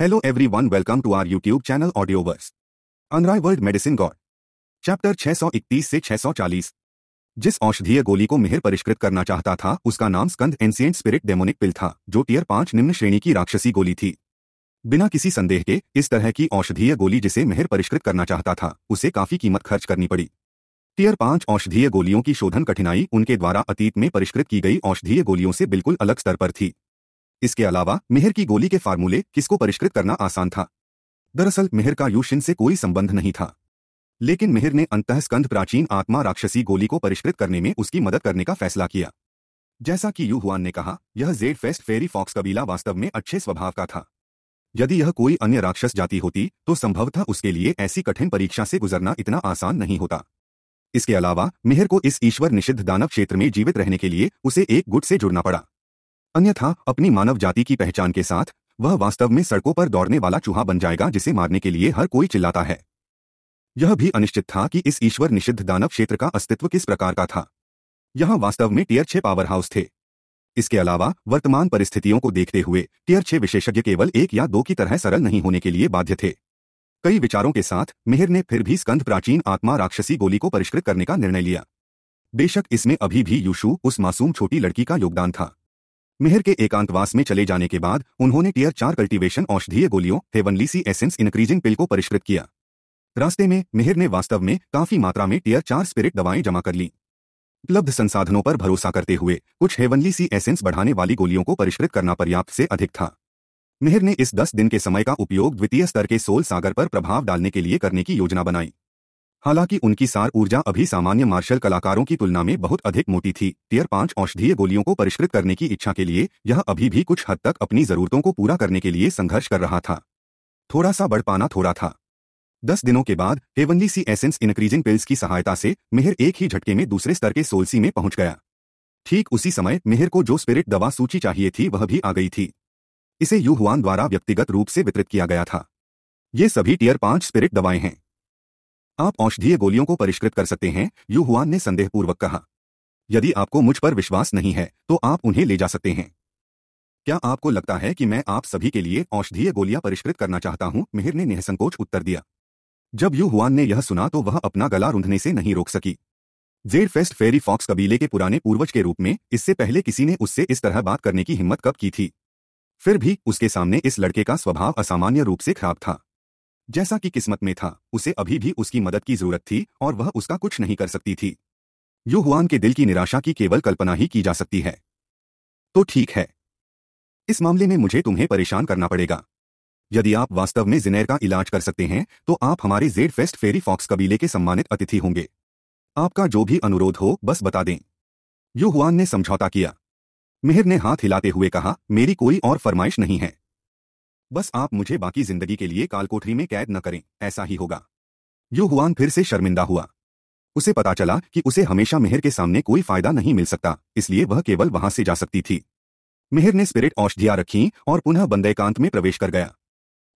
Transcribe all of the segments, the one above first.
Hello everyone, welcome to our YouTube channel audioverse अनराय world medicine god chapter 631 से 640 जिस औषधीय गोली को मिहिर परिष्कृत करना चाहता था उसका नाम Skand ancient spirit demonic pill था जो टीयर पांच निम्न श्रेणी की राक्षसी गोली थी बिना किसी संदेह के इस तरह की औषधीय गोली जिसे मेहर परिष्कृत करना चाहता था उसे काफी कीमत खर्च करनी पड़ी टीयर पांच औषधीय गोलियों की शोधन कठिनाई उनके द्वारा अतीत में परिष्कृत की गई औषधीय गोलियों से बिल्कुल अलग स्तर पर थी इसके अलावा मेहर की गोली के फार्मूले किसको परिष्कृत करना आसान था दरअसल मेहर का यूशिन से कोई संबंध नहीं था लेकिन मेहर ने अंतस्कंध प्राचीन आत्मा राक्षसी गोली को परिष्कृत करने में उसकी मदद करने का फैसला किया जैसा कि यू हुआन ने कहा यह जेड फेस्ट फेरी फॉक्स कबीला वास्तव में अच्छे स्वभाव का था यदि यह कोई अन्य राक्षस जाति होती तो संभवतः उसके लिए ऐसी कठिन परीक्षा से गुजरना इतना आसान नहीं होता इसके अलावा मेहर को इस ईश्वर निषिद्ध दानव क्षेत्र में जीवित रहने के लिए उसे एक गुट से जुड़ना पड़ा अन्यथा अपनी मानव जाति की पहचान के साथ वह वास्तव में सड़कों पर दौड़ने वाला चूहा बन जाएगा जिसे मारने के लिए हर कोई चिल्लाता है यह भी अनिश्चित था कि इस ईश्वर निषिद्ध दानव क्षेत्र का अस्तित्व किस प्रकार का था यहां वास्तव में टीयर छह पावर हाउस थे इसके अलावा वर्तमान परिस्थितियों को देखते हुए टीयर छह विशेषज्ञ केवल एक या दो की तरह सरल नहीं होने के लिए बाध्य थे कई विचारों के साथ मेहर ने फिर भी स्कंध प्राचीन आत्मा राक्षसी गोली को परिष्कृत करने का निर्णय लिया बेशक इसमें अभी भी यूशु उस मासूम छोटी लड़की का योगदान था मेहर के एकांतवास में चले जाने के बाद उन्होंने टीयर चार कल्टीवेशन औषधीय गोलियों हेवनलीसी एसेंस इनक्रीजिंग पिल को परिष्कृत किया रास्ते में मेहर ने वास्तव में काफी मात्रा में टीयर चार स्पिरिट दवाएं जमा कर ली उपलब्ध संसाधनों पर भरोसा करते हुए कुछ हेवनली सी एसेंस बढ़ाने वाली गोलियों को परिष्कृत करना पर्याप्त से अधिक था मेहर ने इस दस दिन के समय का उपयोग द्वितीय स्तर के सोल सागर पर प्रभाव डालने के लिए करने की योजना बनाई हालांकि उनकी सार ऊर्जा अभी सामान्य मार्शल कलाकारों की तुलना में बहुत अधिक मोटी थी टीयर पांच औषधीय गोलियों को परिष्कृत करने की इच्छा के लिए यह अभी भी कुछ हद तक अपनी जरूरतों को पूरा करने के लिए संघर्ष कर रहा था थोड़ा सा बढ़ पाना थोड़ा था दस दिनों के बाद heavenly sea essence increasing pills की सहायता से मेहर एक ही झटके में दूसरे स्तर के सोलसी में पहुंच गया ठीक उसी समय मेहर को जो स्पिरिट दवा सूची चाहिए थी वह भी आ गई थी इसे यूहुआन द्वारा व्यक्तिगत रूप से वितरित किया गया था ये सभी टीयर पांच स्पिरिट दवाएं हैं आप औषधीय गोलियों को परिष्कृत कर सकते हैं युहुआन ने संदेहपूर्वक कहा यदि आपको मुझ पर विश्वास नहीं है तो आप उन्हें ले जा सकते हैं क्या आपको लगता है कि मैं आप सभी के लिए औषधीय गोलियां परिष्कृत करना चाहता हूं मिहिर ने निहसंकोच उत्तर दिया जब युहुआन ने यह सुना तो वह अपना गला रूंधने से नहीं रोक सकी जेड फेस्ट फेरी फॉक्स कबीले के पुराने पूर्वज के रूप में इससे पहले किसी ने उससे इस तरह बात करने की हिम्मत कब की थी फिर भी उसके सामने इस लड़के का स्वभाव असामान्य रूप से खराब था जैसा कि किस्मत में था उसे अभी भी उसकी मदद की जरूरत थी और वह उसका कुछ नहीं कर सकती थी यू हुआन के दिल की निराशा की केवल कल्पना ही की जा सकती है तो ठीक है इस मामले में मुझे तुम्हें परेशान करना पड़ेगा यदि आप वास्तव में जिनेर का इलाज कर सकते हैं तो आप हमारे जेड फेस्ट फेरी फॉक्स कबीले के सम्मानित अतिथि होंगे आपका जो भी अनुरोध हो बस बता दें युहुआन हुआन ने समझौता किया मिहिर ने हाथ हिलाते हुए कहा मेरी कोई और फरमाइश नहीं है बस आप मुझे बाकी जिंदगी के लिए कालकोठरी में कैद न करें ऐसा ही होगा यू हुआन फिर से शर्मिंदा हुआ उसे पता चला कि उसे हमेशा मेहर के सामने कोई फायदा नहीं मिल सकता इसलिए वह केवल वहां से जा सकती थी मेहर ने स्पिरिट औषधियां रखी और पुनः बंदयकांत में प्रवेश कर गया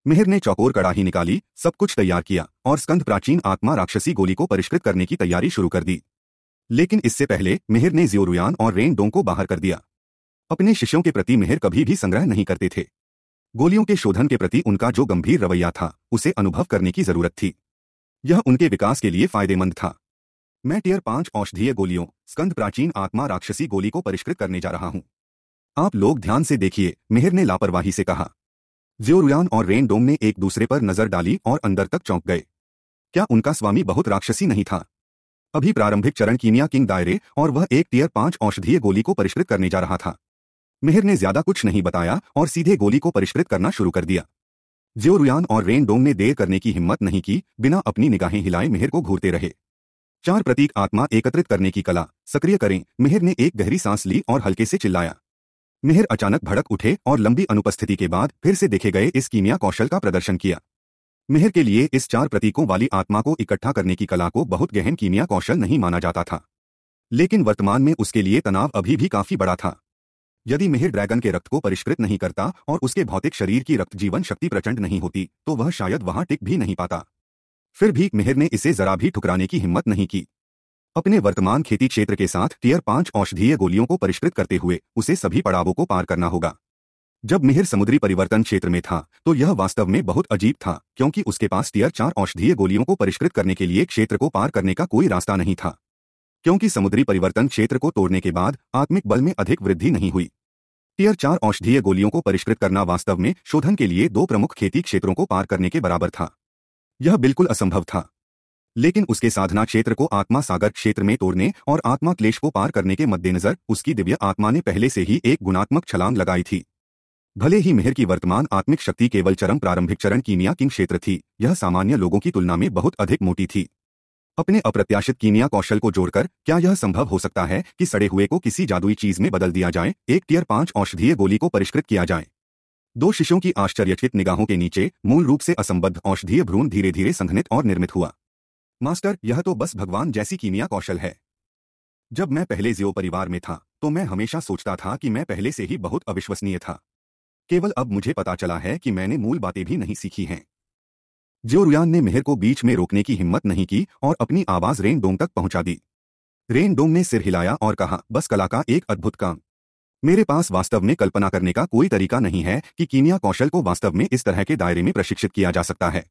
मेहर ने चौकोर कड़ाही निकाली सब कुछ तैयार किया और स्कंद प्राचीन आत्मा राक्षसी गोली को परिष्कृत करने की तैयारी शुरू कर दी लेकिन इससे पहले मेहर ने जियोरुयान और रेन डोंग को बाहर कर दिया अपने शिष्यों के प्रति मेहर कभी भी संग्रह नहीं करते थे गोलियों के शोधन के प्रति उनका जो गंभीर रवैया था उसे अनुभव करने की जरूरत थी यह उनके विकास के लिए फायदेमंद था मैं टीयर पांच औषधीय गोलियों स्कंद प्राचीन आत्मा राक्षसी गोली को परिष्कृत करने जा रहा हूं आप लोग ध्यान से देखिए मेहर ने लापरवाही से कहा ज्योरुयान और रेनडोम ने एक दूसरे पर नजर डाली और अंदर तक चौंक गए क्या उनका स्वामी बहुत राक्षसी नहीं था अभी प्रारंभिक चरण कीमिया किंग दायरे और वह एक टीयर पांच औषधीय गोली को परिष्कृत करने जा रहा था मेहर ने ज्यादा कुछ नहीं बताया और सीधे गोली को परिष्कृत करना शुरू कर दिया जियो रुयान और रेन डोंग ने देर करने की हिम्मत नहीं की बिना अपनी निगाहें हिलाए मेहर को घूरते रहे चार प्रतीक आत्मा एकत्रित करने की कला सक्रिय करें मेहर ने एक गहरी सांस ली और हल्के से चिल्लाया मेहर अचानक भड़क उठे और लंबी अनुपस्थिति के बाद फिर से देखे गए इस कीमिया कौशल का प्रदर्शन किया मेहर के लिए इस चार प्रतीकों वाली आत्मा को इकट्ठा करने की कला को बहुत गहन कीमिया कौशल नहीं माना जाता था लेकिन वर्तमान में उसके लिए तनाव अभी भी काफी बड़ा था यदि मिहिर ड्रैगन के रक्त को परिष्कृत नहीं करता और उसके भौतिक शरीर की रक्त जीवन शक्ति प्रचंड नहीं होती तो वह शायद वहां टिक भी नहीं पाता फिर भी मिहिर ने इसे जरा भी ठुकराने की हिम्मत नहीं की अपने वर्तमान खेती क्षेत्र के साथ टीयर पांच औषधीय गोलियों को परिष्कृत करते हुए उसे सभी पड़ावों को पार करना होगा जब मिहिर समुद्री परिवर्तन क्षेत्र में था तो यह वास्तव में बहुत अजीब था क्योंकि उसके पास टीयर चार औषधीय गोलियों को परिष्कृत करने के लिए क्षेत्र को पार करने का कोई रास्ता नहीं था क्योंकि समुद्री परिवर्तन क्षेत्र को तोड़ने के बाद आत्मिक बल में अधिक वृद्धि नहीं हुई टीयर चार औषधीय गोलियों को परिष्कृत करना वास्तव में शोधन के लिए दो प्रमुख खेती क्षेत्रों को पार करने के बराबर था यह बिल्कुल असंभव था लेकिन उसके साधना क्षेत्र को आत्मा सागर क्षेत्र में तोड़ने और आत्मा क्लेश को पार करने के मद्देनजर उसकी दिव्य आत्मा ने पहले से ही एक गुणात्मक छलांग लगाई थी भले ही मेहर की वर्तमान आत्मिक शक्ति केवल चरम प्रारंभिक चरण की नियाकिंग किंग क्षेत्र थी यह सामान्य लोगों की तुलना में बहुत अधिक मोटी थी अपने अप्रत्याशित कीमिया कौशल को जोड़कर क्या यह संभव हो सकता है कि सड़े हुए को किसी जादुई चीज में बदल दिया जाए एक टीयर पांच औषधीय गोली को परिष्कृत किया जाए दो शिशुओं की आश्चर्यचकित निगाहों के नीचे मूल रूप से असंबद्ध औषधीय भ्रूण धीरे धीरे संघनित और निर्मित हुआ मास्टर यह तो बस भगवान जैसी कीमिया कौशल है जब मैं पहले जियो परिवार में था तो मैं हमेशा सोचता था कि मैं पहले से ही बहुत अविश्वसनीय था केवल अब मुझे पता चला है कि मैंने मूल बातें भी नहीं सीखी हैं जो ने मेहर को बीच में रोकने की हिम्मत नहीं की और अपनी आवाज रेन डोंग तक पहुंचा दी रेन डोंग ने सिर हिलाया और कहा बस कला का एक अद्भुत काम मेरे पास वास्तव में कल्पना करने का कोई तरीका नहीं है कि कीनिया कौशल को वास्तव में इस तरह के दायरे में प्रशिक्षित किया जा सकता है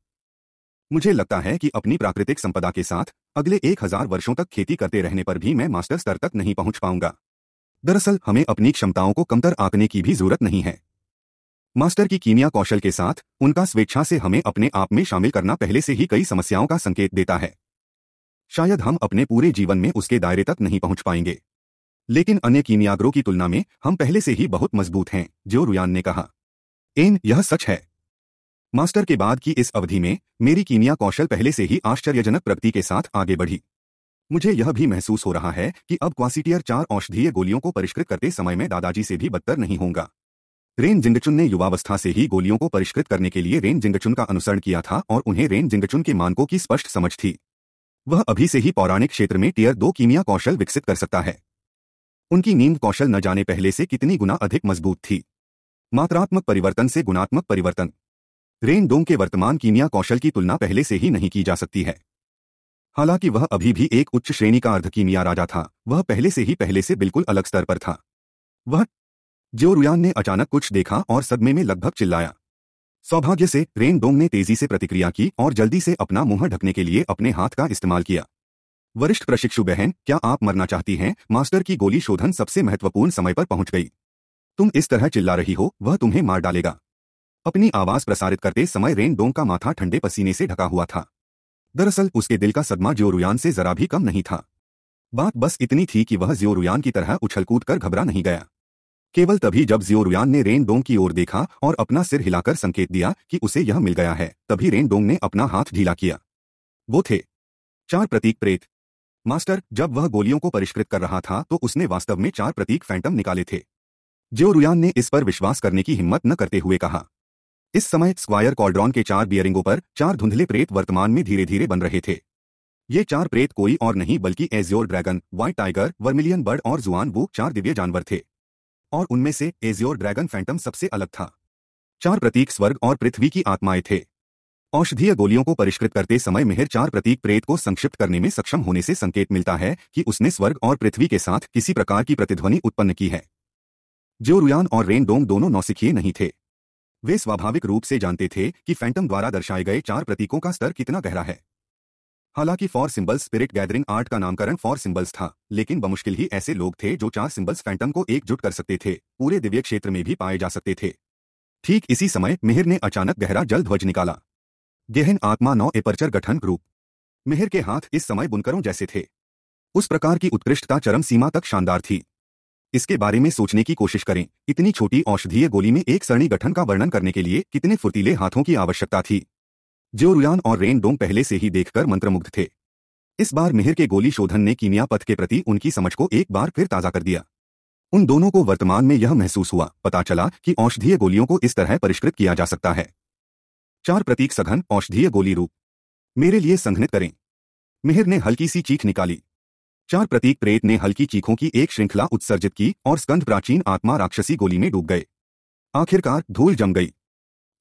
मुझे लगता है कि अपनी प्राकृतिक संपदा के साथ अगले एक हजार वर्षों तक खेती करते रहने पर भी मैं मास्टर स्तर तक नहीं पहुंच पाऊंगा दरअसल हमें अपनी क्षमताओं को कमतर आंकने की भी जरूरत नहीं है मास्टर की कीमिया कौशल के साथ उनका स्वेच्छा से हमें अपने आप में शामिल करना पहले से ही कई समस्याओं का संकेत देता है शायद हम अपने पूरे जीवन में उसके दायरे तक नहीं पहुंच पाएंगे लेकिन अन्य कीमियाग्रों की तुलना में हम पहले से ही बहुत मजबूत हैं जो रुयान ने कहा एन यह सच है मास्टर के बाद की इस अवधि में मेरी कीमिया कौशल पहले से ही आश्चर्यजनक प्रगति के साथ आगे बढ़ी मुझे यह भी महसूस हो रहा है कि अब क्वासिटियर चार औषधीय गोलियों को परिष्कृत करते समय में दादाजी से भी बदतर नहीं होगा रेन जिंगचुन ने युवावस्था से ही गोलियों को परिष्कृत करने के लिए रेन जिंगचुन का अनुसरण किया था और उन्हें रेन जिंगचुन के मानकों की स्पष्ट समझ थी वह अभी से ही पौराणिक क्षेत्र में टीयर दो कीमिया कौशल विकसित कर सकता है उनकी नींद कौशल न जाने पहले से कितनी गुना अधिक मजबूत थी मात्रात्मक परिवर्तन से गुणात्मक परिवर्तन रेन डोंग के वर्तमान कीमिया कौशल की तुलना पहले से ही नहीं की जा सकती है हालांकि वह अभी भी एक उच्च श्रेणी का अर्धकीमिया राजा था वह पहले से ही पहले से बिल्कुल अलग स्तर पर था वह जो रुयान ने अचानक कुछ देखा और सदमे में लगभग चिल्लाया सौभाग्य से रेन डोंग ने तेजी से प्रतिक्रिया की और जल्दी से अपना मुंह ढकने के लिए अपने हाथ का इस्तेमाल किया वरिष्ठ प्रशिक्षु बहन क्या आप मरना चाहती हैं मास्टर की गोली शोधन सबसे महत्वपूर्ण समय पर पहुंच गई तुम इस तरह चिल्ला रही हो वह तुम्हें मार डालेगा अपनी आवाज प्रसारित करते समय रेन डोंग का माथा ठंडे पसीने से ढका हुआ था दरअसल उसके दिल का सदमा ज्योरुयान से जरा भी कम नहीं था बात बस इतनी थी कि वह ज्योरुयान की तरह उछलकूद कर घबरा नहीं गया केवल तभी जब जियोरुयान ने रेन डोंग की ओर देखा और अपना सिर हिलाकर संकेत दिया कि उसे यह मिल गया है तभी रेन डोंग ने अपना हाथ ढीला किया वो थे चार प्रतीक प्रेत मास्टर जब वह गोलियों को परिष्कृत कर रहा था तो उसने वास्तव में चार प्रतीक फैंटम निकाले थे जियोरुयान ने इस पर विश्वास करने की हिम्मत न करते हुए कहा इस समय स्क्वायर कॉल्ड्रॉन के चार बियरिंगों पर चार धुंधले प्रेत वर्तमान में धीरे धीरे बन रहे थे ये चार प्रेत कोई और नहीं बल्कि azure dragon white tiger vermilion bird और जुआन वो चार दिव्य जानवर थे और उनमें से एजियोर ड्रैगन फैंटम सबसे अलग था चार प्रतीक स्वर्ग और पृथ्वी की आत्माएं थे औषधीय गोलियों को परिष्कृत करते समय मेहर चार प्रतीक प्रेत को संक्षिप्त करने में सक्षम होने से संकेत मिलता है कि उसने स्वर्ग और पृथ्वी के साथ किसी प्रकार की प्रतिध्वनि उत्पन्न की है जो रुयान और रेन डोंग दोनों नौसिखीय नहीं थे वे स्वाभाविक रूप से जानते थे कि फैंटम द्वारा दर्शाए गए चार प्रतीकों का स्तर कितना गहरा है हालांकि four symbol spirit gathering art का नामकरण फॉर सिंबल्स था लेकिन बमुश्किल ही ऐसे लोग थे जो चार सिंबल्स फैंटम को एकजुट कर सकते थे पूरे दिव्य क्षेत्र में भी पाए जा सकते थे ठीक इसी समय मिहिर ने अचानक गहरा जल ध्वज निकाला गहन आत्मा नौ एपर्चर गठन ग्रुप मिहिर के हाथ इस समय बुनकरों जैसे थे उस प्रकार की उत्कृष्टता चरम सीमा तक शानदार थी इसके बारे में सोचने की कोशिश करें इतनी छोटी औषधीय गोली में एक सरणी गठन का वर्णन करने के लिए कितने फुर्तीले हाथों की आवश्यकता थी जो रुयान और रेन डोम पहले से ही देखकर मंत्रमुग्ध थे इस बार मिहिर के गोली शोधन ने कीमिया पथ के प्रति उनकी समझ को एक बार फिर ताजा कर दिया उन दोनों को वर्तमान में यह महसूस हुआ पता चला कि औषधीय गोलियों को इस तरह परिष्कृत किया जा सकता है चार प्रतीक सघन औषधीय गोली रूप मेरे लिए संघनित करें मिहिर ने हल्की सी चीख निकाली चार प्रतीक प्रेत ने हल्की चीखों की एक श्रृंखला उत्सर्जित की और स्कंध प्राचीन आत्मा राक्षसी गोली में डूब गए आखिरकार धूल जम गई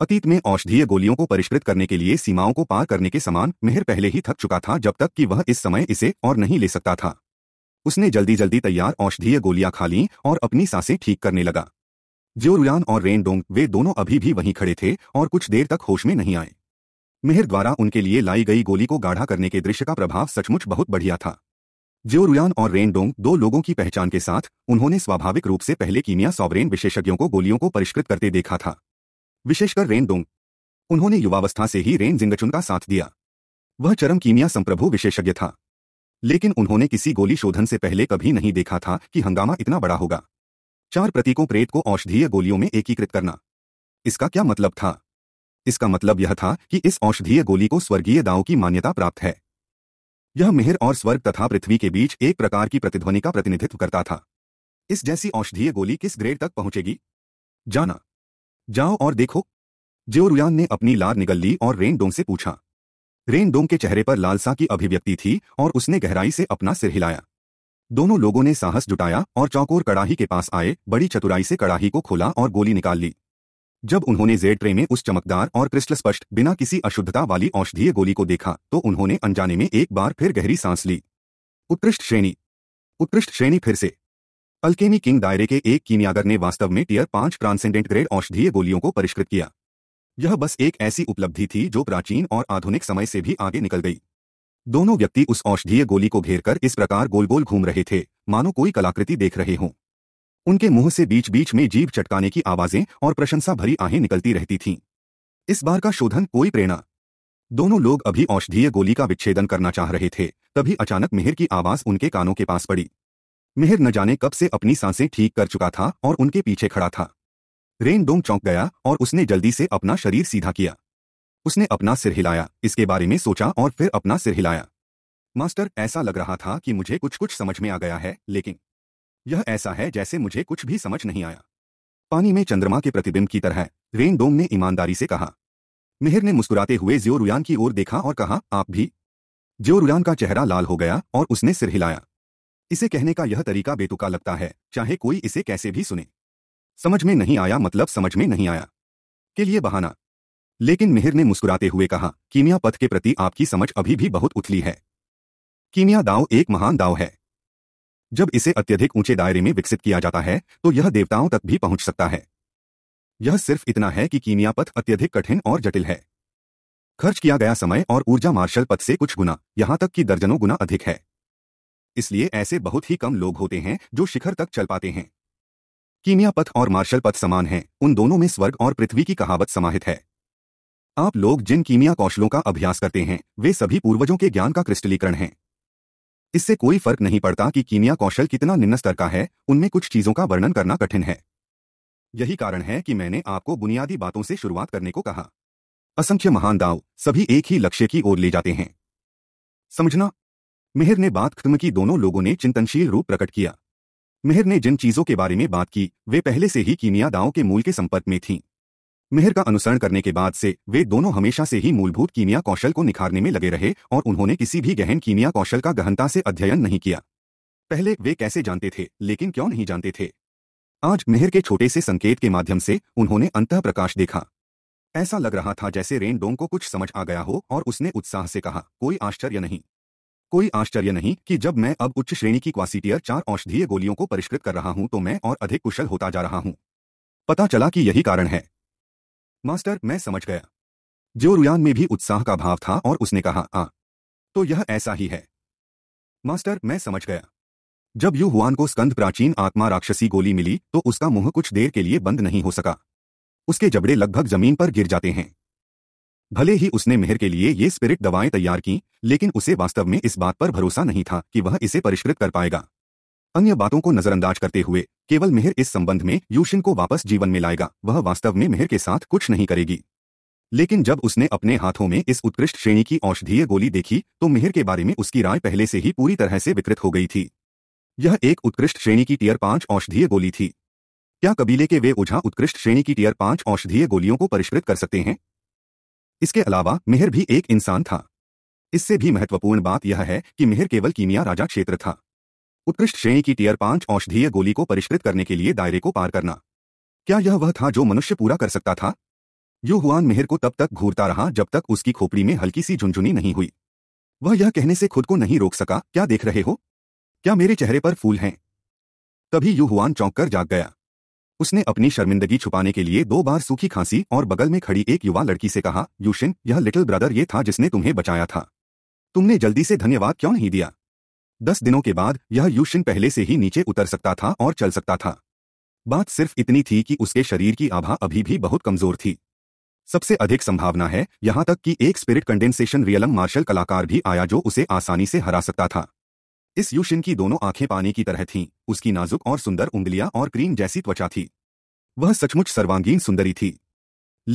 अतीत में औषधीय गोलियों को परिष्कृत करने के लिए सीमाओं को पार करने के समान मेहर पहले ही थक चुका था जब तक कि वह इस समय इसे और नहीं ले सकता था उसने जल्दी जल्दी तैयार औषधीय गोलियां खा लीं और अपनी सांसें ठीक करने लगा ज्योरुयान और रेनडोंग वे दोनों अभी भी वहीं खड़े थे और कुछ देर तक होश में नहीं आए मेहर द्वारा उनके लिए लाई गई गोली को गाढ़ा करने के दृश्य का प्रभाव सचमुच बहुत बढ़िया था ज्योरुयान और रेनडोंग दो लोगों की पहचान के साथ उन्होंने स्वाभाविक रूप से पहले कीमिया सॉवरेन विशेषज्ञों को गोलियों को परिष्कृत करते देखा था विशेषकर रेन डोंग उन्होंने युवावस्था से ही रेन जिंगचुन का साथ दिया वह चरम कीमिया संप्रभु विशेषज्ञ था लेकिन उन्होंने किसी गोली शोधन से पहले कभी नहीं देखा था कि हंगामा इतना बड़ा होगा चार प्रतीकों प्रेत को औषधीय गोलियों में एकीकृत करना इसका क्या मतलब था इसका मतलब यह था कि इस औषधीय गोली को स्वर्गीय दाव की मान्यता प्राप्त है यह मेहर और स्वर्ग तथा पृथ्वी के बीच एक प्रकार की प्रतिध्वनि का प्रतिनिधित्व करता था इस जैसी औषधीय गोली किस ग्रेड तक पहुंचेगी जाना जाओ और देखो जियो रुयान ने अपनी लार निकल ली और रेन डोंग से पूछा रेन डोंग के चेहरे पर लालसा की अभिव्यक्ति थी और उसने गहराई से अपना सिर हिलाया दोनों लोगों ने साहस जुटाया और चौकोर कड़ाही के पास आए बड़ी चतुराई से कड़ाही को खोला और गोली निकाल ली जब उन्होंने जेड ट्रे में उस चमकदार और क्रिस्टल स्पष्ट बिना किसी अशुद्धता वाली औषधीय गोली को देखा तो उन्होंने अनजाने में एक बार फिर गहरी सांस ली उत्कृष्ट श्रेणी उत्कृष्ट श्रेणी फिर से अल्केमी किंग दायरे के एक कीमियागर ने वास्तव में टीयर पांच ट्रांसेंडेंट ग्रेड औषधीय गोलियों को परिष्कृत किया यह बस एक ऐसी उपलब्धि थी जो प्राचीन और आधुनिक समय से भी आगे निकल गई दोनों व्यक्ति उस औषधीय गोली को घेर कर इस प्रकार गोल गोल घूम रहे थे मानो कोई कलाकृति देख रहे हों उनके मुंह से बीच बीच में जीव चटकाने की आवाजें और प्रशंसा भरी आहें निकलती रहती थीं इस बार का शोधन कोई प्रेरणा दोनों लोग अभी औषधीय गोली का विच्छेदन करना चाह रहे थे तभी अचानक मिहिर की आवाज उनके कानों के पास पड़ी मिहिर न जाने कब से अपनी सांसें ठीक कर चुका था और उनके पीछे खड़ा था रेन डोंग चौंक गया और उसने जल्दी से अपना शरीर सीधा किया उसने अपना सिर हिलाया इसके बारे में सोचा और फिर अपना सिर हिलाया मास्टर ऐसा लग रहा था कि मुझे कुछ कुछ समझ में आ गया है लेकिन यह ऐसा है जैसे मुझे कुछ भी समझ नहीं आया पानी में चंद्रमा के प्रतिबिंब की तरह रेन डोंग ने ईमानदारी से कहा मिहिर ने मुस्कुराते हुए ज्योरुयान की ओर देखा और कहा आप भी ज्योरुयान का चेहरा लाल हो गया और उसने सिर हिलाया इसे कहने का यह तरीका बेतुका लगता है चाहे कोई इसे कैसे भी सुने समझ में नहीं आया मतलब समझ में नहीं आया के लिए बहाना लेकिन मिहिर ने मुस्कुराते हुए कहा कीमिया पथ के प्रति आपकी समझ अभी भी बहुत उथली है कीमिया दाव एक महान दाव है जब इसे अत्यधिक ऊंचे दायरे में विकसित किया जाता है तो यह देवताओं तक भी पहुंच सकता है यह सिर्फ इतना है कि कीमिया पथ अत्यधिक कठिन और जटिल है खर्च किया गया समय और ऊर्जा मार्शल पथ से कुछ गुना यहां तक कि दर्जनों गुना अधिक है इसलिए ऐसे बहुत ही कम लोग होते हैं जो शिखर तक चल पाते हैं कीमिया पथ और मार्शल पथ समान हैं उन दोनों में स्वर्ग और पृथ्वी की कहावत समाहित है आप लोग जिन कीमिया कौशलों का अभ्यास करते हैं वे सभी पूर्वजों के ज्ञान का क्रिस्टलीकरण हैं इससे कोई फर्क नहीं पड़ता कि कीमिया कौशल कितना निम्न स्तर का है उनमें कुछ चीजों का वर्णन करना कठिन है यही कारण है कि मैंने आपको बुनियादी बातों से शुरुआत करने को कहा असंख्य महान दाव सभी एक ही लक्ष्य की ओर ले जाते हैं समझना मेहर ने बात खत्म की दोनों लोगों ने चिंतनशील रूप प्रकट किया मेहर ने जिन चीजों के बारे में बात की वे पहले से ही कीमिया दाओ के मूल के संपर्क में थीं मेहर का अनुसरण करने के बाद से वे दोनों हमेशा से ही मूलभूत कीमिया कौशल को निखारने में लगे रहे और उन्होंने किसी भी गहन कीमिया कौशल का गहनता से अध्ययन नहीं किया पहले वे कैसे जानते थे लेकिन क्यों नहीं जानते थे आज मेहर के छोटे से संकेत के माध्यम से उन्होंने अंत प्रकाश देखा ऐसा लग रहा था जैसे रेनडोंग को कुछ समझ आ गया हो और उसने उत्साह से कहा कोई आश्चर्य नहीं कोई आश्चर्य नहीं कि जब मैं अब उच्च श्रेणी की क्वासिटियर चार औषधीय गोलियों को परिष्कृत कर रहा हूं तो मैं और अधिक कुशल होता जा रहा हूं पता चला कि यही कारण है मास्टर मैं समझ गया जो रुयान में भी उत्साह का भाव था और उसने कहा आ हाँ, तो यह ऐसा ही है मास्टर मैं समझ गया जब यू हुआन को स्कंद प्राचीन आत्मा राक्षसी गोली मिली तो उसका मुंह कुछ देर के लिए बंद नहीं हो सका उसके जबड़े लगभग जमीन पर गिर जाते हैं भले ही उसने मेहर के लिए ये स्पिरिट दवाएं तैयार की लेकिन उसे वास्तव में इस बात पर भरोसा नहीं था कि वह इसे परिष्कृत कर पाएगा अन्य बातों को नजरअंदाज करते हुए केवल मेहर इस संबंध में यूशिन को वापस जीवन में लाएगा वह वास्तव में मेहर के साथ कुछ नहीं करेगी लेकिन जब उसने अपने हाथों में इस उत्कृष्ट श्रेणी की औषधीय गोली देखी तो मेहर के बारे में उसकी राय पहले से ही पूरी तरह से विकृत हो गई थी यह एक उत्कृष्ट श्रेणी की टीयर पांच औषधीय गोली थी क्या कबीले के वे ओझा उत्कृष्ट श्रेणी की टीयर पांच औषधीय गोलियों को परिष्कृत कर सकते हैं इसके अलावा मेहर भी एक इंसान था इससे भी महत्वपूर्ण बात यह है कि मेहर केवल कीमिया राजा क्षेत्र था उत्कृष्ट श्रेणी की टीयर पांच औषधीय गोली को परिष्कृत करने के लिए दायरे को पार करना क्या यह वह था जो मनुष्य पूरा कर सकता था युहुआन हुआन मेहर को तब तक घूरता रहा जब तक उसकी खोपड़ी में हल्की सी झुंझुनी नहीं हुई वह यह कहने से खुद को नहीं रोक सका क्या देख रहे हो क्या मेरे चेहरे पर फूल हैं तभी युहुआन हुआन चौंक कर जाग गया उसने अपनी शर्मिंदगी छुपाने के लिए दो बार सूखी खांसी और बगल में खड़ी एक युवा लड़की से कहा यूशिन यह लिटिल ब्रदर ये था जिसने तुम्हें बचाया था तुमने जल्दी से धन्यवाद क्यों नहीं दिया दस दिनों के बाद यह यूशिन पहले से ही नीचे उतर सकता था और चल सकता था बात सिर्फ इतनी थी कि उसके शरीर की आभा अभी भी बहुत कमजोर थी सबसे अधिक संभावना है यहां तक कि एक स्पिरिट कंडेंसेशन रियलम मार्शल कलाकार भी आया जो उसे आसानी से हरा सकता था इस यूशिन की दोनों आंखें पानी की तरह थीं उसकी नाजुक और सुंदर उंगलियां और क्रीम जैसी त्वचा थी वह सचमुच सर्वांगीण सुंदरी थी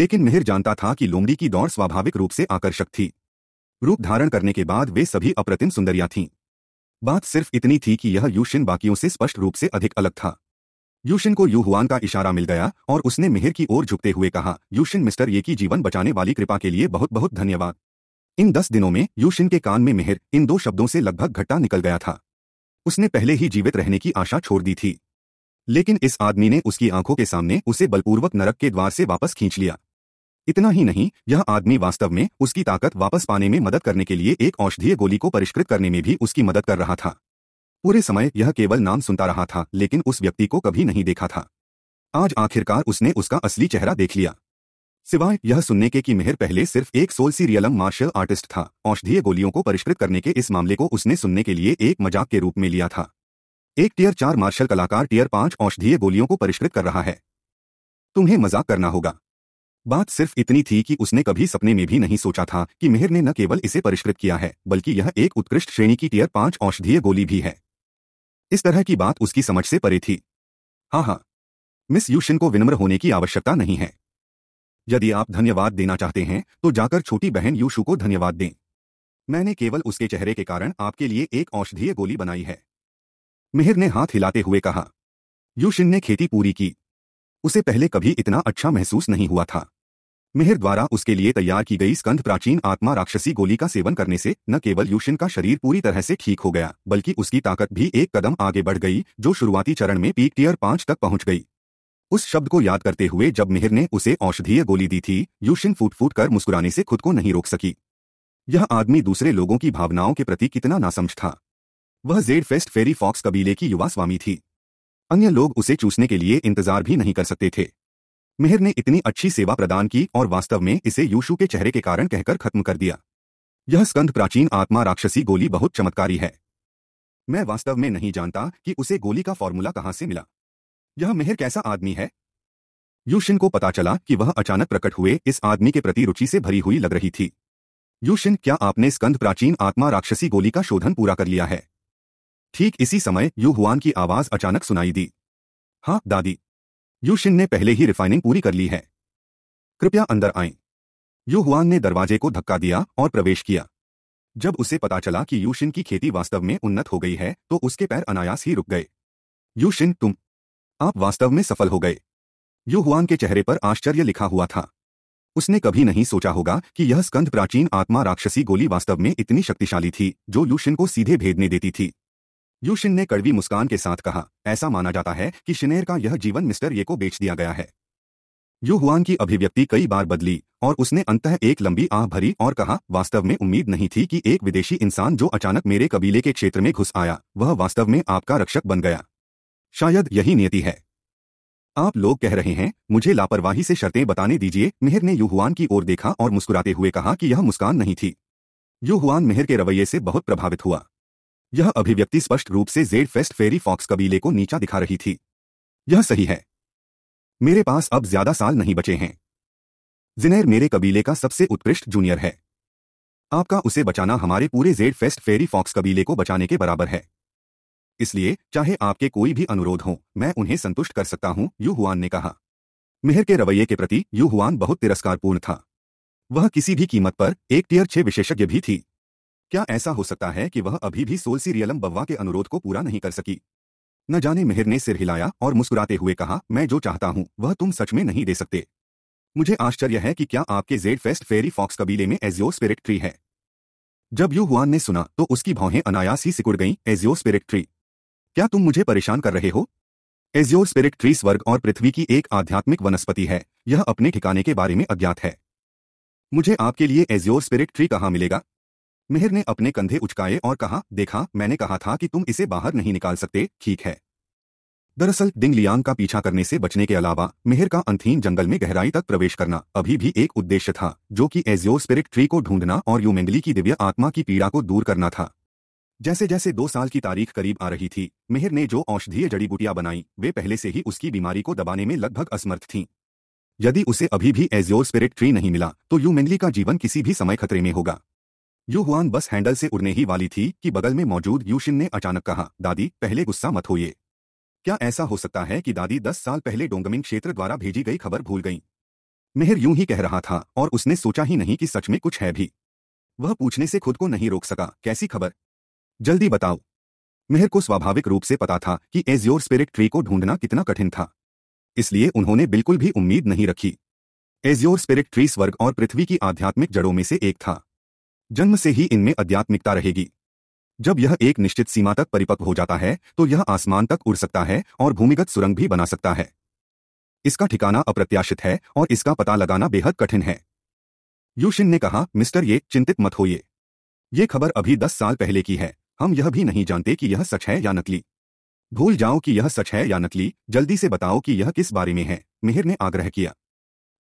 लेकिन मिहिर जानता था कि लोमड़ी की दौड़ स्वाभाविक रूप से आकर्षक थी रूप धारण करने के बाद वे सभी अप्रतिम सुंदरियां थीं बात सिर्फ इतनी थी कि यह यूशिन बाकियों से स्पष्ट रूप से अधिक अलग था यूशिन को यूहुआन का इशारा मिल गया और उसने मिहिर की ओर झुकते हुए कहा यूशिन मिस्टर ये की जीवन बचाने वाली कृपा के लिए बहुत बहुत धन्यवाद इन दस दिनों में यूशिन के कान में मेहर इन दो शब्दों से लगभग घट्टा निकल गया था उसने पहले ही जीवित रहने की आशा छोड़ दी थी लेकिन इस आदमी ने उसकी आंखों के सामने उसे बलपूर्वक नरक के द्वार से वापस खींच लिया इतना ही नहीं यह आदमी वास्तव में उसकी ताकत वापस पाने में मदद करने के लिए एक औषधीय गोली को परिष्कृत करने में भी उसकी मदद कर रहा था पूरे समय यह केवल नाम सुनता रहा था लेकिन उस व्यक्ति को कभी नहीं देखा था आज आखिरकार उसने उसका असली चेहरा देख लिया सिवाय यह सुनने के कि मेहर पहले सिर्फ एक सोल रियलम मार्शल आर्टिस्ट था औषधीय गोलियों को परिष्कृत करने के इस मामले को उसने सुनने के लिए एक मजाक के रूप में लिया था एक टीयर चार मार्शल कलाकार टीयर पांच औषधीय गोलियों को परिष्कृत कर रहा है तुम्हें मजाक करना होगा बात सिर्फ इतनी थी कि उसने कभी सपने में भी नहीं सोचा था कि मेहर ने न केवल इसे परिष्कृत किया है बल्कि यह एक उत्कृष्ट श्रेणी की टीयर पांच औषधीय गोली भी है इस तरह की बात उसकी समझ से परे थी हाँ हाँ मिस यूशिन को विनम्र होने की आवश्यकता नहीं है यदि आप धन्यवाद देना चाहते हैं तो जाकर छोटी बहन यूशु को धन्यवाद दें मैंने केवल उसके चेहरे के कारण आपके लिए एक औषधीय गोली बनाई है मिहिर ने हाथ हिलाते हुए कहा यूशिन ने खेती पूरी की उसे पहले कभी इतना अच्छा महसूस नहीं हुआ था मिहिर द्वारा उसके लिए तैयार की गई स्कंध प्राचीन आत्मा राक्षसी गोली का सेवन करने से न केवल यूशिन का शरीर पूरी तरह से ठीक हो गया बल्कि उसकी ताकत भी एक कदम आगे बढ़ गई जो शुरुआती चरण में पीक टीयर पांच तक पहुंच गई उस शब्द को याद करते हुए जब मिहिर ने उसे औषधीय गोली दी थी यूशिन फूट फूट कर मुस्कुराने से खुद को नहीं रोक सकी यह आदमी दूसरे लोगों की भावनाओं के प्रति कितना नासमझ था वह जेड फेस्ट फेरी फॉक्स कबीले की युवा स्वामी थी अन्य लोग उसे चूसने के लिए इंतजार भी नहीं कर सकते थे मिहिर ने इतनी अच्छी सेवा प्रदान की और वास्तव में इसे यूशु के चेहरे के कारण कहकर खत्म कर दिया यह स्कंध प्राचीन आत्मा राक्षसी गोली बहुत चमत्कारी है मैं वास्तव में नहीं जानता कि उसे गोली का फॉर्मूला कहाँ से मिला यह मेहर कैसा आदमी है यूशिन को पता चला कि वह अचानक प्रकट हुए इस आदमी के प्रति रुचि से भरी हुई लग रही थी यूशिन क्या आपने स्कंद प्राचीन आत्मा राक्षसी गोली का शोधन पूरा कर लिया है ठीक इसी समय युहुआन की आवाज अचानक सुनाई दी हाँ दादी यूशिन ने पहले ही रिफाइनिंग पूरी कर ली है कृपया अंदर आए युहुआन ने दरवाजे को धक्का दिया और प्रवेश किया जब उसे पता चला कि यूशिन की खेती वास्तव में उन्नत हो गई है तो उसके पैर अनायास ही रुक गए यूशिन तुम आप वास्तव में सफल हो गए युहुआन के चेहरे पर आश्चर्य लिखा हुआ था उसने कभी नहीं सोचा होगा कि यह स्कंद प्राचीन आत्मा राक्षसी गोली वास्तव में इतनी शक्तिशाली थी जो यूशिन को सीधे भेदने देती थी यूशिन ने कड़वी मुस्कान के साथ कहा ऐसा माना जाता है कि शिनेर का यह जीवन मिस्टर ये को बेच दिया गया है युहुआन की अभिव्यक्ति कई बार बदली और उसने अंतः एक लंबी आह भरी और कहा वास्तव में उम्मीद नहीं थी कि एक विदेशी इंसान जो अचानक मेरे कबीले के क्षेत्र में घुस आया वह वास्तव में आपका रक्षक बन गया शायद यही नीति है आप लोग कह रहे हैं मुझे लापरवाही से शर्तें बताने दीजिए मेहर ने युहुआन की ओर देखा और मुस्कुराते हुए कहा कि यह मुस्कान नहीं थी युहुआन मेहर के रवैये से बहुत प्रभावित हुआ यह अभिव्यक्ति स्पष्ट रूप से जेड फेस्ट फेरी फॉक्स कबीले को नीचा दिखा रही थी यह सही है मेरे पास अब ज्यादा साल नहीं बचे हैं जिनेर मेरे कबीले का सबसे उत्कृष्ट जूनियर है आपका उसे बचाना हमारे पूरे जेड फेस्ट फेरी फॉक्स कबीले को बचाने के बराबर है इसलिए चाहे आपके कोई भी अनुरोध हो मैं उन्हें संतुष्ट कर सकता हूं युहुआन ने कहा मेहर के रवैये के प्रति युहुआन बहुत तिरस्कारपूर्ण था वह किसी भी कीमत पर एक टीयर छह विशेषज्ञ भी थी क्या ऐसा हो सकता है कि वह अभी भी सोलसी रियलम बव्वा के अनुरोध को पूरा नहीं कर सकी न जाने मेहर ने सिर हिलाया और मुस्कुराते हुए कहा मैं जो चाहता हूं वह तुम सच में नहीं दे सकते मुझे आश्चर्य है कि क्या आपके जेड फेस्ट फेरी फॉक्स कबीले में एजियो स्पिरिट ट्री है जब यू हुआन ने सुना तो उसकी भौहें अनायास ही सिकुड़ गईं एजियो स्पिरिट ट्री क्या तुम मुझे परेशान कर रहे हो एज्योर स्पिरिट ट्री स्वर्ग और पृथ्वी की एक आध्यात्मिक वनस्पति है यह अपने ठिकाने के बारे में अज्ञात है मुझे आपके लिए एज्योर स्पिरिट ट्री कहाँ मिलेगा मेहर ने अपने कंधे उचकाए और कहा देखा मैंने कहा था कि तुम इसे बाहर नहीं निकाल सकते ठीक है दरअसल डिंगलियांग का पीछा करने से बचने के अलावा मेहर का अंथीन जंगल में गहराई तक प्रवेश करना अभी भी एक उद्देश्य था जो कि एज्योर स्पिरिट ट्री को ढूंढना और यूमेंगली की दिव्य आत्मा की पीड़ा को दूर करना था जैसे जैसे दो साल की तारीख करीब आ रही थी मेहर ने जो औषधीय जड़ी बूटियां बनाई वे पहले से ही उसकी बीमारी को दबाने में लगभग असमर्थ थीं यदि उसे अभी भी एजियोर स्पिरिट ट्री नहीं मिला तो यू मेनली का जीवन किसी भी समय खतरे में होगा यू हुआन बस हैंडल से उड़ने ही वाली थी कि बगल में मौजूद यूशिन ने अचानक कहा दादी पहले गुस्सा मत होइए क्या ऐसा हो सकता है कि दादी दस साल पहले डोंगमिंग क्षेत्र द्वारा भेजी गई खबर भूल गई मेहर यूं ही कह रहा था और उसने सोचा ही नहीं कि सच में कुछ है भी वह पूछने से खुद को नहीं रोक सका कैसी खबर जल्दी बताओ मेहर को स्वाभाविक रूप से पता था कि एजियोर स्पिरिट ट्री को ढूंढना कितना कठिन था इसलिए उन्होंने बिल्कुल भी उम्मीद नहीं रखी एजियोर स्पिरिट ट्री स्वर्ग और पृथ्वी की आध्यात्मिक जड़ों में से एक था जन्म से ही इनमें आध्यात्मिकता रहेगी जब यह एक निश्चित सीमा तक परिपक्व हो जाता है तो यह आसमान तक उड़ सकता है और भूमिगत सुरंग भी बना सकता है इसका ठिकाना अप्रत्याशित है और इसका पता लगाना बेहद कठिन है यूशिन ने कहा मिस्टर ये चिंतित मत होइए ये खबर अभी दस साल पहले की है हम यह भी नहीं जानते कि यह सच है या नकली भूल जाओ कि यह सच है या नकली जल्दी से बताओ कि यह किस बारे में है मिहिर ने आग्रह किया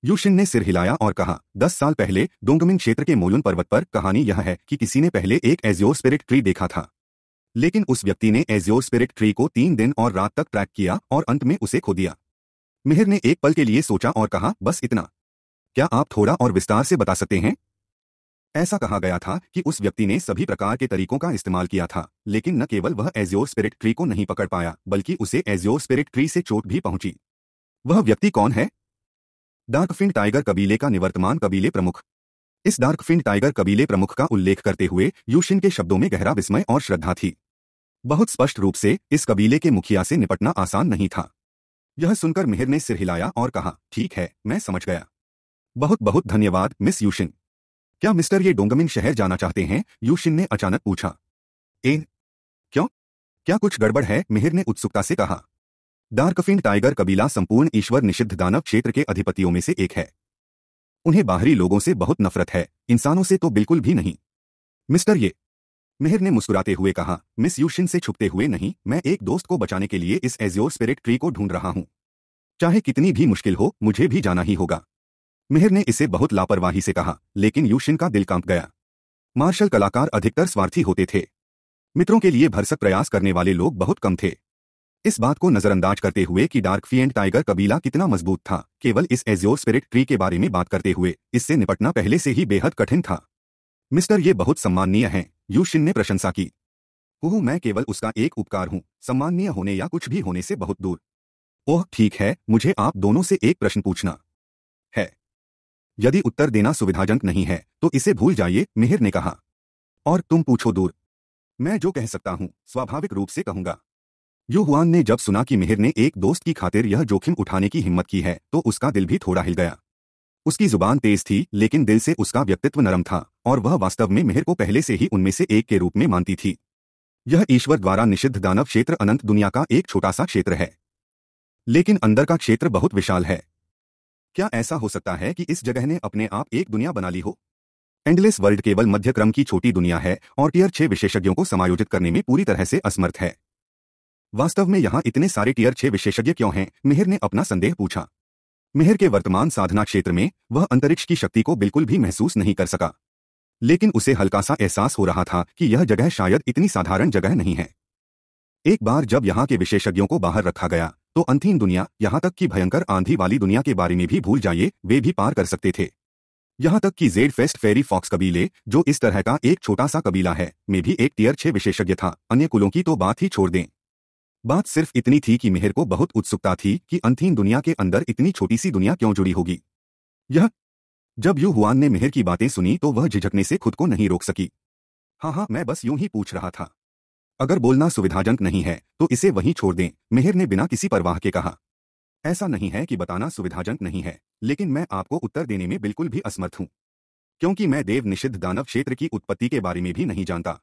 यूशिन ने सिर हिलाया और कहा दस साल पहले डोंगमिन क्षेत्र के मोलुन पर्वत पर कहानी यह है कि किसी ने पहले एक एज्योर स्पिरिट ट्री देखा था लेकिन उस व्यक्ति ने एज्योर स्पिरिट ट्री को तीन दिन और रात तक ट्रैक किया और अंत में उसे खो दिया मिहिर ने एक पल के लिए सोचा और कहा बस इतना क्या आप थोड़ा और विस्तार से बता सकते हैं ऐसा कहा गया था कि उस व्यक्ति ने सभी प्रकार के तरीकों का इस्तेमाल किया था लेकिन न केवल वह एज्योर स्पिरिट ट्री को नहीं पकड़ पाया बल्कि उसे एज्योर स्पिरिट ट्री से चोट भी पहुंची वह व्यक्ति कौन है डार्कफिन टाइगर कबीले का निवर्तमान कबीले प्रमुख इस डार्कफिन टाइगर कबीले प्रमुख का उल्लेख करते हुए यूशिन के शब्दों में गहरा विस्मय और श्रद्धा थी बहुत स्पष्ट रूप से इस कबीले के मुखिया से निपटना आसान नहीं था यह सुनकर मिहिर ने सिर हिलाया और कहा ठीक है मैं समझ गया बहुत बहुत धन्यवाद मिस यूशिन क्या मिस्टर ये डोंगमिन शहर जाना चाहते हैं यूशिन ने अचानक पूछा ए क्यों क्या कुछ गड़बड़ है मिहिर ने उत्सुकता से कहा डार्कफिन टाइगर कबीला संपूर्ण ईश्वर निषिद्ध दानव क्षेत्र के अधिपतियों में से एक है उन्हें बाहरी लोगों से बहुत नफरत है इंसानों से तो बिल्कुल भी नहीं मिस्टर ये मिहिर ने मुस्कुराते हुए कहा मिस यूशिन से छुपते हुए नहीं मैं एक दोस्त को बचाने के लिए इस एज्योर स्पिरिट ट्री को ढूंढ रहा हूं चाहे कितनी भी मुश्किल हो मुझे भी जाना ही होगा मिहिर ने इसे बहुत लापरवाही से कहा लेकिन यूशिन का दिल कांप गया मार्शल कलाकार अधिकतर स्वार्थी होते थे मित्रों के लिए भरसक प्रयास करने वाले लोग बहुत कम थे इस बात को नजरअंदाज करते हुए कि डार्क फी एंड टाइगर कबीला कितना मजबूत था केवल इस एज्योर स्पिरिट ट्री के बारे में बात करते हुए इससे निपटना पहले से ही बेहद कठिन था मिस्टर ये बहुत सम्माननीय है यूशिन ने प्रशंसा की ओह मैं केवल उसका एक उपकार हूँ सम्माननीय होने या कुछ भी होने से बहुत दूर ओह ठीक है मुझे आप दोनों से एक प्रश्न पूछना है यदि उत्तर देना सुविधाजनक नहीं है तो इसे भूल जाइए मिहिर ने कहा और तुम पूछो दूर मैं जो कह सकता हूं स्वाभाविक रूप से कहूंगा यू ने जब सुना कि मिहिर ने एक दोस्त की खातिर यह जोखिम उठाने की हिम्मत की है तो उसका दिल भी थोड़ा हिल गया उसकी जुबान तेज थी लेकिन दिल से उसका व्यक्तित्व नरम था और वह वास्तव में मिहिर को पहले से ही उनमें से एक के रूप में मानती थी यह ईश्वर द्वारा निषिद्ध दानव क्षेत्र अनंत दुनिया का एक छोटा सा क्षेत्र है लेकिन अंदर का क्षेत्र बहुत विशाल है क्या ऐसा हो सकता है कि इस जगह ने अपने आप एक दुनिया बना ली हो एंडलेस वर्ल्ड केवल मध्य क्रम की छोटी दुनिया है और टीयर छह विशेषज्ञों को समायोजित करने में पूरी तरह से असमर्थ है वास्तव में यहां इतने सारे टीयर छह विशेषज्ञ क्यों हैं मिहिर ने अपना संदेह पूछा मिहिर के वर्तमान साधना क्षेत्र में वह अंतरिक्ष की शक्ति को बिल्कुल भी महसूस नहीं कर सका लेकिन उसे हल्का सा एहसास हो रहा था कि यह जगह शायद इतनी साधारण जगह नहीं है एक बार जब यहाँ के विशेषज्ञों को बाहर रखा गया तो अंतिम दुनिया यहां तक कि भयंकर आंधी वाली दुनिया के बारे में भी भूल जाइए वे भी पार कर सकते थे यहां तक कि जेड फेस्ट फेरी फॉक्स कबीले जो इस तरह का एक छोटा सा कबीला है में भी एक टीयर छह विशेषज्ञ था अन्य कुलों की तो बात ही छोड़ दें बात सिर्फ इतनी थी कि मेहर को बहुत उत्सुकता थी कि अंतिम दुनिया के अंदर इतनी छोटी सी दुनिया क्यों जुड़ी होगी यह जब यू हुआन ने मेहर की बातें सुनी तो वह झिझकने से खुद को नहीं रोक सकी हाँ हाँ मैं बस यूं ही पूछ रहा था अगर बोलना सुविधाजनक नहीं है तो इसे वहीं छोड़ दें मेहर ने बिना किसी परवाह के कहा ऐसा नहीं है कि बताना सुविधाजनक नहीं है लेकिन मैं आपको उत्तर देने में बिल्कुल भी असमर्थ हूं क्योंकि मैं देव निषिद्ध दानव क्षेत्र की उत्पत्ति के बारे में भी नहीं जानता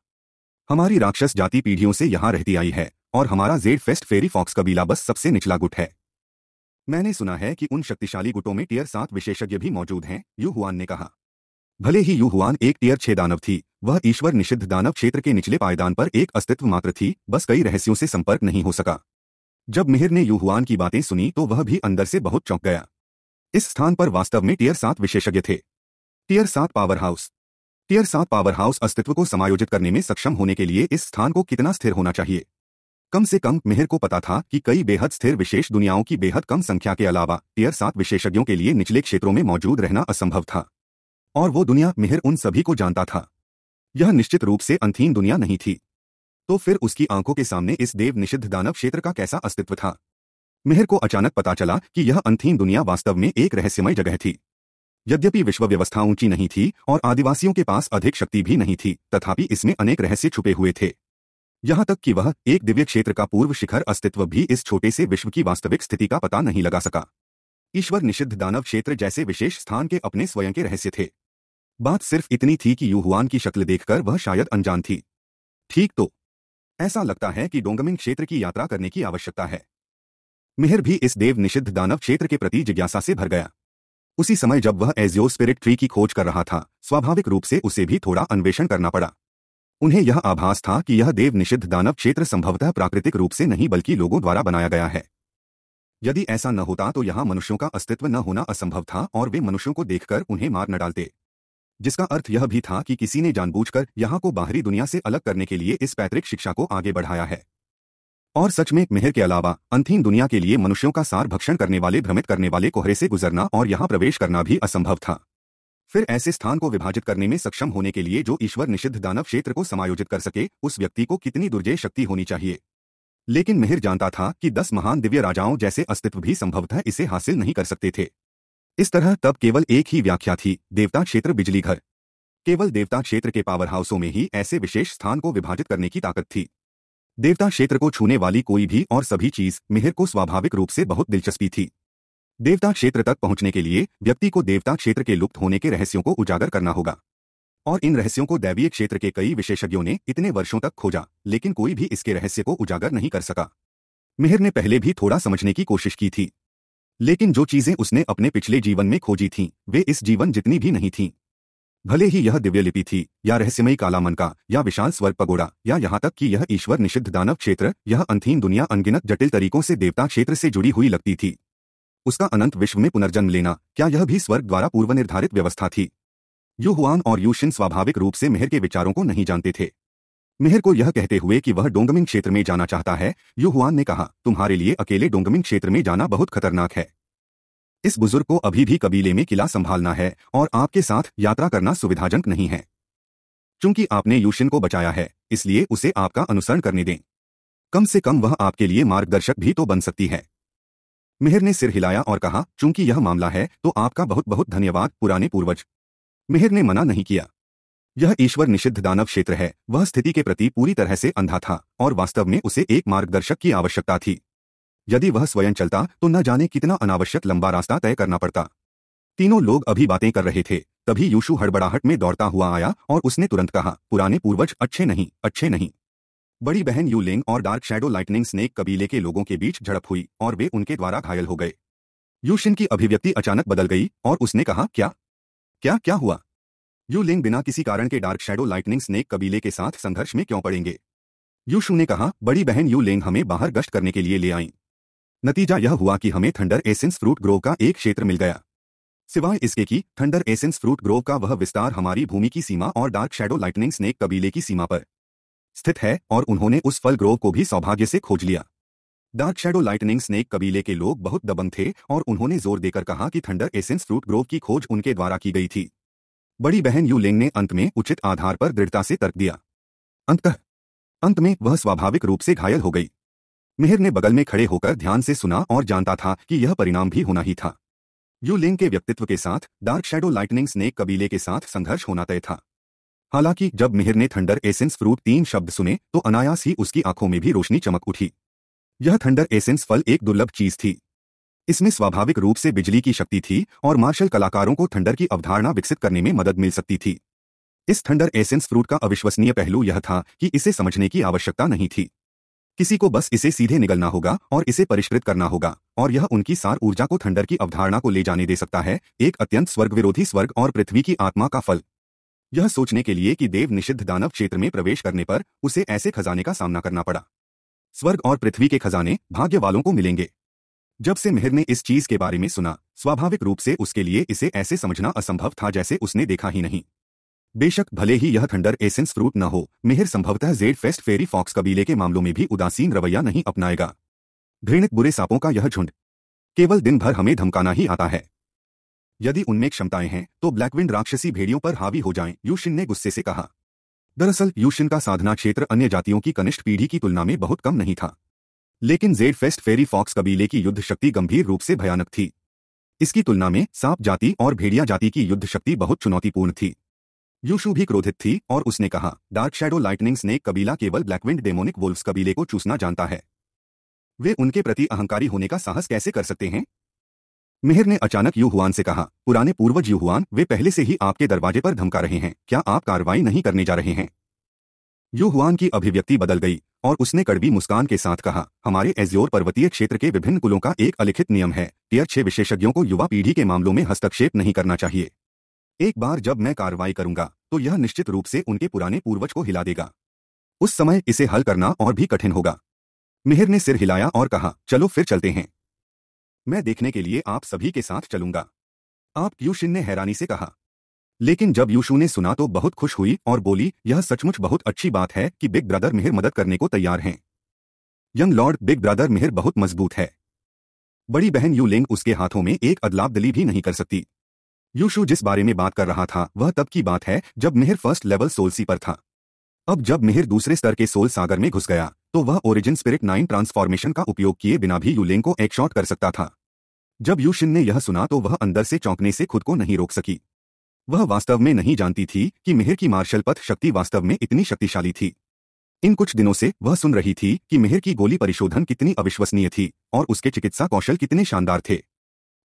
हमारी राक्षस जाति पीढ़ियों से यहां रहती आई है और हमारा जेड फेस्ट फेरी फॉक्स कबीला बस सबसे निचला गुट है मैंने सुना है कि उन शक्तिशाली गुटों में टीयर सात विशेषज्ञ भी मौजूद हैं यू हुआन ने कहा भले ही युहुआन एक टीयर छह दानव थी वह ईश्वर निषिद्ध दानव क्षेत्र के निचले पायदान पर एक अस्तित्व मात्र थी बस कई रहस्यों से संपर्क नहीं हो सका जब मिहिर ने युहुआन की बातें सुनी तो वह भी अंदर से बहुत चौंक गया इस स्थान पर वास्तव में टीयर सात विशेषज्ञ थे टीयर सात पावर हाउस टीयर सात पावर हाउस अस्तित्व को समायोजित करने में सक्षम होने के लिए इस स्थान को कितना स्थिर होना चाहिए कम से कम मेहर को पता था कि कई बेहद स्थिर विशेष दुनियाओं की बेहद कम संख्या के अलावा टीयर सात विशेषज्ञों के लिए निचले क्षेत्रों में मौजूद रहना असंभव था और वो दुनिया मिहिर उन सभी को जानता था यह निश्चित रूप से अंथहीन दुनिया नहीं थी तो फिर उसकी आंखों के सामने इस देव निषिद्ध दानव क्षेत्र का कैसा अस्तित्व था मिहिर को अचानक पता चला कि यह अंथहीन दुनिया वास्तव में एक रहस्यमय जगह थी यद्यपि विश्व व्यवस्था ऊंची नहीं थी और आदिवासियों के पास अधिक शक्ति भी नहीं थी तथापि इसमें अनेक रहस्य छुपे हुए थे यहां तक कि वह एक दिव्य क्षेत्र का पूर्व शिखर अस्तित्व भी इस छोटे से विश्व की वास्तविक स्थिति का पता नहीं लगा सका ईश्वर निषिद्ध दानव क्षेत्र जैसे विशेष स्थान के अपने स्वयं के रहस्य थे बात सिर्फ इतनी थी कि युहुआन की शक्ल देखकर वह शायद अनजान थी ठीक तो ऐसा लगता है कि डोंगमिंग क्षेत्र की यात्रा करने की आवश्यकता है मिहिर भी इस देव निषिद्ध दानव क्षेत्र के प्रति जिज्ञासा से भर गया उसी समय जब वह एजियो स्पिरिट ट्री की खोज कर रहा था स्वाभाविक रूप से उसे भी थोड़ा अन्वेषण करना पड़ा उन्हें यह आभास था कि यह देव निषिद्ध दानव क्षेत्र संभवतः प्राकृतिक रूप से नहीं बल्कि लोगों द्वारा बनाया गया है यदि ऐसा न होता तो यहां मनुष्यों का अस्तित्व न होना असंभव था और वे मनुष्यों को देखकर उन्हें मार न डालते जिसका अर्थ यह भी था कि किसी ने जानबूझकर यहां को बाहरी दुनिया से अलग करने के लिए इस पैतृक शिक्षा को आगे बढ़ाया है और सच में मेहर के अलावा अंतिम दुनिया के लिए मनुष्यों का सार भक्षण करने वाले भ्रमित करने वाले कोहरे से गुजरना और यहां प्रवेश करना भी असंभव था फिर ऐसे स्थान को विभाजित करने में सक्षम होने के लिए जो ईश्वर निषिद्ध दानव क्षेत्र को समायोजित कर सके उस व्यक्ति को कितनी दुर्जय शक्ति होनी चाहिए लेकिन मेहर जानता था कि दस महान दिव्य राजाओं जैसे अस्तित्व भी संभवतः इसे हासिल नहीं कर सकते थे इस तरह तब केवल एक ही व्याख्या थी देवता क्षेत्र बिजली घर केवल देवता क्षेत्र के पावर हाउसों में ही ऐसे विशेष स्थान को विभाजित करने की ताकत थी देवता क्षेत्र को छूने वाली कोई भी और सभी चीज मिहिर को स्वाभाविक रूप से बहुत दिलचस्पी थी देवता क्षेत्र तक पहुंचने के लिए व्यक्ति को देवता क्षेत्र के लुप्त होने के रहस्यों को उजागर करना होगा और इन रहस्यों को दैवीय क्षेत्र के कई विशेषज्ञों ने इतने वर्षों तक खोजा लेकिन कोई भी इसके रहस्य को उजागर नहीं कर सका मिहिर ने पहले भी थोड़ा समझने की कोशिश की थी लेकिन जो चीजें उसने अपने पिछले जीवन में खोजी थीं वे इस जीवन जितनी भी नहीं थीं भले ही यह दिव्य लिपि थी या रहस्यमयी कालामन का या विशाल स्वर्ग पगोड़ा या यहाँ तक कि यह ईश्वर निषिद्ध दानव क्षेत्र यह अंथहीन दुनिया अनगिनत जटिल तरीकों से देवता क्षेत्र से जुड़ी हुई लगती थी उसका अनंत विश्व में पुनर्जन्म लेना क्या यह भी स्वर्ग द्वारा पूर्व निर्धारित व्यवस्था थी यू हुआन और यूशिन स्वाभाविक रूप से मेहर के विचारों को नहीं जानते थे मेहर को यह कहते हुए कि वह डोंगमिंग क्षेत्र में जाना चाहता है युहवान ने कहा तुम्हारे लिए अकेले डोंगमिंग क्षेत्र में जाना बहुत खतरनाक है इस बुजुर्ग को अभी भी कबीले में किला संभालना है और आपके साथ यात्रा करना सुविधाजनक नहीं है चूंकि आपने यूशिन को बचाया है इसलिए उसे आपका अनुसरण करने दें कम से कम वह आपके लिए मार्गदर्शक भी तो बन सकती है मेहर ने सिर हिलाया और कहा चूंकि यह मामला है तो आपका बहुत बहुत धन्यवाद पुराने पूर्वज मेहर ने मना नहीं किया यह ईश्वर निषिद्ध दानव क्षेत्र है वह स्थिति के प्रति पूरी तरह से अंधा था और वास्तव में उसे एक मार्गदर्शक की आवश्यकता थी यदि वह स्वयं चलता तो न जाने कितना अनावश्यक लंबा रास्ता तय करना पड़ता तीनों लोग अभी बातें कर रहे थे तभी यूशु हड़बड़ाहट में दौड़ता हुआ आया और उसने तुरंत कहा पुराने पूर्वज अच्छे नहीं अच्छे नहीं बड़ी बहन यूलिंग और डार्क शैडो लाइटनिंग स्नेक कबीले के लोगों के बीच झड़प हुई और वे उनके द्वारा घायल हो गए यूशिन की अभिव्यक्ति अचानक बदल गई और उसने कहा क्या क्या क्या हुआ यू लिंग बिना किसी कारण के डार्क शेडो लाइटनिंग स्नेक कबीले के साथ संघर्ष में क्यों पड़ेंगे यूशु ने कहा बड़ी बहन यू हमें बाहर गश्त करने के लिए ले आई नतीजा यह हुआ कि हमें थंडर एसेंस फ्रूट ग्रोव का एक क्षेत्र मिल गया सिवाय इसके कि थंडर एसेंस फ्रूट ग्रोव का वह विस्तार हमारी भूमि की सीमा और डार्क शेडो लाइटनिंग स्नेक कबीले की सीमा पर स्थित है और उन्होंने उस फल ग्रोव को भी सौभाग्य से खोज लिया डार्क शेडो लाइटनिंग स्नेक कबीले के लोग बहुत दबंग थे और उन्होंने जोर देकर कहा कि थंडर एसेंस फ्रूट ग्रोव की खोज उनके द्वारा की गई थी बड़ी बहन यू लेंग ने अंत में उचित आधार पर दृढ़ता से तर्क दिया अंततः अंत में वह स्वाभाविक रूप से घायल हो गई मेहर ने बगल में खड़े होकर ध्यान से सुना और जानता था कि यह परिणाम भी होना ही था यू लिंग के व्यक्तित्व के साथ डार्क शेडो लाइटनिंग्स ने कबीले के साथ संघर्ष होना तय था हालांकि जब मिहिर ने थंडर एसेंस फ्रूट तीन शब्द सुने तो अनायास ही उसकी आंखों में भी रोशनी चमक उठी यह थंडर एसेंस फल एक दुर्लभ चीज थी इसमें स्वाभाविक रूप से बिजली की शक्ति थी और मार्शल कलाकारों को थंडर की अवधारणा विकसित करने में मदद मिल सकती थी इस थंडर एसेंस फ्रूट का अविश्वसनीय पहलू यह था कि इसे समझने की आवश्यकता नहीं थी किसी को बस इसे सीधे निगलना होगा और इसे परिष्कृत करना होगा और यह उनकी सार ऊर्जा को थंडर की अवधारणा को ले जाने दे सकता है एक अत्यंत स्वर्ग विरोधी स्वर्ग और पृथ्वी की आत्मा का फल यह सोचने के लिए कि देव निषिद्ध दानव क्षेत्र में प्रवेश करने पर उसे ऐसे खजाने का सामना करना पड़ा स्वर्ग और पृथ्वी के खजाने भाग्य वालों को मिलेंगे जब से मेहर ने इस चीज के बारे में सुना स्वाभाविक रूप से उसके लिए इसे ऐसे समझना असंभव था जैसे उसने देखा ही नहीं बेशक भले ही यह खंडर एसेंस फ्रूट न हो मेहर संभवतः जेड फेस्ट फेरी फॉक्स कबीले के मामलों में भी उदासीन रवैया नहीं अपनाएगा घृणित बुरे सांपों का यह झुंड केवल दिन भर हमें धमकाना ही आता है यदि उनमें क्षमताएं हैं तो ब्लैकविंड राक्षसी भेड़ियों पर हावी हो जाएं यूशिन ने गुस्से से कहा दरअसल यूशिन का साधना क्षेत्र अन्य जातियों की कनिष्ठ पीढ़ी की तुलना में बहुत कम नहीं था लेकिन जेड फेस्ट फेरी फॉक्स कबीले की युद्ध शक्ति गंभीर रूप से भयानक थी इसकी तुलना में सांप जाति और भेड़िया जाति की युद्ध शक्ति बहुत चुनौतीपूर्ण थी यूशु भी क्रोधित थी और उसने कहा डार्क शेडो लाइटनिंग ने कबीला केवल ब्लैकविंड डेमोनिक वोल्फ्स कबीले को चूसना जानता है वे उनके प्रति अहंकारी होने का साहस कैसे कर सकते हैं मिहिर ने अचानक युहुआन से कहा पुराने पूर्वज युहुआन वे पहले से ही आपके दरवाजे पर धमका रहे हैं क्या आप कार्रवाई नहीं करने जा रहे हैं युहुआन की अभिव्यक्ति बदल गई और उसने कड़वी मुस्कान के साथ कहा हमारे एज्योर पर्वतीय क्षेत्र के विभिन्न कुलों का एक अलिखित नियम है टीयर छह विशेषज्ञों को युवा पीढ़ी के मामलों में हस्तक्षेप नहीं करना चाहिए एक बार जब मैं कार्रवाई करूंगा तो यह निश्चित रूप से उनके पुराने पूर्वज को हिला देगा उस समय इसे हल करना और भी कठिन होगा मिहिर ने सिर हिलाया और कहा चलो फिर चलते हैं मैं देखने के लिए आप सभी के साथ चलूंगा आप क्यूशिन ने हैरानी से कहा लेकिन जब यूशु ने सुना तो बहुत खुश हुई और बोली यह सचमुच बहुत अच्छी बात है कि बिग ब्रदर मिहिर मदद करने को तैयार हैं young lord big brother Mihir बहुत मजबूत है बड़ी बहन यूलिंग उसके हाथों में एक अदलाबदली भी नहीं कर सकती यूशु जिस बारे में बात कर रहा था वह तब की बात है जब मिहिर फर्स्ट लेवल सोलसी पर था अब जब मिहिर दूसरे स्तर के सोल सागर में घुस गया तो वह ओरिजिन स्पिरिट नाइन ट्रांसफॉर्मेशन का उपयोग किए बिना भी यूलिंग को एक शॉट कर सकता था जब यूशिन ने यह सुना तो वह अंदर से चौंकने से खुद को नहीं रोक सकी वह वास्तव में नहीं जानती थी कि मेहर की मार्शल पथ शक्ति वास्तव में इतनी शक्तिशाली थी इन कुछ दिनों से वह सुन रही थी कि मेहर की गोली परिशोधन कितनी अविश्वसनीय थी और उसके चिकित्सा कौशल कितने शानदार थे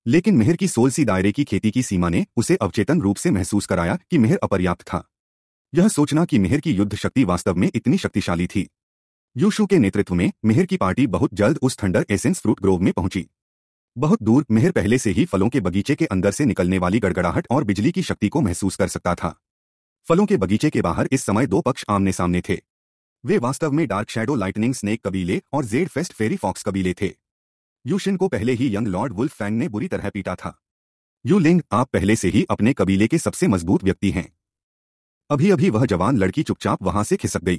लेकिन मेहर की सोलसी दायरे की खेती की सीमा ने उसे अवचेतन रूप से महसूस कराया कि मेहर अपर्याप्त था यह सोचना कि मेहर की युद्ध शक्ति वास्तव में इतनी शक्तिशाली थी यूशु के नेतृत्व में मेहर की पार्टी बहुत जल्द उस थंडर एसेंस फ्रूट ग्रोव में पहुंची बहुत दूर मेहर पहले से ही फलों के बगीचे के अंदर से निकलने वाली गड़गड़ाहट और बिजली की शक्ति को महसूस कर सकता था फलों के बगीचे के बाहर इस समय दो पक्ष आमने सामने थे वे वास्तव में डार्क शैडो लाइटनिंग स्नेक कबीले और जेड फेस्ट फेरी फॉक्स कबीले थे यूशिन को पहले ही यंग लॉर्ड वुल्फ फैंग ने बुरी तरह पीटा था यू लिंग आप पहले से ही अपने कबीले के सबसे मजबूत व्यक्ति हैं अभी अभी वह जवान लड़की चुपचाप वहां से खिसक गई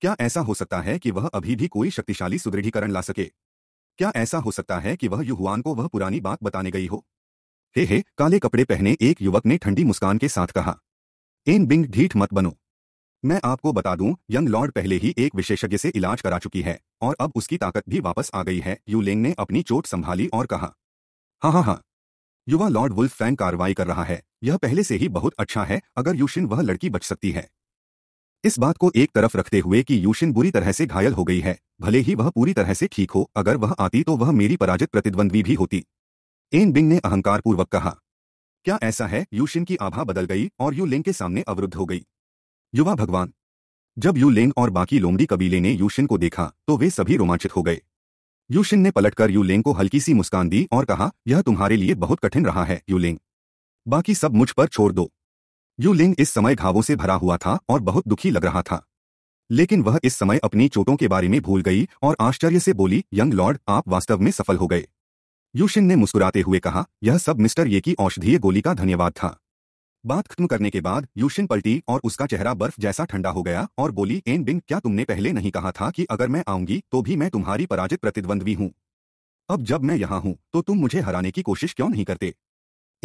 क्या ऐसा हो सकता है कि वह अभी भी कोई शक्तिशाली सुदृढ़ीकरण ला सके क्या ऐसा हो सकता है कि वह युवान को वह पुरानी बात बताने गई हो हे हे काले कपड़े पहने एक युवक ने ठंडी मुस्कान के साथ कहा एन बिंग ढीठ मत बनो मैं आपको बता दूं यंग लॉर्ड पहले ही एक विशेषज्ञ से इलाज करा चुकी है और अब उसकी ताकत भी वापस आ गई है यूलेंग ने अपनी चोट संभाली और कहा हाँ हाँ हाँ युवा लॉर्ड वुल्फ फैंग कार्रवाई कर रहा है यह पहले से ही बहुत अच्छा है अगर यूशिन वह लड़की बच सकती है इस बात को एक तरफ रखते हुए कि यूशिन बुरी तरह से घायल हो गई है भले ही वह पूरी तरह से ठीक हो अगर वह आती तो वह मेरी पराजित प्रतिद्वंद्वी भी होती एन बिंग ने अहंकारपूर्वक कहा क्या ऐसा है यूशिन की आभा बदल गई और यू लिंग के सामने अवरुद्ध हो गई युवा भगवान जब यू लिंग और बाकी लोमड़ी कबीले ने यूशिन को देखा तो वे सभी रोमांचित हो गए यूशिन ने पलटकर यू लिंग को हल्की सी मुस्कान दी और कहा यह तुम्हारे लिए बहुत कठिन रहा है यू लिंग बाकी सब मुझ पर छोड़ दो यू लिंग इस समय घावों से भरा हुआ था और बहुत दुखी लग रहा था लेकिन वह इस समय अपनी चोटों के बारे में भूल गई और आश्चर्य से बोली यंग लॉर्ड आप वास्तव में सफल हो गए यूशिन ने मुस्कुराते हुए कहा यह सब मिस्टर ये की औषधीय गोली का धन्यवाद था बात खत्म करने के बाद यूशिन पलटी और उसका चेहरा बर्फ जैसा ठंडा हो गया और बोली एन बिंग क्या तुमने पहले नहीं कहा था कि अगर मैं आऊंगी तो भी मैं तुम्हारी पराजित प्रतिद्वंद्वी हूं अब जब मैं यहां हूं तो तुम मुझे हराने की कोशिश क्यों नहीं करते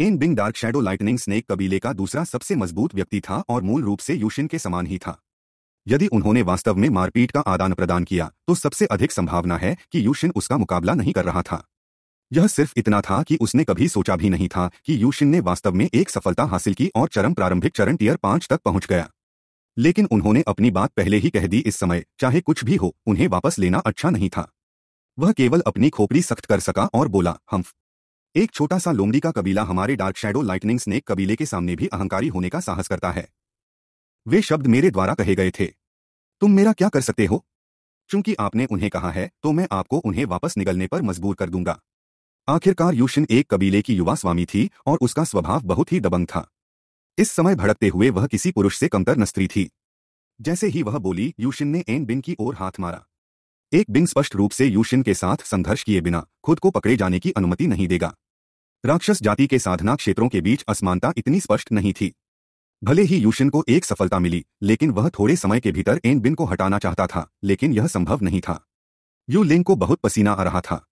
इन बिंग डार्क शैडो लाइटनिंग स्नेक कबीले का दूसरा सबसे मजबूत व्यक्ति था और मूल रूप से यूशिन के समान ही था यदि उन्होंने वास्तव में मारपीट का आदान प्रदान किया तो सबसे अधिक संभावना है कि यूशिन उसका मुकाबला नहीं कर रहा था यह सिर्फ इतना था कि उसने कभी सोचा भी नहीं था कि यूशिन ने वास्तव में एक सफलता हासिल की और चरम प्रारंभिक चरण टीयर पांच तक पहुंच गया लेकिन उन्होंने अपनी बात पहले ही कह दी इस समय चाहे कुछ भी हो उन्हें वापस लेना अच्छा नहीं था वह केवल अपनी खोपड़ी सख्त कर सका और बोला हम्फ एक छोटा सा लोमड़ी का कबीला हमारे डार्क शेडो लाइटनिंग स्नेक कबीले के सामने भी अहंकारी होने का साहस करता है वे शब्द मेरे द्वारा कहे गए थे तुम मेरा क्या कर सकते हो चूंकि आपने उन्हें कहा है तो मैं आपको उन्हें वापस निगलने पर मजबूर कर दूंगा आखिरकार यूशिन एक कबीले की युवा स्वामी थी और उसका स्वभाव बहुत ही दबंग था इस समय भड़कते हुए वह किसी पुरुष से कमतर नस्त्री थी जैसे ही वह बोली यूशिन ने एन बिन की ओर हाथ मारा एक बिन स्पष्ट रूप से यूशिन के साथ संघर्ष किए बिना खुद को पकड़े जाने की अनुमति नहीं देगा राक्षस जाति के साधना क्षेत्रों के बीच असमानता इतनी स्पष्ट नहीं थी भले ही यूशिन को एक सफलता मिली लेकिन वह थोड़े समय के भीतर एन बिन को हटाना चाहता था लेकिन यह संभव नहीं था यू लिंग को बहुत पसीना आ रहा था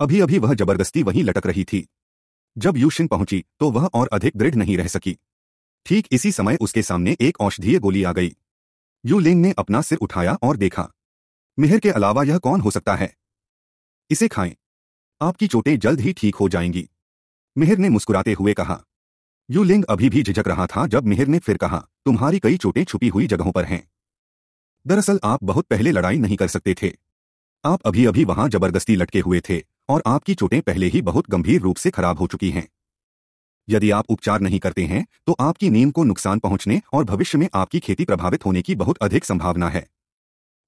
अभी अभी वह जबरदस्ती वहीं लटक रही थी जब यूशिन पहुंची तो वह और अधिक दृढ़ नहीं रह सकी ठीक इसी समय उसके सामने एक औषधीय गोली आ गई यू लिंग ने अपना सिर उठाया और देखा मिहर के अलावा यह कौन हो सकता है इसे खाएं आपकी चोटें जल्द ही ठीक हो जाएंगी मिहिर ने मुस्कुराते हुए कहा युलिंग अभी भी झिझक रहा था जब मिहिर ने फिर कहा तुम्हारी कई चोटें छुपी हुई जगहों पर हैं दरअसल आप बहुत पहले लड़ाई नहीं कर सकते थे आप अभी अभी वहां जबरदस्ती लटके हुए थे और आपकी चोटें पहले ही बहुत गंभीर रूप से खराब हो चुकी हैं यदि आप उपचार नहीं करते हैं तो आपकी नींद को नुकसान पहुंचने और भविष्य में आपकी खेती प्रभावित होने की बहुत अधिक संभावना है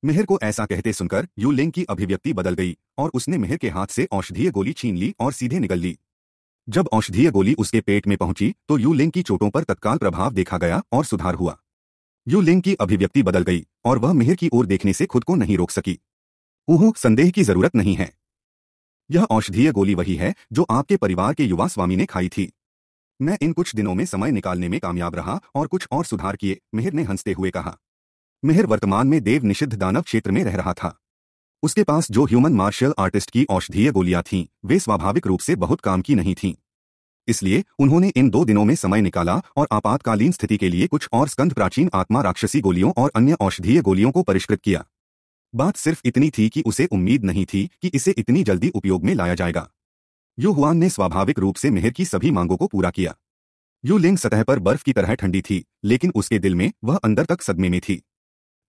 मिहिर को ऐसा कहते सुनकर यूलिंग की अभिव्यक्ति बदल गई और उसने मिहिर के हाथ से औषधीय गोली छीन ली और सीधे निकल ली जब औषधीय गोली उसके पेट में पहुंची तो यू लिंग की चोटों पर तत्काल प्रभाव देखा गया और सुधार हुआ यू लिंग की अभिव्यक्ति बदल गई और वह मेहर की ओर देखने से खुद को नहीं रोक सकी उह संदेह की जरूरत नहीं है यह औषधीय गोली वही है जो आपके परिवार के युवा स्वामी ने खाई थी मैं इन कुछ दिनों में समय निकालने में कामयाब रहा और कुछ और सुधार किए मेहर ने हंसते हुए कहा मेहर वर्तमान में देव निषिद्ध दानव क्षेत्र में रह रहा था उसके पास जो ह्यूमन मार्शल आर्टिस्ट की औषधीय गोलियां थीं वे स्वाभाविक रूप से बहुत काम की नहीं थीं इसलिए उन्होंने इन दो दिनों में समय निकाला और आपातकालीन स्थिति के लिए कुछ और स्कंद प्राचीन आत्मा राक्षसी गोलियों और अन्य औषधीय गोलियों को परिष्कृत किया बात सिर्फ इतनी थी कि उसे उम्मीद नहीं थी कि इसे इतनी जल्दी उपयोग में लाया जाएगा यू हुआन ने स्वाभाविक रूप से मेहर की सभी मांगों को पूरा किया यू लिंग सतह पर बर्फ की तरह ठंडी थी लेकिन उसके दिल में वह अंदर तक सदमे में थी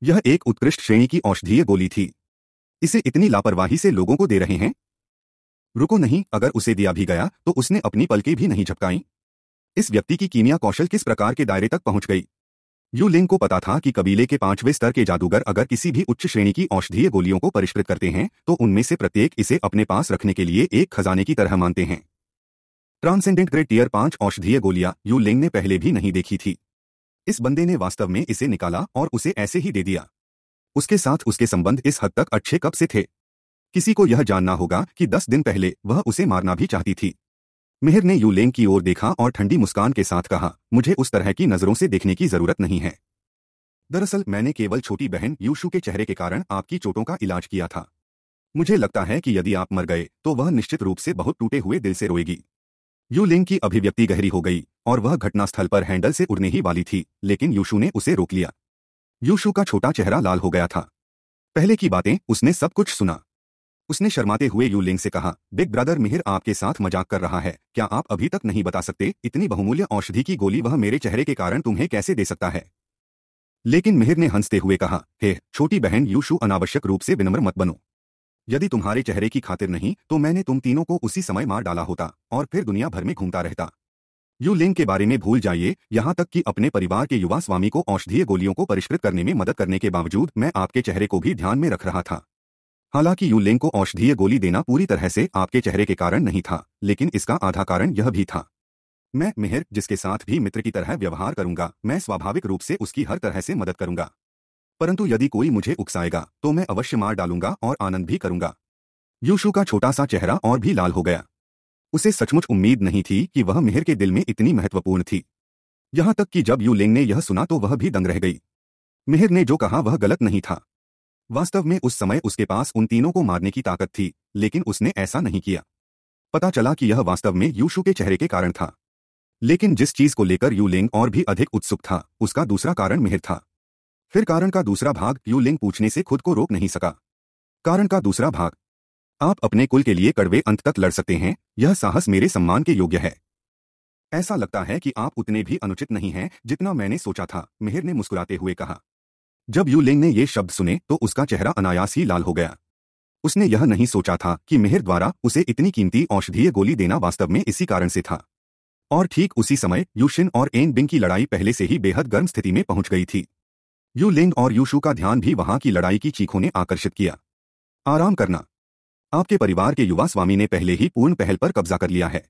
यह एक उत्कृष्ट श्रेणी की औषधीय गोली थी इसे इतनी लापरवाही से लोगों को दे रहे हैं रुको नहीं अगर उसे दिया भी गया तो उसने अपनी पलकें भी नहीं झपकाई इस व्यक्ति की कीमिया कौशल किस प्रकार के दायरे तक पहुंच गई यू लिंग को पता था कि कबीले के पांचवें स्तर के जादूगर अगर किसी भी उच्च श्रेणी की औषधीय गोलियों को परिष्कृत करते हैं तो उनमें से प्रत्येक इसे अपने पास रखने के लिए एक खजाने की तरह मानते हैं ट्रांसेंडेंट ग्रेड टीयर पांच औषधीय गोलियां यू लिंग ने पहले भी नहीं देखी थी इस बंदे ने वास्तव में इसे निकाला और उसे ऐसे ही दे दिया उसके साथ उसके संबंध इस हद तक अच्छे कब से थे किसी को यह जानना होगा कि दस दिन पहले वह उसे मारना भी चाहती थी मेहर ने यूलेंग की ओर देखा और ठंडी मुस्कान के साथ कहा मुझे उस तरह की नजरों से देखने की जरूरत नहीं है दरअसल मैंने केवल छोटी बहन यूशु के चेहरे के कारण आपकी चोटों का इलाज किया था मुझे लगता है कि यदि आप मर गए तो वह निश्चित रूप से बहुत टूटे हुए दिल से रोएगी यूलिंग की अभिव्यक्ति गहरी हो गई और वह घटनास्थल पर हैंडल से उड़ने ही वाली थी लेकिन यूशु ने उसे रोक लिया यूशु का छोटा चेहरा लाल हो गया था पहले की बातें उसने सब कुछ सुना उसने शर्माते हुए यूलिंग से कहा बिग ब्रदर मिहिर आपके साथ मजाक कर रहा है क्या आप अभी तक नहीं बता सकते इतनी बहुमूल्य औषधि की गोली वह मेरे चेहरे के कारण तुम्हें कैसे दे सकता है लेकिन मिहिर ने हंसते हुए कहा हे छोटी बहन यूशु अनावश्यक रूप से विनम्र मत बनो यदि तुम्हारे चेहरे की खातिर नहीं तो मैंने तुम तीनों को उसी समय मार डाला होता और फिर दुनिया भर में घूमता रहता यू लिंग के बारे में भूल जाइए यहाँ तक कि अपने परिवार के युवा स्वामी को औषधीय गोलियों को परिष्कृत करने में मदद करने के बावजूद मैं आपके चेहरे को भी ध्यान में रख रहा था हालांकि यू लिंग को औषधीय गोली देना पूरी तरह से आपके चेहरे के कारण नहीं था लेकिन इसका आधा कारण यह भी था मैं मेहर जिसके साथ भी मित्र की तरह व्यवहार करूंगा मैं स्वाभाविक रूप से उसकी हर तरह से मदद करूंगा परंतु यदि कोई मुझे उकसाएगा तो मैं अवश्य मार डालूंगा और आनंद भी करूंगा यूशु का छोटा सा चेहरा और भी लाल हो गया उसे सचमुच उम्मीद नहीं थी कि वह मिहिर के दिल में इतनी महत्वपूर्ण थी यहां तक कि जब यूलिंग ने यह सुना तो वह भी दंग रह गई मिहिर ने जो कहा वह गलत नहीं था वास्तव में उस समय उसके पास उन तीनों को मारने की ताकत थी लेकिन उसने ऐसा नहीं किया पता चला कि यह वास्तव में यूशु के चेहरे के कारण था लेकिन जिस चीज को लेकर यूलिंग और भी अधिक उत्सुक था उसका दूसरा कारण मिहिर था फिर कारण का दूसरा भाग यूलिंग पूछने से खुद को रोक नहीं सका कारण का दूसरा भाग आप अपने कुल के लिए कड़वे अंत तक लड़ सकते हैं यह साहस मेरे सम्मान के योग्य है ऐसा लगता है कि आप उतने भी अनुचित नहीं हैं जितना मैंने सोचा था मेहर ने मुस्कुराते हुए कहा जब यूलिंग ने ये शब्द सुने तो उसका चेहरा अनायास ही लाल हो गया उसने यह नहीं सोचा था कि मेहर द्वारा उसे इतनी कीमती औषधीय गोली देना वास्तव में इसी कारण से था और ठीक उसी समय यूशिन और एन बिंग की लड़ाई पहले से ही बेहद गर्म स्थिति में पहुंच गई थी यू लिंग और यूशु का ध्यान भी वहां की लड़ाई की चीखों ने आकर्षित किया आराम करना आपके परिवार के युवा स्वामी ने पहले ही पूर्ण पहल पर कब्जा कर लिया है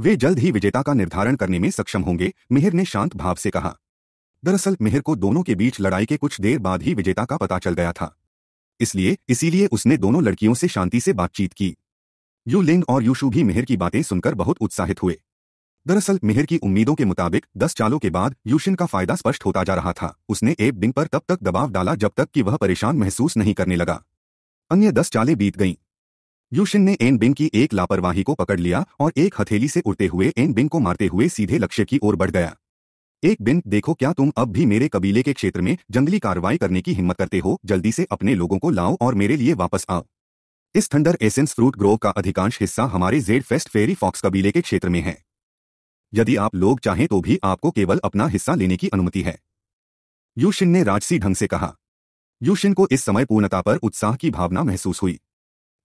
वे जल्द ही विजेता का निर्धारण करने में सक्षम होंगे मिहिर ने शांत भाव से कहा दरअसल मिहिर को दोनों के बीच लड़ाई के कुछ देर बाद ही विजेता का पता चल गया था इसलिए इसीलिए उसने दोनों लड़कियों से शांति से बातचीत की यू लिंग और यूशु भी मिहिर की बातें सुनकर बहुत उत्साहित हुए दरअसल मिहिर की उम्मीदों के मुताबिक दस चालों के बाद यूशिन का फायदा स्पष्ट होता जा रहा था उसने एक दिन पर तब तक दबाव डाला जब तक कि वह परेशान महसूस नहीं करने लगा अन्य दस चालें बीत गईं यूशिन ने एन बिन की एक लापरवाही को पकड़ लिया और एक हथेली से उड़ते हुए एन बिन को मारते हुए सीधे लक्ष्य की ओर बढ़ गया एक बिन देखो क्या तुम अब भी मेरे कबीले के क्षेत्र में जंगली कार्रवाई करने की हिम्मत करते हो जल्दी से अपने लोगों को लाओ और मेरे लिए वापस आओ इस थंडर एसेंस फ्रूट ग्रोव का अधिकांश हिस्सा हमारे जेड फेस्ट फेरी फॉक्स कबीले के क्षेत्र में है यदि आप लोग चाहें तो भी आपको केवल अपना हिस्सा लेने की अनुमति है यूशिन ने राजसी ढंग से कहा यूशिन को इस समय पूर्णता पर उत्साह की भावना महसूस हुई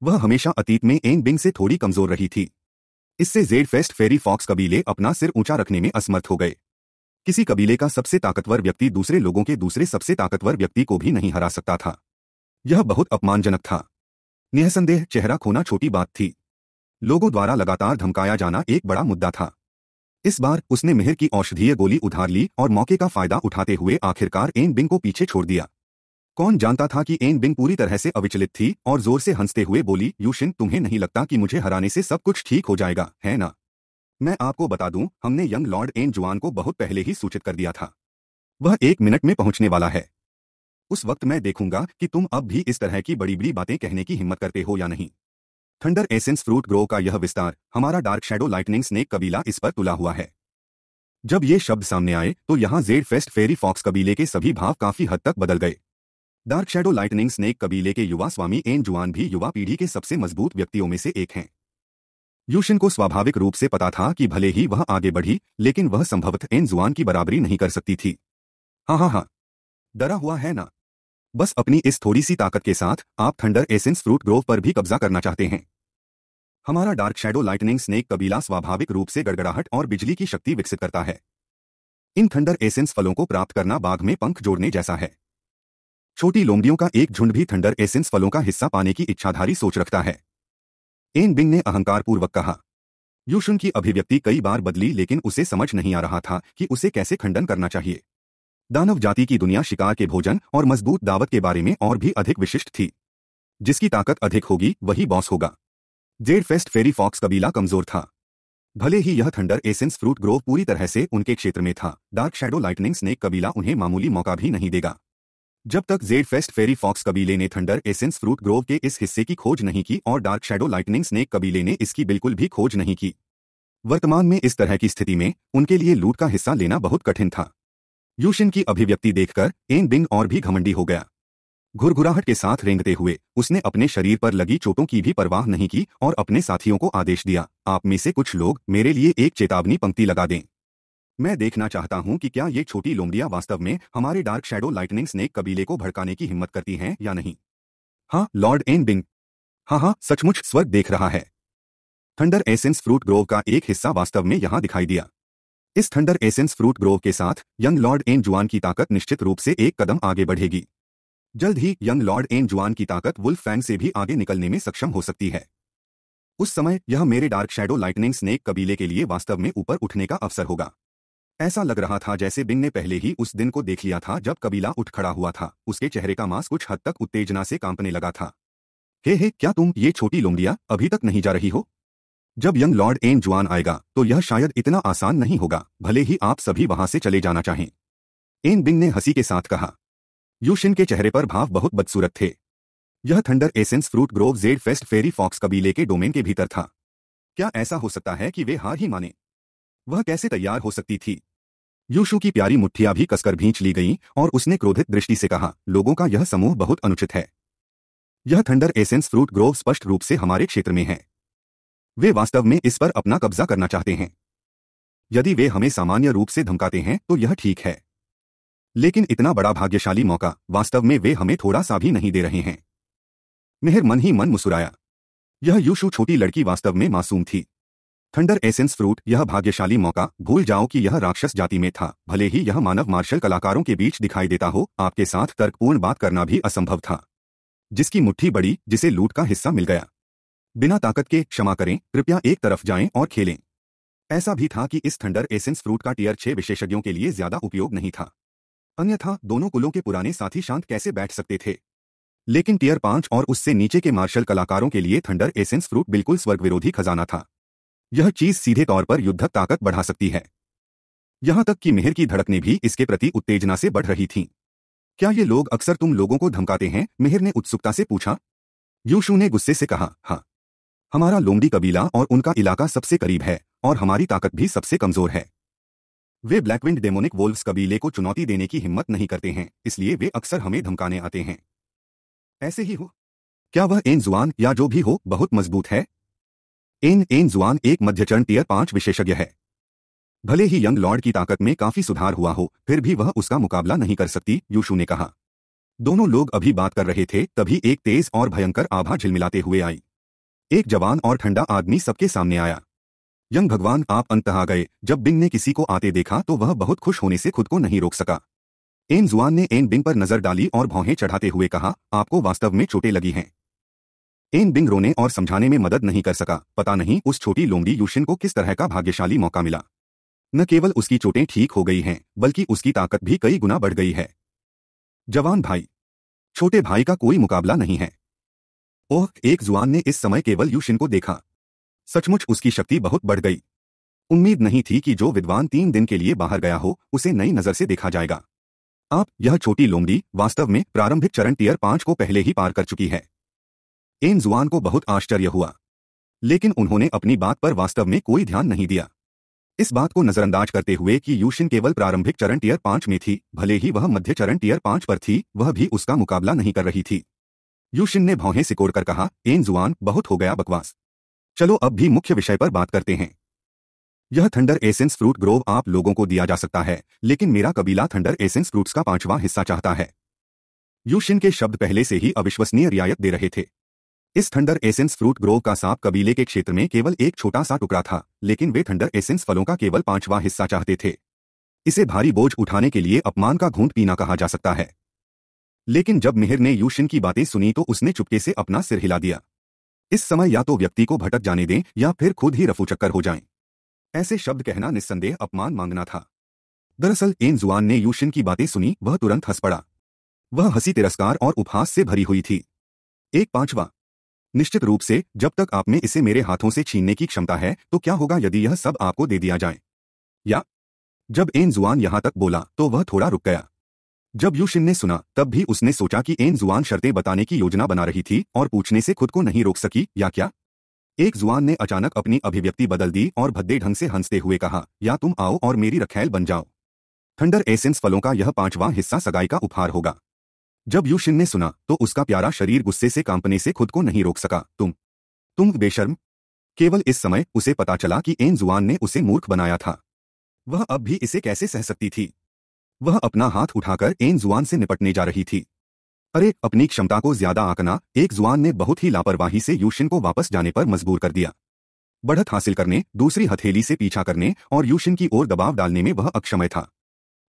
वह हमेशा अतीत में एंग बिंग से थोड़ी कमजोर रही थी इससे जेड फेस्ट फेरी फॉक्स कबीले अपना सिर ऊंचा रखने में असमर्थ हो गए किसी कबीले का सबसे ताकतवर व्यक्ति दूसरे लोगों के दूसरे सबसे ताकतवर व्यक्ति को भी नहीं हरा सकता था यह बहुत अपमानजनक था निहसंदेह चेहरा खोना छोटी बात थी लोगों द्वारा लगातार धमकाया जाना एक बड़ा मुद्दा था इस बार उसने मेहर की औषधीय गोली उधार ली और मौके का फायदा उठाते हुए आखिरकार एन बिंग को पीछे छोड़ दिया कौन जानता था कि एन बिंग पूरी तरह से अविचलित थी और जोर से हंसते हुए बोली यूशिन तुम्हें नहीं लगता कि मुझे हराने से सब कुछ ठीक हो जाएगा है ना मैं आपको बता दूं हमने यंग लॉर्ड एन जुआन को बहुत पहले ही सूचित कर दिया था वह एक मिनट में पहुंचने वाला है उस वक्त मैं देखूंगा कि तुम अब भी इस तरह की बड़ी बड़ी बातें कहने की हिम्मत करते हो या नहीं थंडर एसेंस फ्रूट ग्रो का यह विस्तार हमारा डार्क शेडो लाइटनिंग स्नेक कबीला इस पर तुला हुआ है जब ये शब्द सामने आए तो यहाँ जेड फेस्ट फेरी फॉक्स कबीले के सभी भाव काफी हद तक बदल गए डार्क शेडो लाइटनिंग स्नेक कबीले के युवा स्वामी एन जुआन भी युवा पीढ़ी के सबसे मजबूत व्यक्तियों में से एक हैं यूशिन को स्वाभाविक रूप से पता था कि भले ही वह आगे बढ़ी लेकिन वह संभवतः एन जुआन की बराबरी नहीं कर सकती थी हाँ हाँ हाँ डरा हुआ है ना बस अपनी इस थोड़ी सी ताकत के साथ आप थंडर एसेंस फ्रूट ग्रोव पर भी कब्जा करना चाहते हैं हमारा डार्क शेडो लाइटनिंग स्नेक कबीला स्वाभाविक रूप से गड़गड़ाहट और बिजली की शक्ति विकसित करता है इन थंडर एसेंस फलों को प्राप्त करना बाघ में पंख जोड़ने जैसा है छोटी लोमड़ियों का एक झुंड भी थंडर एसेंस फलों का हिस्सा पाने की इच्छाधारी सोच रखता है एन बिंग ने अहंकारपूर्वक कहा यूशुन की अभिव्यक्ति कई बार बदली लेकिन उसे समझ नहीं आ रहा था कि उसे कैसे खंडन करना चाहिए दानव जाति की दुनिया शिकार के भोजन और मजबूत दावत के बारे में और भी अधिक विशिष्ट थी जिसकी ताकत अधिक होगी वही बॉस होगा जेड फेस्ट फेरी फॉक्स कबीला कमजोर था भले ही यह थंडर एसेंस फ्रूट ग्रोव पूरी तरह से उनके क्षेत्र में था डार्क शेडो लाइटनिंग्स ने कबीला उन्हें मामूली मौका भी नहीं देगा जब तक जेड फेस्ट फेरी फॉक्स कबीले ने थंडर एसेंस फ्रूट ग्रोव के इस हिस्से की खोज नहीं की और डार्क शेडो लाइटनिंग स्नेक कबीले ने इसकी बिल्कुल भी खोज नहीं की वर्तमान में इस तरह की स्थिति में उनके लिए लूट का हिस्सा लेना बहुत कठिन था यूशिन की अभिव्यक्ति देखकर एन बिंग और भी घमंडी हो गया घुरघुराहट के साथ रेंगते हुए उसने अपने शरीर पर लगी चोटों की भी परवाह नहीं की और अपने साथियों को आदेश दिया आप में से कुछ लोग मेरे लिए एक चेतावनी पंक्ति लगा दें मैं देखना चाहता हूं कि क्या ये छोटी लोमड़ियां वास्तव में हमारे डार्क शेडो लाइटनिंग स्नेक कबीले को भड़काने की हिम्मत करती हैं या नहीं हाँ लॉर्ड एन बिंग हाँ हाँ सचमुच स्वर्ग देख रहा है थंडर एसेंस फ्रूट ग्रोव का एक हिस्सा वास्तव में यहां दिखाई दिया इस थंडर एसेंस फ्रूट ग्रोव के साथ यंग लॉर्ड एन जुआन की ताकत निश्चित रूप से एक कदम आगे बढ़ेगी जल्द ही यंग लॉर्ड एन जुआन की ताकत वुल्फ फैंग से भी आगे निकलने में सक्षम हो सकती है उस समय यह मेरे डार्क शेडो लाइटनिंग स्नेक कबीले के लिए वास्तव में ऊपर उठने का अवसर होगा ऐसा लग रहा था जैसे बिंग ने पहले ही उस दिन को देख लिया था जब कबीला उठ खड़ा हुआ था उसके चेहरे का मांस कुछ हद तक उत्तेजना से कांपने लगा था हे हे क्या तुम ये छोटी लोमड़िया अभी तक नहीं जा रही हो जब यंग लॉर्ड एन जुआन आएगा तो यह शायद इतना आसान नहीं होगा भले ही आप सभी वहां से चले जाना चाहें एन बिंग ने हंसी के साथ कहा यूशिन के चेहरे पर भाव बहुत बदसूरत थे यह thunder essence fruit grove jade fest fairy fox कबीले के डोमेन के भीतर था क्या ऐसा हो सकता है कि वे हार ही माने वह कैसे तैयार हो सकती थी यूशु की प्यारी मुठ्ठियां भी कसकर भींच ली गईं और उसने क्रोधित दृष्टि से कहा लोगों का यह समूह बहुत अनुचित है यह थंडर एसेंस फ्रूट ग्रोव स्पष्ट रूप से हमारे क्षेत्र में है वे वास्तव में इस पर अपना कब्जा करना चाहते हैं यदि वे हमें सामान्य रूप से धमकाते हैं तो यह ठीक है लेकिन इतना बड़ा भाग्यशाली मौका वास्तव में वे हमें थोड़ा सा भी नहीं दे रहे हैं मेहर मन ही मन मुस्कुराया यह यूशु छोटी लड़की वास्तव में मासूम थी थंडर एसेंस फ्रूट यह भाग्यशाली मौका भूल जाओ कि यह राक्षस जाति में था भले ही यह मानव मार्शल कलाकारों के बीच दिखाई देता हो आपके साथ तर्कपूर्ण बात करना भी असंभव था जिसकी मुट्ठी बड़ी जिसे लूट का हिस्सा मिल गया बिना ताकत के क्षमा करें कृपया एक तरफ जाएं और खेलें ऐसा भी था कि इस थंडर एसेंस फ्रूट का टीयर छह विशेषज्ञों के लिए ज्यादा उपयोग नहीं था अन्यथा दोनों कुलों के पुराने साथी शांत कैसे बैठ सकते थे लेकिन टीयर पांच और उससे नीचे के मार्शल कलाकारों के लिए थंडर एसेंस फ्रूट बिल्कुल स्वर्ग विरोधी खजाना था यह चीज सीधे तौर पर युद्धक ताकत बढ़ा सकती है यहां तक कि मेहर की धड़कने भी इसके प्रति उत्तेजना से बढ़ रही थीं। क्या ये लोग अक्सर तुम लोगों को धमकाते हैं मेहर ने उत्सुकता से पूछा यूशु ने गुस्से से कहा हाँ हमारा लोमडी कबीला और उनका इलाका सबसे करीब है और हमारी ताकत भी सबसे कमजोर है वे ब्लैकविंड डेमोनिक वोल्व्स कबीले को चुनौती देने की हिम्मत नहीं करते हैं इसलिए वे अक्सर हमें धमकाने आते हैं ऐसे ही हो क्या वह एन जुआन या जो भी हो बहुत मजबूत है एन एन जुआन एक मध्यचरण टीयर पांच विशेषज्ञ है भले ही यंग लॉर्ड की ताकत में काफी सुधार हुआ हो फिर भी वह उसका मुकाबला नहीं कर सकती यूशु ने कहा दोनों लोग अभी बात कर रहे थे तभी एक तेज और भयंकर आभा झिलमिलाते हुए आई एक जवान और ठंडा आदमी सबके सामने आया यंग भगवान आप अंत आ गए जब बिंग ने किसी को आते देखा तो वह बहुत खुश होने से खुद को नहीं रोक सका एन जुआन ने एन बिंग पर नजर डाली और भौहें चढ़ाते हुए कहा आपको वास्तव में चोटें लगी हैं बिंग रोने और समझाने में मदद नहीं कर सका पता नहीं उस छोटी लोमड़ी यूशिन को किस तरह का भाग्यशाली मौका मिला न केवल उसकी चोटें ठीक हो गई हैं बल्कि उसकी ताकत भी कई गुना बढ़ गई है जवान भाई छोटे भाई का कोई मुकाबला नहीं है ओह एक जुआन ने इस समय केवल यूशिन को देखा सचमुच उसकी शक्ति बहुत बढ़ गई उम्मीद नहीं थी कि जो विद्वान तीन दिन के लिए बाहर गया हो उसे नई नजर से देखा जाएगा आप यह छोटी लोमड़ी वास्तव में प्रारंभिक चरण टीयर पांच को पहले ही पार कर चुकी है इन जुआन को बहुत आश्चर्य हुआ लेकिन उन्होंने अपनी बात पर वास्तव में कोई ध्यान नहीं दिया इस बात को नजरअंदाज करते हुए कि यूशिन केवल प्रारंभिक चरण टीयर पांच में थी भले ही वह मध्य चरण टीयर पांच पर थी वह भी उसका मुकाबला नहीं कर रही थी यूशिन ने भौहें सिकोड़ कर कहा एन जुआन बहुत हो गया बकवास चलो अब भी मुख्य विषय पर बात करते हैं यह थंडर एसेंस फ्रूट ग्रोव आप लोगों को दिया जा सकता है लेकिन मेरा कबीला थंडर एसेंस फ्रूट्स का पांचवा हिस्सा चाहता है यूशिन के शब्द पहले से ही अविश्वसनीय रियायत दे रहे थे इस थंडर एसेंस फ्रूट ग्रोव का सांप कबीले के क्षेत्र में केवल एक छोटा सा टुकड़ा था लेकिन वे थंडर एसेंस फलों का केवल पांचवा हिस्सा चाहते थे इसे भारी बोझ उठाने के लिए अपमान का घूंट पीना कहा जा सकता है लेकिन जब मिहिर ने यूशिन की बातें सुनी तो उसने चुपके से अपना सिर हिला दिया इस समय या तो व्यक्ति को भटक जाने दें या फिर खुद ही रफूचक्कर हो जाएं। ऐसे शब्द कहना निस्संदेह अपमान मांगना था दरअसल एन जुआन ने यूशिन की बातें सुनी वह तुरंत हंस पड़ा वह हंसी तिरस्कार और उपहास से भरी हुई थी एक पांचवा निश्चित रूप से जब तक आपने इसे मेरे हाथों से छीनने की क्षमता है तो क्या होगा यदि यह सब आपको दे दिया जाए या जब एन जुआन यहां तक बोला तो वह थोड़ा रुक गया जब यूशिन ने सुना तब भी उसने सोचा कि एन जुआन शर्तें बताने की योजना बना रही थी और पूछने से खुद को नहीं रोक सकी या क्या एक जुआन ने अचानक अपनी अभिव्यक्ति बदल दी और भद्दे ढंग से हंसते हुए कहा या तुम आओ और मेरी रखैल बन जाओ थंडर एसेंस फलों का यह पांचवां हिस्सा सगाई का उपहार होगा जब यूशिन ने सुना तो उसका प्यारा शरीर गुस्से से कांपने से खुद को नहीं रोक सका तुम तुम बेशर्म केवल इस समय उसे पता चला कि एन जुआन ने उसे मूर्ख बनाया था वह अब भी इसे कैसे सह सकती थी वह अपना हाथ उठाकर एन जुआन से निपटने जा रही थी अरे अपनी क्षमता को ज्यादा आंकना एक जुआन ने बहुत ही लापरवाही से यूशिन को वापस जाने पर मजबूर कर दिया बढ़त हासिल करने दूसरी हथेली से पीछा करने और यूशिन की ओर दबाव डालने में वह अक्षमय था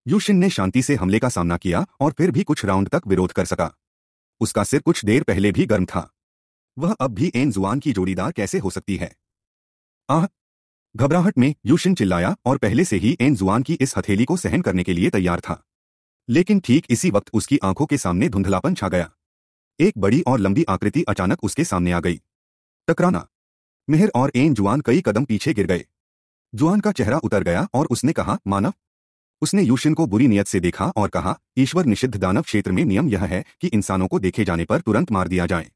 युशिन ने शांति से हमले का सामना किया और फिर भी कुछ राउंड तक विरोध कर सका उसका सिर कुछ देर पहले भी गर्म था वह अब भी एन जुआन की जोड़ीदार कैसे हो सकती है आह घबराहट में यूशिन चिल्लाया और पहले से ही एन जुआन की इस हथेली को सहन करने के लिए तैयार था लेकिन ठीक इसी वक्त उसकी आंखों के सामने धुंधलापन छा गया एक बड़ी और लंबी आकृति अचानक उसके सामने आ गई टकराना मेहर और एन जुआन कई कदम पीछे गिर गए जुआन का चेहरा उतर गया और उसने कहा मानव उसने यूशिन को बुरी नियत से देखा और कहा ईश्वर निषिद्ध दानव क्षेत्र में नियम यह है कि इंसानों को देखे जाने पर तुरंत मार दिया जाए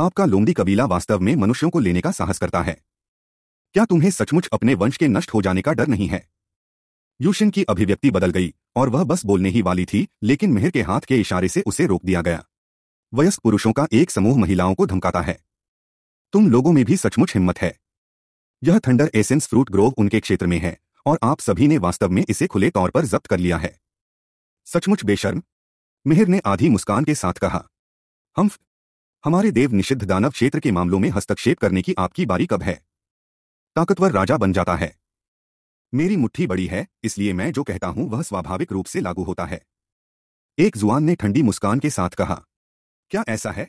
आपका लोमदी कबीला वास्तव में मनुष्यों को लेने का साहस करता है क्या तुम्हें सचमुच अपने वंश के नष्ट हो जाने का डर नहीं है यूशिन की अभिव्यक्ति बदल गई और वह बस बोलने ही वाली थी लेकिन मेहर के हाथ के इशारे से उसे रोक दिया गया वयस्क पुरुषों का एक समूह महिलाओं को धमकाता है तुम लोगों में भी सचमुच हिम्मत है यह थंडर एसेंस फ्रूट ग्रोव उनके क्षेत्र में है और आप सभी ने वास्तव में इसे खुले तौर पर जब्त कर लिया है सचमुच बेशर्म मिहिर ने आधी मुस्कान के साथ कहा हम हमारे देव निषिद्ध दानव क्षेत्र के मामलों में हस्तक्षेप करने की आपकी बारी कब है ताकतवर राजा बन जाता है मेरी मुट्ठी बड़ी है इसलिए मैं जो कहता हूं वह स्वाभाविक रूप से लागू होता है एक जुआन ने ठंडी मुस्कान के साथ कहा क्या ऐसा है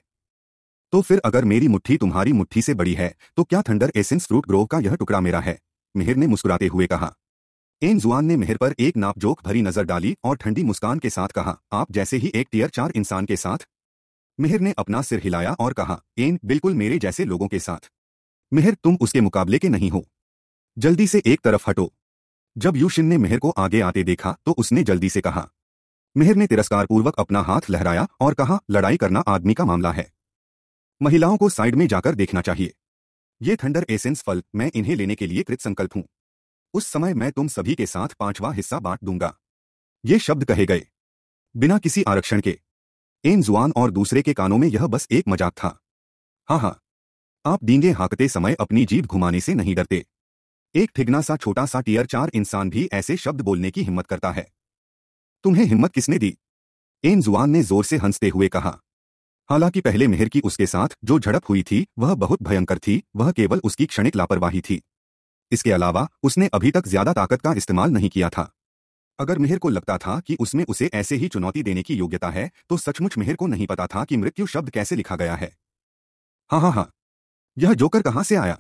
तो फिर अगर मेरी मुट्ठी तुम्हारी मुट्ठी से बड़ी है तो क्या थंडर एसेंस फ्रूट ग्रोव का यह टुकड़ा मेरा है मिहिर ने मुस्कुराते हुए कहा एन जुआन ने मेहर पर एक नापजोक भरी नजर डाली और ठंडी मुस्कान के साथ कहा आप जैसे ही एक टीयर चार इंसान के साथ मेहर ने अपना सिर हिलाया और कहा एन बिल्कुल मेरे जैसे लोगों के साथ मेहर तुम उसके मुकाबले के नहीं हो जल्दी से एक तरफ हटो जब यूशिन ने मेहर को आगे आते देखा तो उसने जल्दी से कहा मेहर ने तिरस्कारपूर्वक अपना हाथ लहराया और कहा लड़ाई करना आदमी का मामला है महिलाओं को साइड में जाकर देखना चाहिए ये थंडर एसेंस फल मैं इन्हें लेने के लिए कृत संकल्प हूं उस समय मैं तुम सभी के साथ पांचवा हिस्सा बांट दूंगा ये शब्द कहे गए बिना किसी आरक्षण के एन जुआन और दूसरे के कानों में यह बस एक मजाक था हाँ हाँ आप डींगे हाकते समय अपनी जीभ घुमाने से नहीं डरते एक ठिगना सा छोटा सा टीयर चार इंसान भी ऐसे शब्द बोलने की हिम्मत करता है तुम्हें हिम्मत किसने दी एन जुआन ने जोर से हंसते हुए कहा हालांकि पहले मेहर की उसके साथ जो झड़प हुई थी वह बहुत भयंकर थी वह केवल उसकी क्षणिक लापरवाही थी इसके अलावा उसने अभी तक ज्यादा ताकत का इस्तेमाल नहीं किया था अगर मेहर को लगता था कि उसमें उसे ऐसे ही चुनौती देने की योग्यता है तो सचमुच मेहर को नहीं पता था कि मृत्यु शब्द कैसे लिखा गया है हाँ हाँ हाँ यह जोकर कहां से आया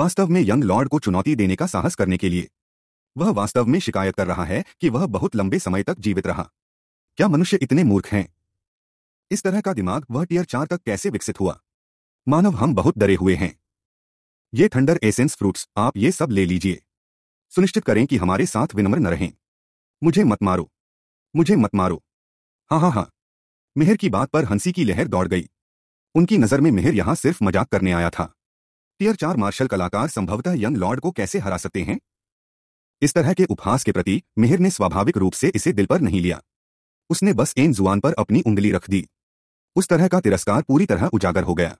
वास्तव में यंग लॉर्ड को चुनौती देने का साहस करने के लिए वह वास्तव में शिकायत कर रहा है कि वह बहुत लंबे समय तक जीवित रहा क्या मनुष्य इतने मूर्ख हैं इस तरह का दिमाग वह टीयर चार तक कैसे विकसित हुआ मानव हम बहुत डरे हुए हैं ये थंडर एसेंस फ्रूट्स आप ये सब ले लीजिए सुनिश्चित करें कि हमारे साथ विनम्र न रहें मुझे मत मारो मुझे मत मारो हाँ हाँ हाँ मेहर की बात पर हंसी की लहर दौड़ गई उनकी नजर में मेहर यहां सिर्फ मजाक करने आया था टीयर चार मार्शल कलाकार संभवतः यंग लॉर्ड को कैसे हरा सकते हैं इस तरह के उपहास के प्रति मेहर ने स्वाभाविक रूप से इसे दिल पर नहीं लिया उसने बस एन जुआन पर अपनी उंगली रख दी उस तरह का तिरस्कार पूरी तरह उजागर हो गया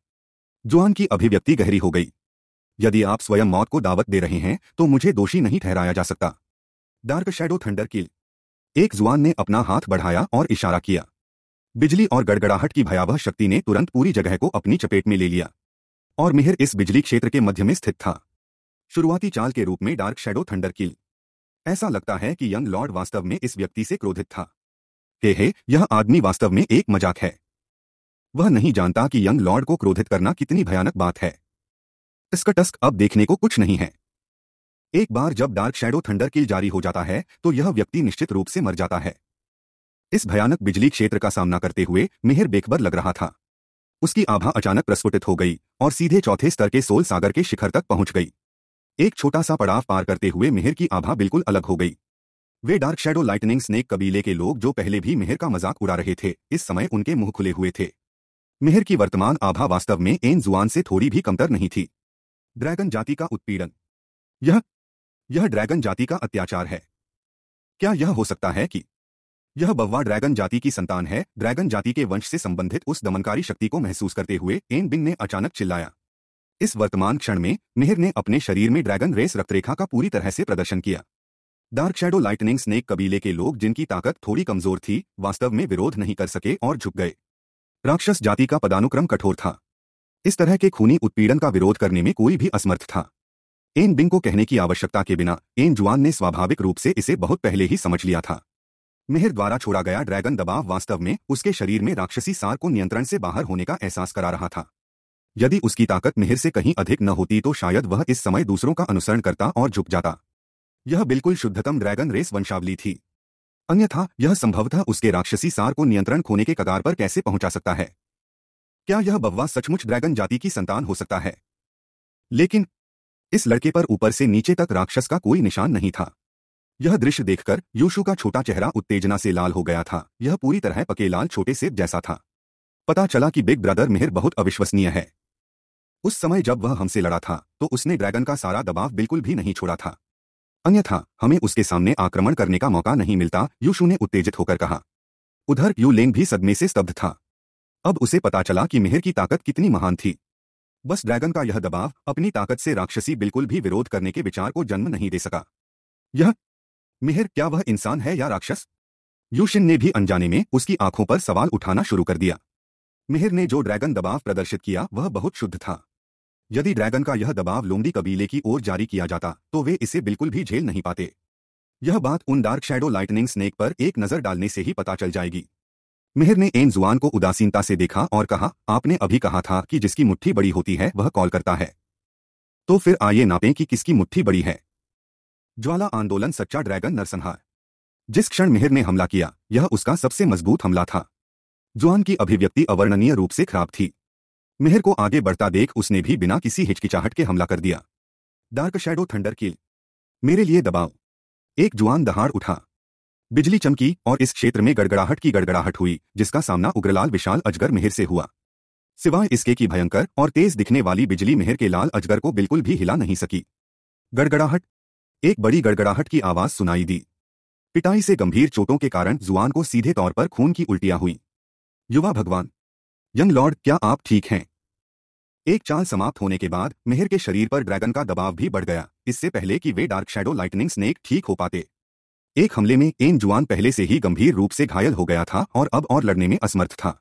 जुआन की अभिव्यक्ति गहरी हो गई यदि आप स्वयं मौत को दावत दे रहे हैं तो मुझे दोषी नहीं ठहराया जा सकता डार्क शेडो थंडर किल एक जुआन ने अपना हाथ बढ़ाया और इशारा किया बिजली और गड़गड़ाहट की भयावह शक्ति ने तुरंत पूरी जगह को अपनी चपेट में ले लिया और मिहिर इस बिजली क्षेत्र के मध्य में स्थित था शुरुआती चाल के रूप में डार्क शेडो थंडर किल ऐसा लगता है कि यंग लॉर्ड वास्तव में इस व्यक्ति से क्रोधित था हे हे यह आदमी वास्तव में एक मजाक है वह नहीं जानता कि यंग लॉर्ड को क्रोधित करना कितनी भयानक बात है इसका टस्क अब देखने को कुछ नहीं है एक बार जब डार्क शैडो थंडर किल जारी हो जाता है तो यह व्यक्ति निश्चित रूप से मर जाता है इस भयानक बिजली क्षेत्र का सामना करते हुए मिहिर बेखबर लग रहा था उसकी आभा अचानक प्रस्फुटित हो गई और सीधे चौथे स्तर के सोल सागर के शिखर तक पहुंच गई एक छोटा सा पड़ाव पार करते हुए मिहिर की आभा बिल्कुल अलग हो गई वे डार्क शेडो लाइटनिंग स्नेक कबीले के लोग जो पहले भी मिहिर का मजाक उड़ा रहे थे इस समय उनके मुंह खुले हुए थे मिहिर की वर्तमान आभा वास्तव में एन जुआन से थोड़ी भी कमतर नहीं थी ड्रैगन जाति का उत्पीड़न यह यह ड्रैगन जाति का अत्याचार है क्या यह हो सकता है कि यह बव्वा ड्रैगन जाति की संतान है ड्रैगन जाति के वंश से संबंधित उस दमनकारी शक्ति को महसूस करते हुए एन बिन ने अचानक चिल्लाया इस वर्तमान क्षण में मिहिर ने अपने शरीर में ड्रैगन रेस रक्तरेखा का पूरी तरह से प्रदर्शन किया डार्क शेडो लाइटनिंग स्नेक कबीले के लोग जिनकी ताकत थोड़ी कमजोर थी वास्तव में विरोध नहीं कर सके और झुक गए राक्षस जाति का पदानुक्रम कठोर था इस तरह के खूनी उत्पीड़न का विरोध करने में कोई भी असमर्थ था एन बिंग को कहने की आवश्यकता के बिना एन जुआन ने स्वाभाविक रूप से इसे बहुत पहले ही समझ लिया था मेहर द्वारा छोड़ा गया ड्रैगन दबाव वास्तव में उसके शरीर में राक्षसी सार को नियंत्रण से बाहर होने का एहसास करा रहा था यदि उसकी ताकत मेहर से कहीं अधिक न होती तो शायद वह इस समय दूसरों का अनुसरण करता और झुक जाता यह बिल्कुल शुद्धतम ड्रैगन रेस वंशावली थी अन्यथा यह संभवतः उसके राक्षसी सार को नियंत्रण खोने के कगार पर कैसे पहुंचा सकता है क्या यह बव्वा सचमुच ड्रैगन जाति की संतान हो सकता है लेकिन इस लड़के पर ऊपर से नीचे तक राक्षस का कोई निशान नहीं था यह दृश्य देखकर यूशु का छोटा चेहरा उत्तेजना से लाल हो गया था यह पूरी तरह पके लाल छोटे सेब जैसा था पता चला कि बिग ब्रदर मेहर बहुत अविश्वसनीय है उस समय जब वह हमसे लड़ा था तो उसने ड्रैगन का सारा दबाव बिल्कुल भी नहीं छोड़ा था अन्यथा हमें उसके सामने आक्रमण करने का मौका नहीं मिलता यूशु ने उत्तेजित होकर कहा उधर यू लेंग भी सदमे से स्तब्ध था अब उसे पता चला कि मेहर की ताकत कितनी महान थी बस ड्रैगन का यह दबाव अपनी ताकत से राक्षसी बिल्कुल भी विरोध करने के विचार को जन्म नहीं दे सका यह मेहर क्या वह इंसान है या राक्षस यूशिन ने भी अनजाने में उसकी आंखों पर सवाल उठाना शुरू कर दिया मेहर ने जो ड्रैगन दबाव प्रदर्शित किया वह बहुत शुद्ध था यदि ड्रैगन का यह दबाव लोमड़ी कबीले की ओर जारी किया जाता तो वे इसे बिल्कुल भी झेल नहीं पाते यह बात उन डार्क शैडो लाइटनिंग स्नेक पर एक नजर डालने से ही पता चल जाएगी मेहर ने एन जुआन को उदासीनता से देखा और कहा आपने अभी कहा था कि जिसकी मुट्ठी बड़ी होती है वह कॉल करता है तो फिर आइए नापें कि किसकी मुट्ठी बड़ी है ज्वाला आंदोलन सच्चा ड्रैगन नरसंहार जिस क्षण मेहर ने हमला किया यह उसका सबसे मजबूत हमला था जुआन की अभिव्यक्ति अवर्णनीय रूप से खराब थी मेहर को आगे बढ़ता देख उसने भी बिना किसी हिचकिचाहट के हमला कर दिया डार्क शेडो थंडर किल मेरे लिए दबाव एक जुआन दहाड़ उठा बिजली चमकी और इस क्षेत्र में गड़गड़ाहट की गड़गड़ाहट हुई जिसका सामना उग्रलाल विशाल अजगर मेहर से हुआ सिवाय इसके की भयंकर और तेज दिखने वाली बिजली मेहर के लाल अजगर को बिल्कुल भी हिला नहीं सकी गड़गड़ाहट एक बड़ी गड़गड़ाहट की आवाज सुनाई दी पिटाई से गंभीर चोटों के कारण जुआन को सीधे तौर पर खून की उल्टियां हुई युवा भगवान यंग लॉर्ड क्या आप ठीक हैं एक चाल समाप्त होने के बाद मेहर के शरीर पर ड्रैगन का दबाव भी बढ़ गया इससे पहले कि वे डार्क शैडो लाइटनिंग स्नेक ठीक हो पाते एक हमले में एन जुआन पहले से ही गंभीर रूप से घायल हो गया था और अब और लड़ने में असमर्थ था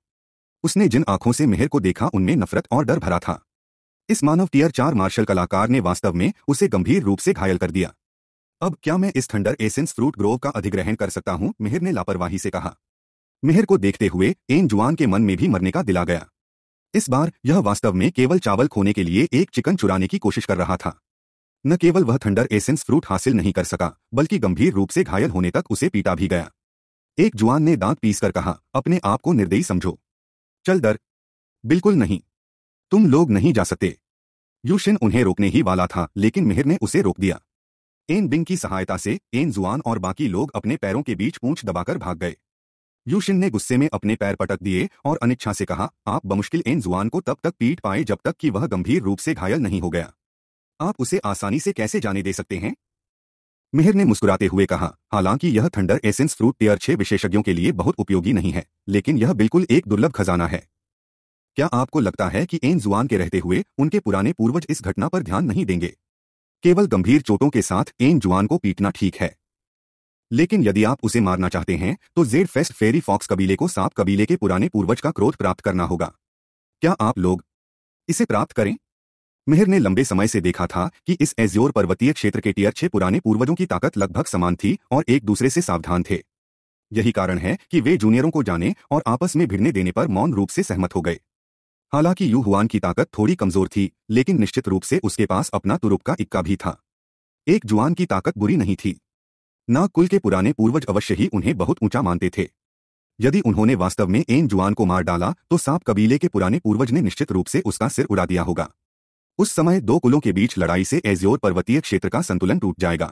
उसने जिन आंखों से मेहर को देखा उनमें नफरत और डर भरा था इस मानव टीयर चार मार्शल कलाकार ने वास्तव में उसे गंभीर रूप से घायल कर दिया अब क्या मैं इस थंडर एसेंस फ्रूट ग्रोव का अधिग्रहण कर सकता हूं मेहर ने लापरवाही से कहा मेहर को देखते हुए एन जुआन के मन में भी मरने का दिला गया इस बार यह वास्तव में केवल चावल खोने के लिए एक चिकन चुराने की कोशिश कर रहा था न केवल वह थंडर एसेंस फ्रूट हासिल नहीं कर सका बल्कि गंभीर रूप से घायल होने तक उसे पीटा भी गया एक जुआन ने दांत पीस कर कहा अपने आप को निर्दयी समझो चल डर बिल्कुल नहीं तुम लोग नहीं जा सकते यूशिन उन्हें रोकने ही वाला था लेकिन मिहिर ने उसे रोक दिया एन बिंग की सहायता से एन जुआन और बाकी लोग अपने पैरों के बीच पूंछ दबाकर भाग गए यूशिन ने गुस्से में अपने पैर पटक दिए और अनिच्छा से कहा आप बमुश्किल एन जुआन को तब तक पीट पाए जब तक कि वह गंभीर रूप से घायल नहीं हो गया आप उसे आसानी से कैसे जाने दे सकते हैं मेहर ने मुस्कुराते हुए कहा हालांकि यह थंडर एसेंस फ्रूट पेयर छह विशेषज्ञों के लिए बहुत उपयोगी नहीं है लेकिन यह बिल्कुल एक दुर्लभ खजाना है क्या आपको लगता है कि एन जुआन के रहते हुए उनके पुराने पूर्वज इस घटना पर ध्यान नहीं देंगे केवल गंभीर चोटों के साथ एन जुआन को पीटना ठीक है लेकिन यदि आप उसे मारना चाहते हैं तो जेड फेस्ट फेरी फॉक्स कबीले को सांप कबीले के पुराने पूर्वज का क्रोध प्राप्त करना होगा क्या आप लोग इसे प्राप्त करें मेहर ने लंबे समय से देखा था कि इस एज्योर पर्वतीय क्षेत्र के टीयर छह पुराने पूर्वजों की ताकत लगभग समान थी और एक दूसरे से सावधान थे यही कारण है कि वे जूनियरों को जाने और आपस में भिड़ने देने पर मौन रूप से सहमत हो गए हालांकि यू हुआन की ताकत थोड़ी कमजोर थी लेकिन निश्चित रूप से उसके पास अपना तुरुप का इक्का भी था एक जुआन की ताकत बुरी नहीं थी ना कुल के पुराने पूर्वज अवश्य ही उन्हें बहुत ऊंचा मानते थे यदि उन्होंने वास्तव में एन जुआन को मार डाला तो सांप कबीले के पुराने पूर्वज ने निश्चित रूप से उसका सिर उड़ा दिया होगा उस समय दो कुलों के बीच लड़ाई से एज्योर पर्वतीय क्षेत्र का संतुलन टूट जाएगा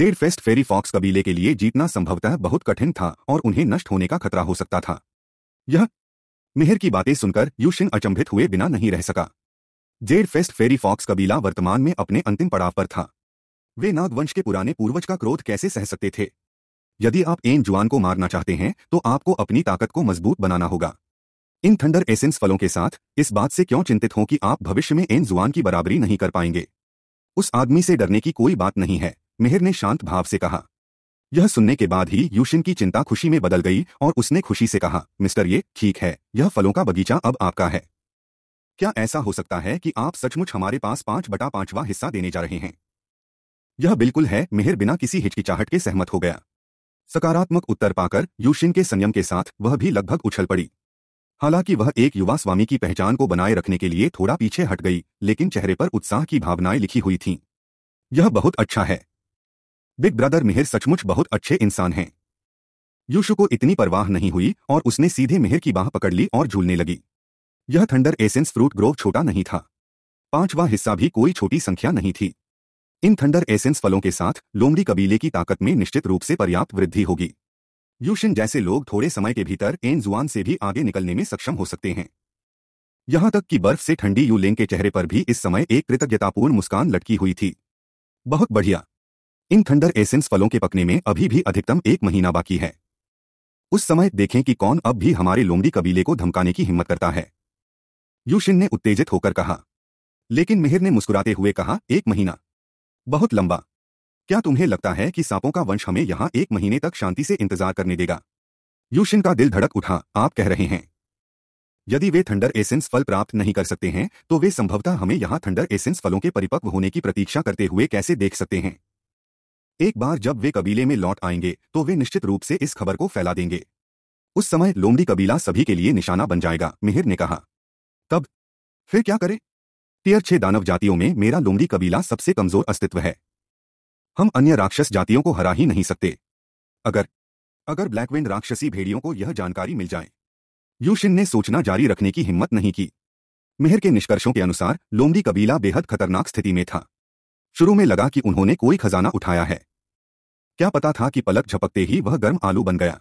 जेड फेस्ट फेरी फॉक्स कबीले के लिए जीतना संभवतः बहुत कठिन था और उन्हें नष्ट होने का खतरा हो सकता था यह मेहर की बातें सुनकर यूशिन अचंभित हुए बिना नहीं रह सका जेड फेस्ट फेरी फॉक्स कबीला वर्तमान में अपने अंतिम पड़ाव पर था वे नागवंश के पुराने पूर्वज का क्रोध कैसे सह सकते थे यदि आप एन जुआन को मारना चाहते हैं तो आपको अपनी ताकत को मजबूत बनाना होगा इन थंडर एसेंस फलों के साथ इस बात से क्यों चिंतित हों कि आप भविष्य में एन जुआन की बराबरी नहीं कर पाएंगे उस आदमी से डरने की कोई बात नहीं है मेहर ने शांत भाव से कहा यह सुनने के बाद ही यूशिन की चिंता खुशी में बदल गई और उसने खुशी से कहा मिस्टर ये ठीक है यह फलों का बगीचा अब आपका है क्या ऐसा हो सकता है कि आप सचमुच हमारे पास पांच बटा पांचवा हिस्सा देने जा रहे हैं यह बिल्कुल है मेहर बिना किसी हिचकिचाहट के सहमत हो गया सकारात्मक उत्तर पाकर यूशिन के संयम के साथ वह भी लगभग उछल पड़ी हालांकि वह एक युवा स्वामी की पहचान को बनाए रखने के लिए थोड़ा पीछे हट गई लेकिन चेहरे पर उत्साह की भावनाएं लिखी हुई थीं यह बहुत अच्छा है बिग ब्रदर मिहिर सचमुच बहुत अच्छे इंसान हैं यूशु को इतनी परवाह नहीं हुई और उसने सीधे मिहिर की बाह पकड़ ली और झूलने लगी यह थंडर एसेंस फ्रूट ग्रोव छोटा नहीं था पांचवा हिस्सा भी कोई छोटी संख्या नहीं थी इन थंडर एसेंस फलों के साथ लोमड़ी कबीले की ताकत में निश्चित रूप से पर्याप्त वृद्धि होगी यूशिन जैसे लोग थोड़े समय के भीतर एन जुआन से भी आगे निकलने में सक्षम हो सकते हैं यहां तक कि बर्फ से ठंडी यूलेंग के चेहरे पर भी इस समय एक कृतज्ञतापूर्ण मुस्कान लटकी हुई थी बहुत बढ़िया इन थंडर एसेंस फलों के पकने में अभी भी अधिकतम एक महीना बाकी है उस समय देखें कि कौन अब भी हमारे लोमड़ी कबीले को धमकाने की हिम्मत करता है यूशिन ने उत्तेजित होकर कहा लेकिन मिहिर ने मुस्कुराते हुए कहा एक महीना बहुत लंबा क्या तुम्हें लगता है कि सांपों का वंश हमें यहाँ एक महीने तक शांति से इंतजार करने देगा यूशिन का दिल धड़क उठा आप कह रहे हैं यदि वे थंडर एसेंस फल प्राप्त नहीं कर सकते हैं तो वे संभवतः हमें यहाँ थंडर एसेंस फलों के परिपक्व होने की प्रतीक्षा करते हुए कैसे देख सकते हैं एक बार जब वे कबीले में लौट आएंगे तो वे निश्चित रूप से इस खबर को फैला देंगे उस समय लोमड़ी कबीला सभी के लिए निशाना बन जाएगा मिहिर ने कहा तब फिर क्या करें टीयर छह दानव जातियों में मेरा लोमड़ी कबीला सबसे कमजोर अस्तित्व है हम अन्य राक्षस जातियों को हरा ही नहीं सकते अगर अगर ब्लैकविंड राक्षसी भेड़ियों को यह जानकारी मिल जाए यूशिन ने सोचना जारी रखने की हिम्मत नहीं की मेहर के निष्कर्षों के अनुसार लोमड़ी कबीला बेहद खतरनाक स्थिति में था शुरू में लगा कि उन्होंने कोई खजाना उठाया है क्या पता था कि पलक झपकते ही वह गर्म आलू बन गया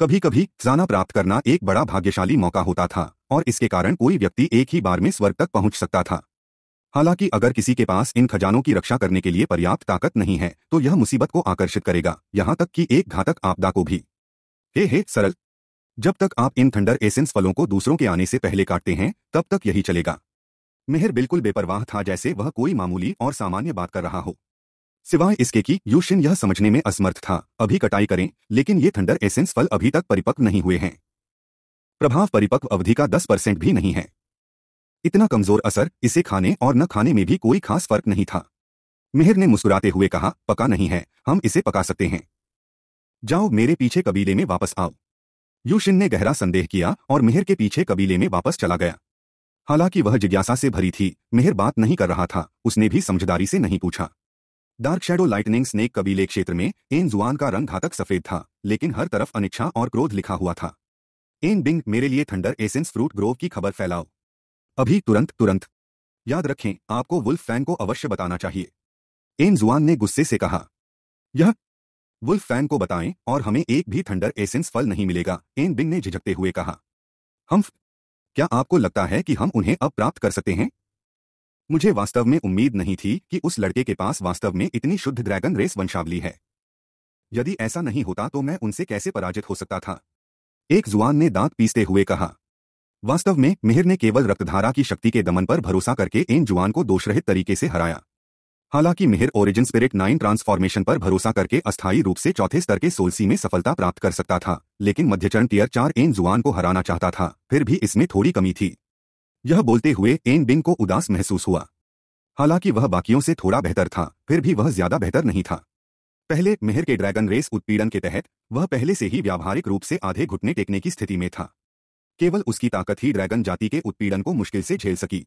कभी कभी खजाना प्राप्त करना एक बड़ा भाग्यशाली मौका होता था और इसके कारण कोई व्यक्ति एक ही बार में स्वर्ग तक पहुंच सकता था हालांकि अगर किसी के पास इन खजानों की रक्षा करने के लिए पर्याप्त ताकत नहीं है तो यह मुसीबत को आकर्षित करेगा यहां तक कि एक घातक आपदा को भी हे हे सरल जब तक आप इन थंडर एसेंस फलों को दूसरों के आने से पहले काटते हैं तब तक यही चलेगा मेहर बिल्कुल बेपरवाह था जैसे वह कोई मामूली और सामान्य बात कर रहा हो सिवाय इसके कि यूशिन यह समझने में असमर्थ था अभी कटाई करें लेकिन ये थंडर एसेंस फल अभी तक परिपक्व नहीं हुए हैं प्रभाव परिपक्व अवधि का दस परसेंट भी नहीं है इतना कमजोर असर इसे खाने और न खाने में भी कोई खास फर्क नहीं था मेहर ने मुस्कुराते हुए कहा पका नहीं है हम इसे पका सकते हैं जाओ मेरे पीछे कबीले में वापस आओ यूशिन ने गहरा संदेह किया और मेहर के पीछे कबीले में वापस चला गया हालांकि वह जिज्ञासा से भरी थी मेहर बात नहीं कर रहा था उसने भी समझदारी से नहीं पूछा डार्क शेडो लाइटनिंग स्नेक कबीले क्षेत्र में एन जुआन का रंग घातक सफेद था लेकिन हर तरफ अनिच्छा और क्रोध लिखा हुआ था एन बिंग मेरे लिए थंडर एसेंस फ्रूट ग्रोव की खबर फैलाओ अभी तुरंत तुरंत याद रखें आपको वुल्फ फैन को अवश्य बताना चाहिए एन जुआन ने गुस्से से कहा यह वुल्फ फैन को बताएं और हमें एक भी थंडर एसेंस फल नहीं मिलेगा एन बिंग ने झिझकते हुए कहा हम क्या आपको लगता है कि हम उन्हें अब प्राप्त कर सकते हैं मुझे वास्तव में उम्मीद नहीं थी कि उस लड़के के पास वास्तव में इतनी शुद्ध ड्रैगन रेस वंशावली है यदि ऐसा नहीं होता तो मैं उनसे कैसे पराजित हो सकता था एक जुआन ने दांत पीसते हुए कहा वास्तव में मिहिर ने केवल रक्तधारा की शक्ति के दमन पर भरोसा करके एन जुआन को दोषरहित तरीके से हराया हालांकि Mihir origin spirit nine transformation पर भरोसा करके अस्थायी रूप से चौथे स्तर के सोलसी में सफलता प्राप्त कर सकता था लेकिन मध्यचरण टीयर चार एन जुआन को हराना चाहता था फिर भी इसमें थोड़ी कमी थी यह बोलते हुए एन बिंग को उदास महसूस हुआ हालांकि वह बाकियों से थोड़ा बेहतर था फिर भी वह ज्यादा बेहतर नहीं था पहले मिहिर के ड्रैगन रेस उत्पीड़न के तहत वह पहले से ही व्यावहारिक रूप से आधे घुटने टेकने की स्थिति में था केवल उसकी ताकत ही ड्रैगन जाति के उत्पीड़न को मुश्किल से झेल सकी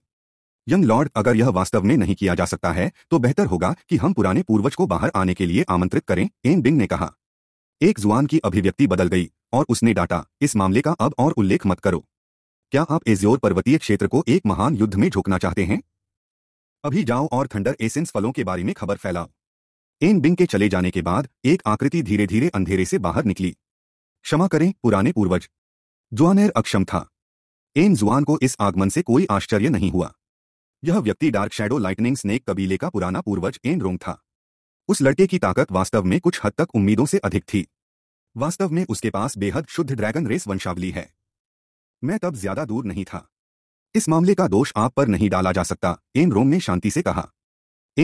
यंग लॉर्ड अगर यह वास्तव में नहीं किया जा सकता है तो बेहतर होगा कि हम पुराने पूर्वज को बाहर आने के लिए आमंत्रित करें एन बिंग ने कहा एक जुआन की अभिव्यक्ति बदल गई और उसने डांटा इस मामले का अब और उल्लेख मत करो क्या आप एजोर पर्वतीय क्षेत्र को एक महान युद्ध में झोंकना चाहते हैं अभी जाओ और थंडर एसेंस फलों के बारे में खबर फैलाओ एन बिंग के चले जाने के बाद एक आकृति धीरे धीरे अंधेरे से बाहर निकली क्षमा करें पुराने पूर्वज जुआनेर अक्षम था एन जुआन को इस आगमन से कोई आश्चर्य नहीं हुआ यह व्यक्ति डार्क शैडो लाइटनिंग स्नेक कबीले का पुराना पूर्वज एन रोंग था उस लड़के की ताकत वास्तव में कुछ हद तक उम्मीदों से अधिक थी वास्तव में उसके पास बेहद शुद्ध ड्रैगन रेस वंशावली है मैं तब ज्यादा दूर नहीं था इस मामले का दोष आप पर नहीं डाला जा सकता एन रोंग ने शांति से कहा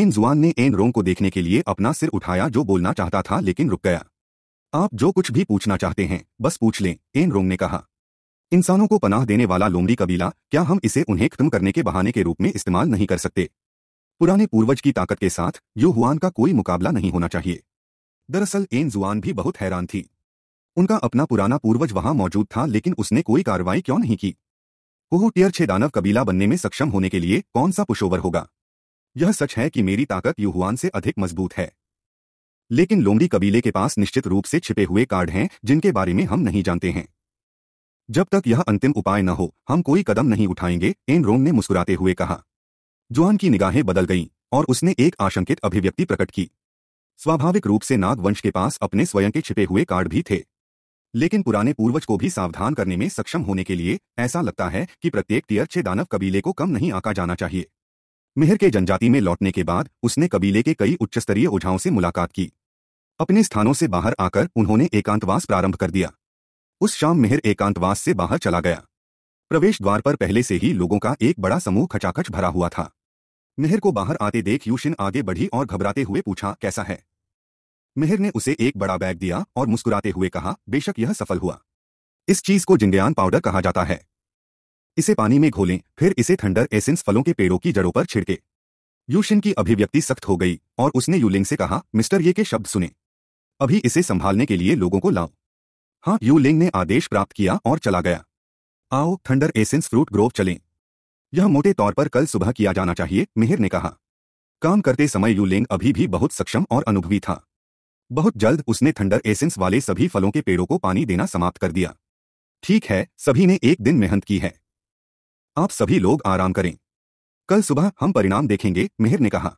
एन जुआन ने एन रोंग को देखने के लिए अपना सिर उठाया जो बोलना चाहता था लेकिन रुक गया आप जो कुछ भी पूछना चाहते हैं बस पूछ लें एन रोंग ने कहा इंसानों को पनाह देने वाला लोमड़ी कबीला क्या हम इसे उन्हें खत्म करने के बहाने के रूप में इस्तेमाल नहीं कर सकते पुराने पूर्वज की ताकत के साथ युहुआन का कोई मुकाबला नहीं होना चाहिए दरअसल एन जुआन भी बहुत हैरान थी उनका अपना पुराना पूर्वज वहां मौजूद था लेकिन उसने कोई कार्रवाई क्यों नहीं की वह टियर छे दानव कबीला बनने में सक्षम होने के लिए कौन सा पुशोवर होगा यह सच है कि मेरी ताकत युहुआन से अधिक मजबूत है लेकिन लोमड़ी कबीले के पास निश्चित रूप से छिपे हुए कार्ड हैं जिनके बारे में हम नहीं जानते हैं जब तक यह अंतिम उपाय न हो हम कोई कदम नहीं उठाएंगे एनरोन ने मुस्कुराते हुए कहा जुआन की निगाहें बदल गईं और उसने एक आशंकित अभिव्यक्ति प्रकट की स्वाभाविक रूप से नागवंश के पास अपने स्वयं के छिपे हुए कार्ड भी थे लेकिन पुराने पूर्वज को भी सावधान करने में सक्षम होने के लिए ऐसा लगता है कि प्रत्येक टीयर छे दानव कबीले को कम नहीं आका जाना चाहिए मेहर के जनजाति में लौटने के बाद उसने कबीले के कई उच्चस्तरीय ओझाओं से मुलाकात की अपने स्थानों से बाहर आकर उन्होंने एकांतवास प्रारंभ कर दिया उस शाम मेहर एकांतवास से बाहर चला गया प्रवेश द्वार पर पहले से ही लोगों का एक बड़ा समूह खचाखच भरा हुआ था मेहर को बाहर आते देख यूशिन आगे बढ़ी और घबराते हुए पूछा कैसा है मेहर ने उसे एक बड़ा बैग दिया और मुस्कुराते हुए कहा बेशक यह सफल हुआ इस चीज को जिंगयान पाउडर कहा जाता है इसे पानी में घोलें फिर इसे थंडर एसेंस फलों के पेड़ों की जड़ों पर छिड़के यूशिन की अभिव्यक्ति सख्त हो गई और उसने यूलिंग से कहा मिस्टर ये के शब्द सुने अभी इसे संभालने के लिए लोगों को लाओ हाँ यू लिंग ने आदेश प्राप्त किया और चला गया आओ थंडर एसेंस फ्रूट ग्रोव चलें यह मोटे तौर पर कल सुबह किया जाना चाहिए मिहिर ने कहा काम करते समय यू लिंग अभी भी बहुत सक्षम और अनुभवी था बहुत जल्द उसने थंडर एसेंस वाले सभी फलों के पेड़ों को पानी देना समाप्त कर दिया ठीक है सभी ने एक दिन मेहनत की है आप सभी लोग आराम करें कल सुबह हम परिणाम देखेंगे मिहिर ने कहा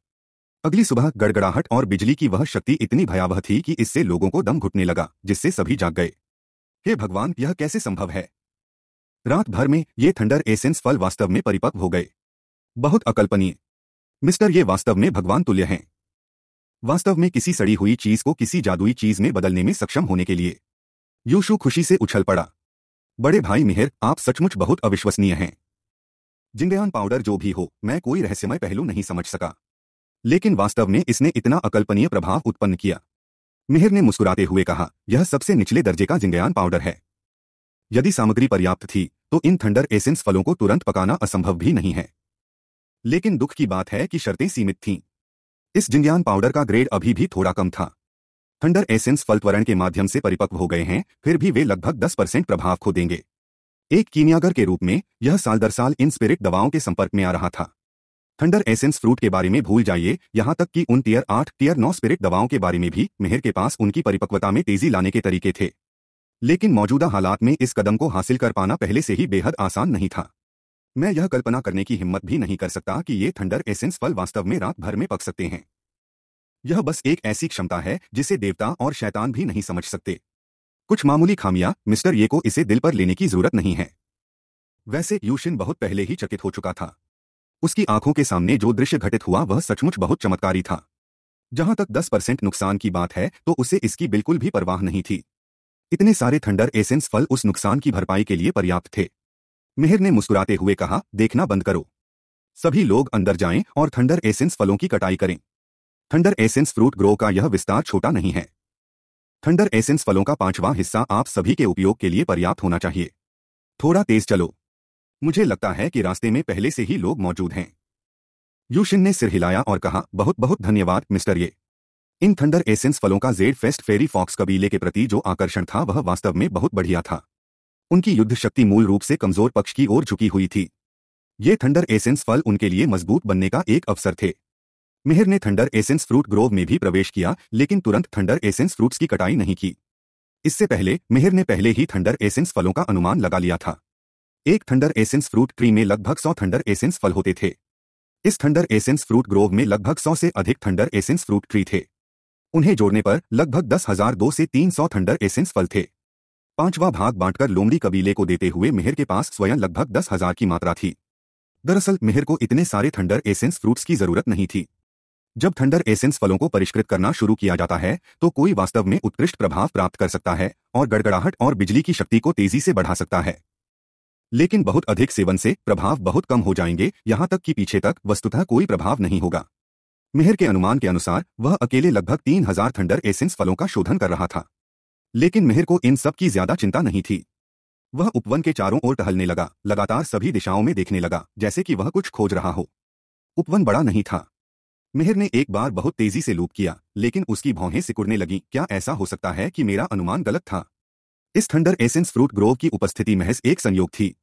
अगली सुबह गड़गड़ाहट और बिजली की वह शक्ति इतनी भयावह थी कि इससे लोगों को दम घुटने लगा जिससे सभी जाग गए हे भगवान यह कैसे संभव है रात भर में ये थंडर एसेंस फल वास्तव में परिपक्व हो गए बहुत अकल्पनीय मिस्टर ये वास्तव में भगवान तुल्य हैं वास्तव में किसी सड़ी हुई चीज को किसी जादुई चीज में बदलने में सक्षम होने के लिए यूशु खुशी से उछल पड़ा बड़े भाई मिहिर आप सचमुच बहुत अविश्वसनीय हैं जिंदयान पाउडर जो भी हो मैं कोई रहस्यमय पहलू नहीं समझ सका लेकिन वास्तव में इसने इतना अकल्पनीय प्रभाव उत्पन्न किया मिहिर ने मुस्कुराते हुए कहा यह सबसे निचले दर्जे का जिंगयान पाउडर है यदि सामग्री पर्याप्त थी तो इन थंडर एसेंस फलों को तुरंत पकाना असंभव भी नहीं है लेकिन दुख की बात है कि शर्तें सीमित थीं इस जिंगयान पाउडर का ग्रेड अभी भी थोड़ा कम था थंडर एसेंस फल त्वरण के माध्यम से परिपक्व हो गए हैं फिर भी वे लगभग 10 परसेंट प्रभाव खो देंगे एक कीनियागर के रूप में यह साल दर साल इन स्पिरिट दवाओं के संपर्क में आ रहा था थंडर एसेंस फ्रूट के बारे में भूल जाइए यहाँ तक कि उन टीयर आठ टीयर नौ स्पिरिट दवाओं के बारे में भी मेहर के पास उनकी परिपक्वता में तेजी लाने के तरीके थे लेकिन मौजूदा हालात में इस कदम को हासिल कर पाना पहले से ही बेहद आसान नहीं था मैं यह कल्पना करने की हिम्मत भी नहीं कर सकता कि ये थंडर एसेंस फल वास्तव में रात भर में पक सकते हैं यह बस एक ऐसी क्षमता है जिसे देवता और शैतान भी नहीं समझ सकते कुछ मामूली खामियां मिस्टर ये को इसे दिल पर लेने की जरूरत नहीं है वैसे यूशिन बहुत पहले ही चकित हो चुका था उसकी आंखों के सामने जो दृश्य घटित हुआ वह सचमुच बहुत चमत्कारी था जहां तक 10 परसेंट नुकसान की बात है तो उसे इसकी बिल्कुल भी परवाह नहीं थी इतने सारे थंडर एसेंस फल उस नुकसान की भरपाई के लिए पर्याप्त थे मेहर ने मुस्कुराते हुए कहा देखना बंद करो सभी लोग अंदर जाएं और थंडर एसेंस फलों की कटाई करें थंडर एसेंस फ्रूट ग्रो का यह विस्तार छोटा नहीं है थंडर एसेंस फलों का पांचवां हिस्सा आप सभी के उपयोग के लिए पर्याप्त होना चाहिए थोड़ा तेज चलो मुझे लगता है कि रास्ते में पहले से ही लोग मौजूद हैं यूशिन ने सिर हिलाया और कहा बहुत बहुत धन्यवाद मिस्टर ये इन थंडर एसेंस फलों का जेड फेस्ट फेरी फॉक्स कबीले के प्रति जो आकर्षण था वह वास्तव में बहुत बढ़िया था उनकी युद्ध शक्ति मूल रूप से कमजोर पक्ष की ओर झुकी हुई थी ये थंडर एसेंस फल उनके लिए मजबूत बनने का एक अवसर थे मिहिर ने थंडर एसेंस फ्रूट ग्रोव में भी प्रवेश किया लेकिन तुरंत थंडर एसेंस फ्रूट्स की कटाई नहीं की इससे पहले मिहिर ने पहले ही थंडर एसेंस फलों का अनुमान लगा लिया था एक थंडर एसेंस फ्रूट ट्री में लगभग सौ थंडर एसेंस फल होते थे इस थंडर एसेंस फ्रूट ग्रोव में लगभग सौ से अधिक थंडर एसेंस फ्रूट ट्री थे उन्हें जोड़ने पर लगभग दस हजार दो से तीन सौ थंडर एसेंस फल थे पांचवा भाग बांटकर लोमड़ी कबीले को देते हुए मेहर के पास स्वयं लगभग दस हजार की मात्रा थी दरअसल मेहर को इतने सारे थंडर एसेंस फ्रूट्स की जरूरत नहीं थी जब थंडर एसेंस फलों को परिष्कृत करना शुरू किया जाता है तो कोई वास्तव में उत्कृष्ट प्रभाव प्राप्त कर सकता है और गड़गड़ाहट और बिजली की शक्ति को तेजी से बढ़ा सकता है लेकिन बहुत अधिक सेवन से प्रभाव बहुत कम हो जाएंगे यहां तक कि पीछे तक वस्तुतः कोई प्रभाव नहीं होगा मेहर के अनुमान के अनुसार वह अकेले लगभग तीन हजार थंडर एसेंस फलों का शोधन कर रहा था लेकिन मेहर को इन सब की ज्यादा चिंता नहीं थी वह उपवन के चारों ओर टहलने लगा लगातार सभी दिशाओं में देखने लगा जैसे कि वह कुछ खोज रहा हो उपवन बड़ा नहीं था मेहर ने एक बार बहुत तेजी से लूप किया लेकिन उसकी भौहें सिकुड़ने लगी क्या ऐसा हो सकता है कि मेरा अनुमान गलत था इस थंडर एसेंस फ्रूट ग्रोव की उपस्थिति महज एक संयोग थी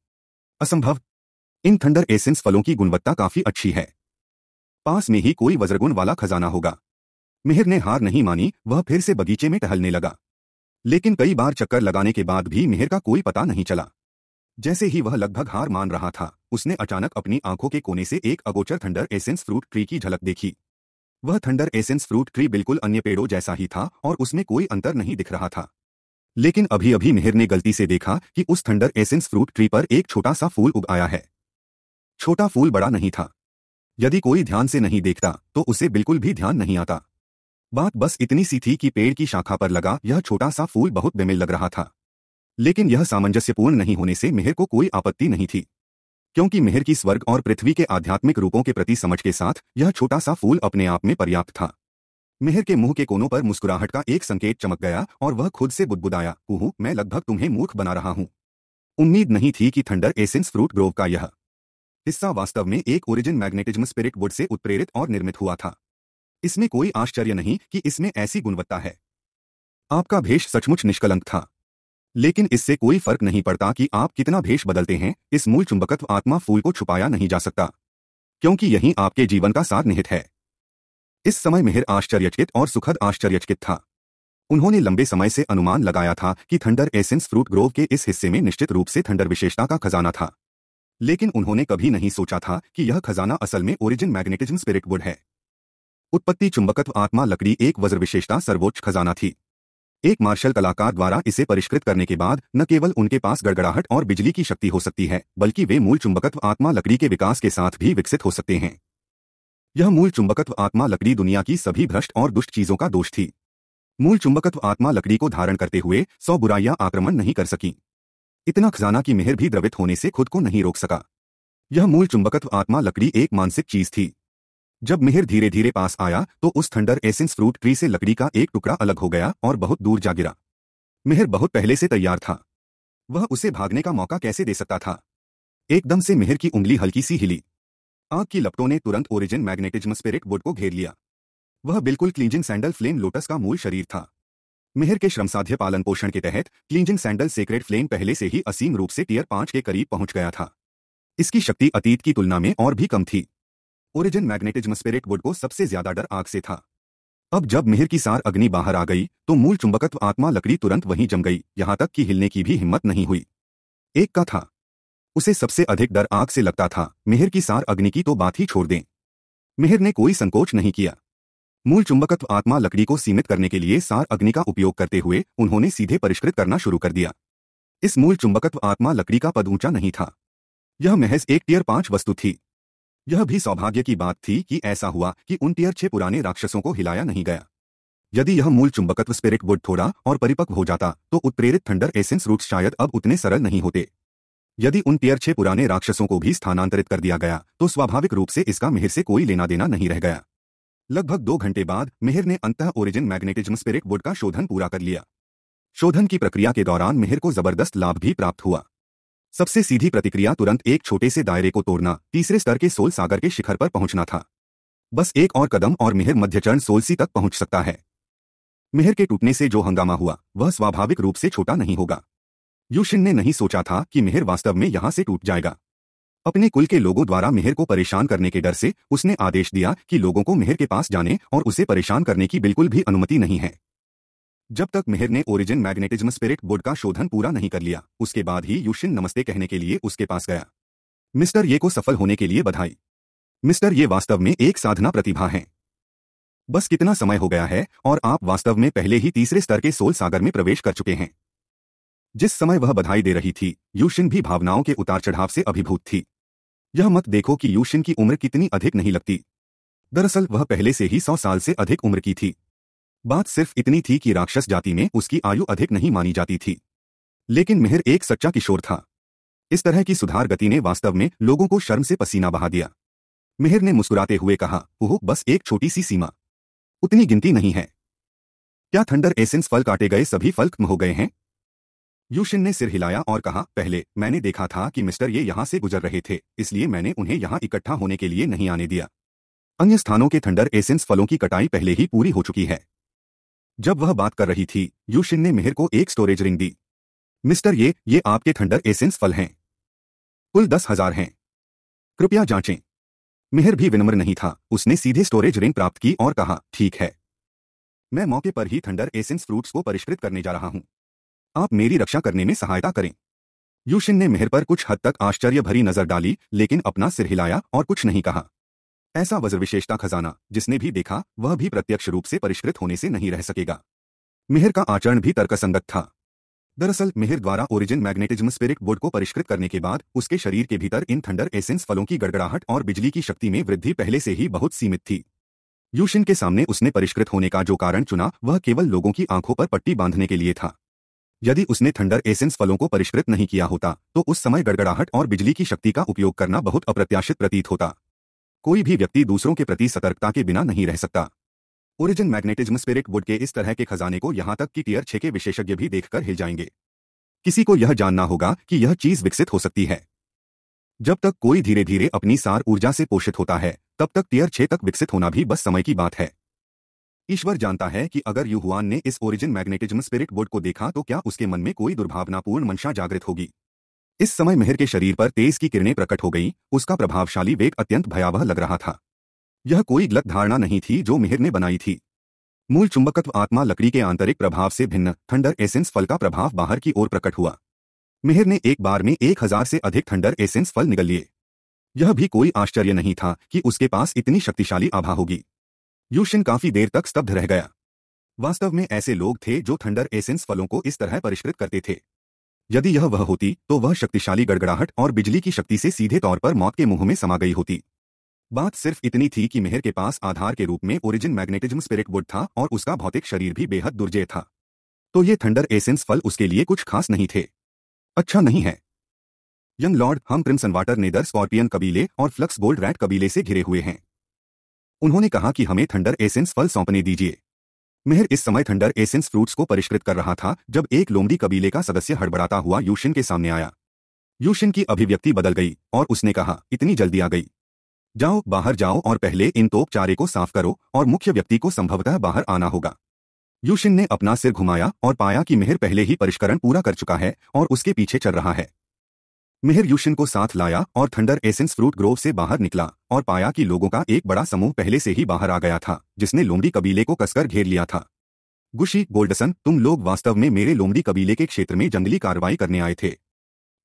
असंभव इन थंडर एसेंस फलों की गुणवत्ता काफी अच्छी है पास में ही कोई वज्रगुण वाला खजाना होगा मिहिर ने हार नहीं मानी वह फिर से बगीचे में टहलने लगा लेकिन कई बार चक्कर लगाने के बाद भी मिहिर का कोई पता नहीं चला जैसे ही वह लगभग हार मान रहा था उसने अचानक अपनी आंखों के कोने से एक अगोचर थंडर एसेंस फ्रूट ट्री की झलक देखी वह थंडर एसेंस फ्रूट ट्री बिल्कुल अन्य पेड़ों जैसा ही था और उसमें कोई अंतर नहीं दिख रहा था लेकिन अभी अभी मेहर ने गलती से देखा कि उस थंडर एसेंस फ्रूट ट्री पर एक छोटा सा फूल उग आया है छोटा फूल बड़ा नहीं था यदि कोई ध्यान से नहीं देखता तो उसे बिल्कुल भी ध्यान नहीं आता बात बस इतनी सी थी कि पेड़ की शाखा पर लगा यह छोटा सा फूल बहुत बेमिल लग रहा था लेकिन यह सामंजस्यपूर्ण नहीं होने से मेहर को कोई आपत्ति नहीं थी क्योंकि मेहर की स्वर्ग और पृथ्वी के आध्यात्मिक रूपों के प्रति समझ के साथ यह छोटा सा फूल अपने आप में पर्याप्त था मेहर के मुंह के कोनों पर मुस्कुराहट का एक संकेत चमक गया और वह खुद से बुदबुदाया कुहू मैं लगभग तुम्हें मूर्ख बना रहा हूं उम्मीद नहीं थी कि थंडर एसेंस फ्रूट ग्रोव का यह हिस्सा वास्तव में एक origin magnetism spirit would say उत्प्रेरित और निर्मित हुआ था इसमें कोई आश्चर्य नहीं कि इसमें ऐसी गुणवत्ता है आपका भेष सचमुच निष्कलंक था लेकिन इससे कोई फर्क नहीं पड़ता कि आप कितना भेष बदलते हैं इस मूल चुंबकत्व आत्मा फूल को छुपाया नहीं जा सकता क्योंकि यही आपके जीवन का साथ निहित है इस समय मेहर आश्चर्यचकित और सुखद आश्चर्यचकित था उन्होंने लंबे समय से अनुमान लगाया था कि थंडर एसेंस फ्रूट ग्रोव के इस हिस्से में निश्चित रूप से थंडर विशेषता का खजाना था लेकिन उन्होंने कभी नहीं सोचा था कि यह खजाना असल में ओरिजिन मैग्नेटिज्म स्पिरिट वुड है उत्पत्ति चुंबकत्व आत्मा लकड़ी एक वज्र विशेषता सर्वोच्च खजाना थी एक मार्शल कलाकार द्वारा इसे परिष्कृत करने के बाद न केवल उनके पास गड़गड़ाहट और बिजली की शक्ति हो सकती है बल्कि वे मूल चुंबकत्व आत्मा लकड़ी के विकास के साथ भी विकसित हो सकते हैं यह मूल चुंबकत्व आत्मा लकड़ी दुनिया की सभी भ्रष्ट और दुष्ट चीजों का दोष थी मूल चुंबकत्व आत्मा लकड़ी को धारण करते हुए सौ बुराइयां आक्रमण नहीं कर सकी इतना खजाना की मेहर भी द्रवित होने से खुद को नहीं रोक सका यह मूल चुंबकत्व आत्मा लकड़ी एक मानसिक चीज थी जब मेहर धीरे धीरे पास आया तो उस थंडर एसेंस फ्रूट ट्री से लकड़ी का एक टुकड़ा अलग हो गया और बहुत दूर जा गिरा मेहर बहुत पहले से तैयार था वह उसे भागने का मौका कैसे दे सकता था एकदम से मेहर की उंगली हल्की सी हिली आग की लपटों ने तुरंत ओरिजिन मैग्नेटिज्म स्पिरिट वुड को घेर लिया वह बिल्कुल क्लींजिंग सैंडल फ्लेम लोटस का मूल शरीर था मेहर के श्रमसाध्य पालन पोषण के तहत क्लींजिंग सैंडल सेक्रेट फ्लेम पहले से ही असीम रूप से टीयर पांच के करीब पहुंच गया था इसकी शक्ति अतीत की तुलना में और भी कम थी ओरिजिन मैग्नेटिज्म स्पिरिट वुड को सबसे ज्यादा डर आग से था अब जब मेहर की सार अग्नि बाहर आ गई तो मूल चुंबकत्व आत्मा लकड़ी तुरंत वहीं जम गई यहां तक कि हिलने की भी हिम्मत नहीं हुई एक का था उसे सबसे अधिक डर आग से लगता था मेहर की सार अग्नि की तो बात ही छोड़ दें मेहर ने कोई संकोच नहीं किया मूल चुंबकत्व आत्मा लकड़ी को सीमित करने के लिए सार अग्नि का उपयोग करते हुए उन्होंने सीधे परिष्कृत करना शुरू कर दिया इस मूल चुंबकत्व आत्मा लकड़ी का पद ऊंचा नहीं था यह महज एक टीयर पांच वस्तु थी यह भी सौभाग्य की बात थी कि ऐसा हुआ कि उन टीयर छह पुराने राक्षसों को हिलाया नहीं गया यदि यह मूल चुंबकत्व स्पिरिट वुड थोड़ा और परिपक्व हो जाता तो उत्प्रेरित थंडर एसेंस रूट शायद अब उतने सरल नहीं होते यदि उन टीयर छह पुराने राक्षसों को भी स्थानांतरित कर दिया गया तो स्वाभाविक रूप से इसका मेहर से कोई लेना देना नहीं रह गया लगभग दो घंटे बाद मेहर ने अंतः ओरिजिन मैग्नेटिज्म स्पिरिट वुड का शोधन पूरा कर लिया शोधन की प्रक्रिया के दौरान मेहर को जबरदस्त लाभ भी प्राप्त हुआ सबसे सीधी प्रतिक्रिया तुरंत एक छोटे से दायरे को तोड़ना तीसरे स्तर के सोल सागर के शिखर पर पहुंचना था बस एक और कदम और मेहर मध्यचरण सोलसी तक पहुंच सकता है मेहर के टूटने से जो हंगामा हुआ वह स्वाभाविक रूप से छोटा नहीं होगा युशिन ने नहीं सोचा था कि मेहर वास्तव में यहां से टूट जाएगा अपने कुल के लोगों द्वारा मेहर को परेशान करने के डर से उसने आदेश दिया कि लोगों को मेहर के पास जाने और उसे परेशान करने की बिल्कुल भी अनुमति नहीं है जब तक मेहर ने ओरिजिन मैग्नेटिज्म स्पिरिट बोर्ड का शोधन पूरा नहीं कर लिया उसके बाद ही यूशिन नमस्ते कहने के लिए उसके पास गया मिस्टर ये को सफल होने के लिए बधाई मिस्टर ये वास्तव में एक साधना प्रतिभा है बस कितना समय हो गया है और आप वास्तव में पहले ही तीसरे स्तर के सोल सागर में प्रवेश कर चुके हैं जिस समय वह बधाई दे रही थी यूशिन भी भावनाओं के उतार चढ़ाव से अभिभूत थी यह मत देखो कि यूशिन की उम्र कितनी अधिक नहीं लगती दरअसल वह पहले से ही सौ साल से अधिक उम्र की थी बात सिर्फ इतनी थी कि राक्षस जाति में उसकी आयु अधिक नहीं मानी जाती थी लेकिन मेहर एक सच्चा किशोर था इस तरह की सुधार गति ने वास्तव में लोगों को शर्म से पसीना बहा दिया मेहर ने मुस्कुराते हुए कहा ओह बस एक छोटी सी सीमा उतनी गिनती नहीं है क्या थंडर एसेंस फल काटे गए सभी फल्क हो गए हैं यूशिन ने सिर हिलाया और कहा पहले मैंने देखा था कि मिस्टर ये यहाँ से गुजर रहे थे इसलिए मैंने उन्हें यहाँ इकट्ठा होने के लिए नहीं आने दिया अन्य स्थानों के थंडर एसेंस फलों की कटाई पहले ही पूरी हो चुकी है जब वह बात कर रही थी यूशिन ने मिहिर को एक स्टोरेज रिंग दी मिस्टर ये ये आपके थंडर एसेंस फल हैं कुल दस हजार हैं कृपया जांचें मिहिर भी विनम्र नहीं था उसने सीधे स्टोरेज रिंग प्राप्त की और कहा ठीक है मैं मौके पर ही थंडर एसेंस फ्रूट्स को परिष्कृत करने जा रहा हूं आप मेरी रक्षा करने में सहायता करें यूशिन ने मेहर पर कुछ हद तक आश्चर्य भरी नजर डाली लेकिन अपना सिर हिलाया और कुछ नहीं कहा ऐसा वज्र विशेषता खजाना जिसने भी देखा वह भी प्रत्यक्ष रूप से परिष्कृत होने से नहीं रह सकेगा मेहर का आचरण भी तर्कसंगत था दरअसल मेहर द्वारा ओरिजिन मैग्नेटिज्म स्पिरिट बोर्ड को परिष्कृत करने के बाद उसके शरीर के भीतर इन थंडर एसेंस फलों की गड़गड़ाहट और बिजली की शक्ति में वृद्धि पहले से ही बहुत सीमित थी यूशिन के सामने उसने परिष्कृत होने का जो कारण चुना वह केवल लोगों की आंखों पर पट्टी बांधने के लिए था यदि उसने थंडर एसेंस फलों को परिष्कृत नहीं किया होता तो उस समय गड़गड़ाहट और बिजली की शक्ति का उपयोग करना बहुत अप्रत्याशित प्रतीत होता कोई भी व्यक्ति दूसरों के प्रति सतर्कता के बिना नहीं रह सकता ओरिजिन मैग्नेटिज्म स्पिरिट वुड के इस तरह के खजाने को यहां तक कि टीयर छे के विशेषज्ञ भी देखकर हिल जाएंगे किसी को यह जानना होगा कि यह चीज विकसित हो सकती है जब तक कोई धीरे धीरे अपनी सार ऊर्जा से पोषित होता है तब तक टीयर छे तक विकसित होना भी बस समय की बात है ईश्वर जानता है कि अगर युहुआन ने इस ओरिजिन मैग्नेटिज्म स्पिरिट बोर्ड को देखा तो क्या उसके मन में कोई दुर्भावनापूर्ण मंशा जागृत होगी इस समय मेहर के शरीर पर तेज की किरणें प्रकट हो गईं उसका प्रभावशाली वेग अत्यंत भयावह लग रहा था यह कोई गलत धारणा नहीं थी जो मेहर ने बनाई थी मूल चुंबकत्व आत्मा लकड़ी के आंतरिक प्रभाव से भिन्न थंडर एसेंस फल का प्रभाव बाहर की ओर प्रकट हुआ मेहर ने एक बार में एक हजार से अधिक थंडर एसेंस फल निकल लिए यह भी कोई आश्चर्य नहीं था कि उसके पास इतनी शक्तिशाली आभा होगी यूशिन काफी देर तक स्तब्ध रह गया वास्तव में ऐसे लोग थे जो थंडर एसेंस फलों को इस तरह परिष्कृत करते थे यदि यह वह होती तो वह शक्तिशाली गड़गड़ाहट और बिजली की शक्ति से सीधे तौर पर मौत के मुंह में समा गई होती बात सिर्फ इतनी थी कि मेहर के पास आधार के रूप में ओरिजिन मैग्नेटिज्म स्पिरिट वुड था और उसका भौतिक शरीर भी बेहद दुर्जय था तो ये थंडर एसेंस फल उसके लिए कुछ खास नहीं थे अच्छा नहीं है यंग लॉर्ड हम क्रिम्सन वाटर नेदर स्कॉर्पियन कबीले और फ्लक्स गोल्ड रैट कबीले से घिरे हुए हैं उन्होंने कहा कि हमें थंडर एसेंस फल सौंपने दीजिए मेहर इस समय थंडर एसेंस फ्रूट्स को परिष्कृत कर रहा था जब एक लोमड़ी कबीले का सदस्य हड़बड़ाता हुआ यूशिन के सामने आया यूशिन की अभिव्यक्ति बदल गई और उसने कहा इतनी जल्दी आ गई जाओ बाहर जाओ और पहले इन तोप चारे को साफ करो और मुख्य व्यक्ति को संभवतः बाहर आना होगा यूशिन ने अपना सिर घुमाया और पाया कि मेहर पहले ही परिष्करण पूरा कर चुका है और उसके पीछे चल रहा है मिहिर यूशिन को साथ लाया और थंडर एसेंस फ्रूट ग्रोव से बाहर निकला और पाया कि लोगों का एक बड़ा समूह पहले से ही बाहर आ गया था जिसने लोमड़ी कबीले को कसकर घेर लिया था गुशी गोल्डसन तुम लोग वास्तव में मेरे लोमड़ी कबीले के क्षेत्र में जंगली कार्रवाई करने आए थे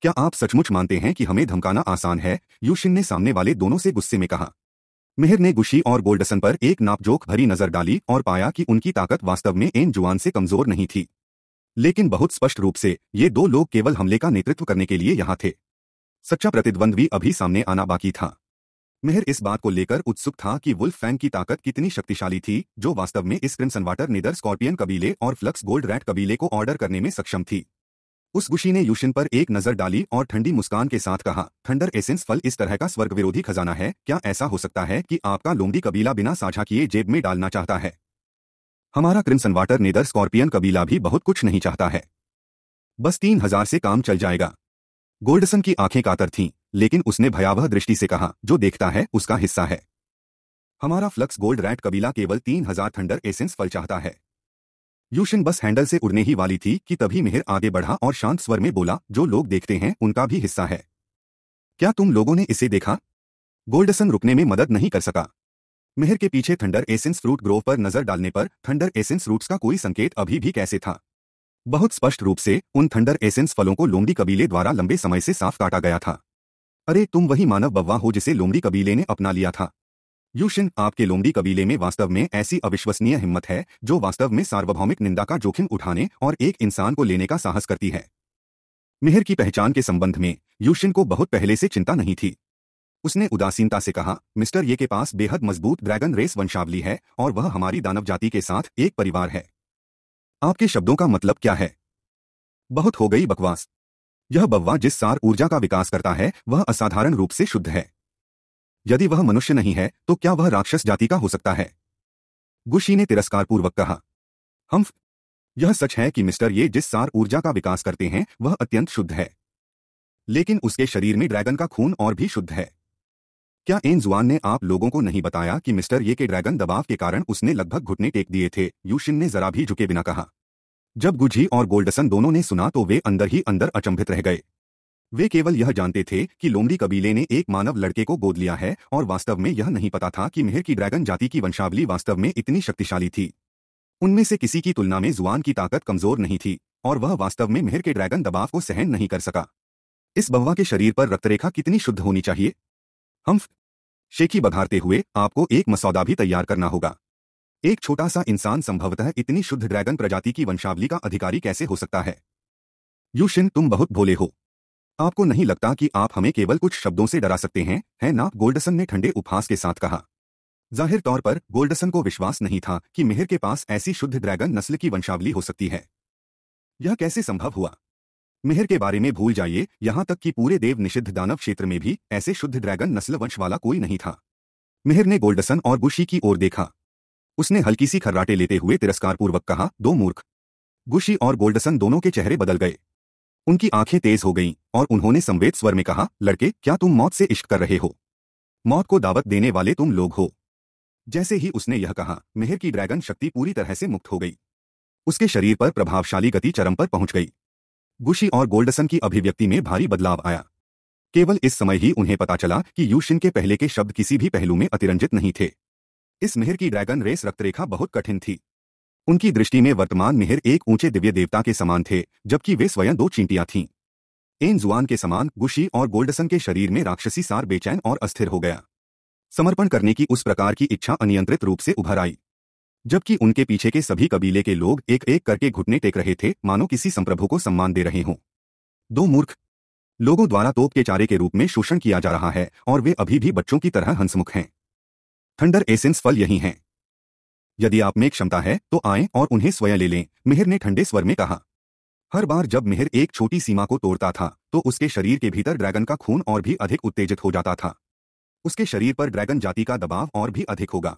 क्या आप सचमुच मानते हैं कि हमें धमकाना आसान है यूशिन ने सामने वाले दोनों से गुस्से में कहा मिहिर ने गुशी और गोल्डसन पर एक नापजोक भरी नजर डाली और पाया कि उनकी ताकत वास्तव में एन जुआन से कमजोर नहीं थी लेकिन बहुत स्पष्ट रूप से ये दो लोग केवल हमले का नेतृत्व करने के लिए यहां थे सच्चा प्रतिद्वंद्वी अभी सामने आना बाकी था मेहर इस बात को लेकर उत्सुक था कि वुल्फ फैंग की ताकत कितनी शक्तिशाली थी जो वास्तव में इस क्रिम्सन वाटर निदर स्कॉर्पियन कबीले और फ्लक्स गोल्ड रैट कबीले को ऑर्डर करने में सक्षम थी उस गुशी ने यूशिन पर एक नजर डाली और ठंडी मुस्कान के साथ कहा थंडर एसेंस फल इस तरह का स्वर्ग विरोधी खजाना है क्या ऐसा हो सकता है कि आपका लोमडी कबीला बिना साझा किए जेब में डालना चाहता है हमारा क्रिमसन वाटर नेदर स्कॉर्पियन कबीला भी बहुत कुछ नहीं चाहता है बस तीन हजार से काम चल जाएगा गोल्डसन की आंखें कातर थीं, लेकिन उसने भयावह दृष्टि से कहा जो देखता है उसका हिस्सा है हमारा फ्लक्स गोल्ड रैट कबीला केवल तीन हजार थंडर एसेंस फल चाहता है यूशन बस हैंडल से उड़ने ही वाली थी कि तभी मेहर आगे बढ़ा और शांत स्वर में बोला जो लोग देखते हैं उनका भी हिस्सा है क्या तुम लोगों ने इसे देखा गोल्डसन रुकने में मदद नहीं कर सका मेहर के पीछे थंडर एसेंस फ्रूट ग्रोव पर नजर डालने पर थंडर एसेंस रूट्स का कोई संकेत अभी भी कैसे था बहुत स्पष्ट रूप से उन थंडर एसेंस फलों को लोमड़ी कबीले द्वारा लंबे समय से साफ काटा गया था अरे तुम वही मानव बव्वा हो जिसे लोमड़ी कबीले ने अपना लिया था यूशिन आपके लोमड़ी कबीले में वास्तव में ऐसी अविश्वसनीय हिम्मत है जो वास्तव में सार्वभौमिक निंदा का जोखिम उठाने और एक इंसान को लेने का साहस करती है मिहिर की पहचान के संबंध में यूशिन को बहुत पहले से चिंता नहीं थी उसने उदासीनता से कहा मिस्टर ये के पास बेहद मजबूत ड्रैगन रेस वंशावली है और वह हमारी दानव जाति के साथ एक परिवार है आपके शब्दों का मतलब क्या है बहुत हो गई बकवास यह बव्वा जिस सार ऊर्जा का विकास करता है वह असाधारण रूप से शुद्ध है यदि वह मनुष्य नहीं है तो क्या वह राक्षस जाति का हो सकता है गुशी ने तिरस्कार पूर्वक कहा हम यह सच है कि मिस्टर ये जिस सार ऊर्जा का विकास करते हैं वह अत्यंत शुद्ध है लेकिन उसके शरीर में ड्रैगन का खून और भी शुद्ध है क्या एन जुआन ने आप लोगों को नहीं बताया कि मिस्टर ये के ड्रैगन दबाव के कारण उसने लगभग घुटने टेक दिए थे यूशिन ने जरा भी झुके बिना कहा जब गुझी और गोल्डसन दोनों ने सुना तो वे अंदर ही अंदर अचंभित रह गए वे केवल यह जानते थे कि लोमड़ी कबीले ने एक मानव लड़के को गोद लिया है और वास्तव में यह नहीं पता था कि मेहर की ड्रैगन जाति की वंशावली वास्तव में इतनी शक्तिशाली थी उनमें से किसी की तुलना में जुआन की ताकत कमजोर नहीं थी और वह वास्तव में मेहर के ड्रैगन दबाव को सहन नहीं कर सका इस बवा के शरीर पर रक्तरेखा कितनी शुद्ध होनी चाहिए हम शेखी बघारते हुए आपको एक मसौदा भी तैयार करना होगा एक छोटा सा इंसान संभवतः इतनी शुद्ध ड्रैगन प्रजाति की वंशावली का अधिकारी कैसे हो सकता है युशिन तुम बहुत भोले हो आपको नहीं लगता कि आप हमें केवल कुछ शब्दों से डरा सकते हैं है ना गोल्डसन ने ठंडे उपहास के साथ कहा जाहिर तौर पर गोल्डसन को विश्वास नहीं था कि मेहर के पास ऐसी शुद्ध ड्रैगन नस्ल की वंशावली हो सकती है यह कैसे संभव हुआ मेहर के बारे में भूल जाइए यहां तक कि पूरे देव निषिद्ध दानव क्षेत्र में भी ऐसे शुद्ध ड्रैगन नस्ल वंश वाला कोई नहीं था मेहर ने गोल्डसन और गुशी की ओर देखा उसने हल्की सी खर्राटे लेते हुए तिरस्कारपूर्वक कहा दो मूर्ख गुशी और गोल्डसन दोनों के चेहरे बदल गए उनकी आंखें तेज हो गईं और उन्होंने संवेद स्वर में कहा लड़के क्या तुम मौत से इश्क कर रहे हो मौत को दावत देने वाले तुम लोग हो जैसे ही उसने यह कहा मेहर की ड्रैगन शक्ति पूरी तरह से मुक्त हो गई उसके शरीर पर प्रभावशाली गति चरम पर पहुंच गई गुशी और गोल्डसन की अभिव्यक्ति में भारी बदलाव आया केवल इस समय ही उन्हें पता चला कि यूशिन के पहले के शब्द किसी भी पहलू में अतिरंजित नहीं थे इस मिहिर की ड्रैगन रेस रक्तरेखा बहुत कठिन थी उनकी दृष्टि में वर्तमान मिहिर एक ऊंचे दिव्य देवता के समान थे जबकि वे स्वयं दो चींटियां थीं एन जुआन के समान गुशी और गोल्डसन के शरीर में राक्षसी सार बेचैन और अस्थिर हो गया समर्पण करने की उस प्रकार की इच्छा अनियंत्रित रूप से उभर आई जबकि उनके पीछे के सभी कबीले के लोग एक एक करके घुटने टेक रहे थे मानो किसी संप्रभु को सम्मान दे रहे हों दो मूर्ख लोगों द्वारा तोप के चारे के रूप में शोषण किया जा रहा है और वे अभी भी बच्चों की तरह हंसमुख हैं थंडर एसेंस फल यही हैं यदि आप में क्षमता है तो आए और उन्हें स्वयं ले लें मिहिर ने ठंडे स्वर में कहा हर बार जब मिहिर एक छोटी सीमा को तोड़ता था तो उसके शरीर के भीतर ड्रैगन का खून और भी अधिक उत्तेजित हो जाता था उसके शरीर पर ड्रैगन जाति का दबाव और भी अधिक होगा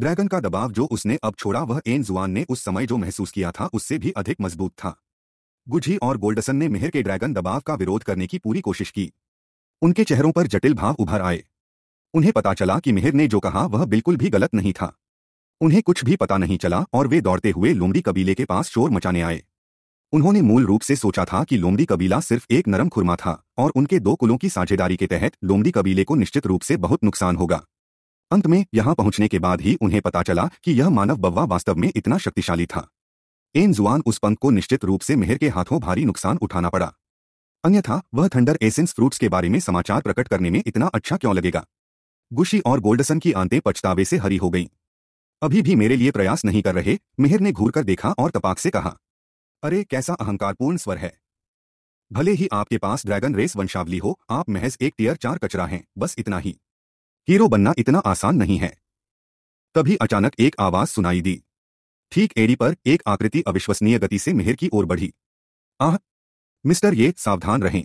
ड्रैगन का दबाव जो उसने अब छोड़ा वह एन जुआन ने उस समय जो महसूस किया था उससे भी अधिक मजबूत था गुझी और गोल्डसन ने मेहर के ड्रैगन दबाव का विरोध करने की पूरी कोशिश की उनके चेहरों पर जटिल भाव उभर आए उन्हें पता चला कि मेहर ने जो कहा वह बिल्कुल भी गलत नहीं था उन्हें कुछ भी पता नहीं चला और वे दौड़ते हुए लोमड़ी कबीले के पास शोर मचाने आए उन्होंने मूल रूप से सोचा था कि लोमड़ी कबीला सिर्फ एक नरम खुरमा था और उनके दो कुलों की साझेदारी के तहत लोमड़ी कबीले को निश्चित रूप से बहुत नुकसान होगा अंत में यहां पहुंचने के बाद ही उन्हें पता चला कि यह मानव बव्वा वास्तव में इतना शक्तिशाली था एन जुआन उस पंख को निश्चित रूप से मेहर के हाथों भारी नुकसान उठाना पड़ा अन्यथा वह थंडर एसेंस फ्रूट्स के बारे में समाचार प्रकट करने में इतना अच्छा क्यों लगेगा गुशी और गोल्डसन की आंतें पछतावे से हरी हो गईं। अभी भी मेरे लिए प्रयास नहीं कर रहे मेहर ने घूर कर देखा और तपाक से कहा अरे कैसा अहंकारपूर्ण स्वर है भले ही आपके पास ड्रैगन रेस वंशावली हो आप महज एक टीयर चार कचरा हैं बस इतना ही हीरो बनना इतना आसान नहीं है तभी अचानक एक आवाज सुनाई दी ठीक एडी पर एक आकृति अविश्वसनीय गति से मेहर की ओर बढ़ी आह मिस्टर ये सावधान रहें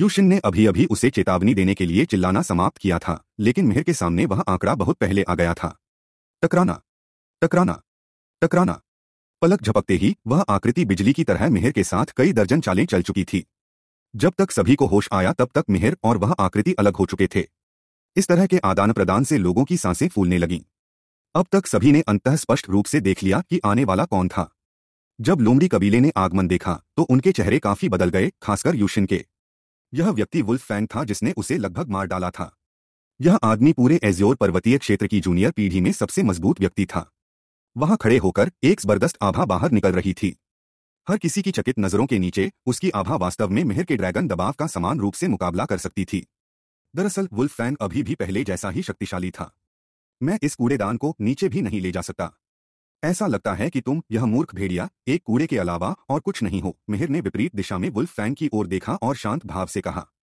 यूशिन ने अभी अभी उसे चेतावनी देने के लिए चिल्लाना समाप्त किया था लेकिन मेहर के सामने वह आंकड़ा बहुत पहले आ गया था टकराना टकराना टकराना पलक झपकते ही वह आकृति बिजली की तरह मेहर के साथ कई दर्जन चालें चल चुकी थी जब तक सभी को होश आया तब तक मेहर और वह आकृति अलग हो चुके थे इस तरह के आदान प्रदान से लोगों की सांसें फूलने लगीं अब तक सभी ने अंत स्पष्ट रूप से देख लिया कि आने वाला कौन था जब लोमड़ी कबीले ने आगमन देखा तो उनके चेहरे काफी बदल गए खासकर यूशिन के यह व्यक्ति वुल्फ फैंग था जिसने उसे लगभग मार डाला था यह आदमी पूरे एज्योर पर्वतीय क्षेत्र की जूनियर पीढ़ी में सबसे मजबूत व्यक्ति था वहां खड़े होकर एक जबरदस्त आभा बाहर निकल रही थी हर किसी की चकित नजरों के नीचे उसकी आभा वास्तव में मेहर के ड्रैगन दबाव का समान रूप से मुकाबला कर सकती थी दरअसल वुल्फ फैन अभी भी पहले जैसा ही शक्तिशाली था मैं इस कूड़ेदान को नीचे भी नहीं ले जा सकता ऐसा लगता है कि तुम यह मूर्ख भेड़िया एक कूड़े के अलावा और कुछ नहीं हो मेहर ने विपरीत दिशा में वुल्फ फैन की ओर देखा और शांत भाव से कहा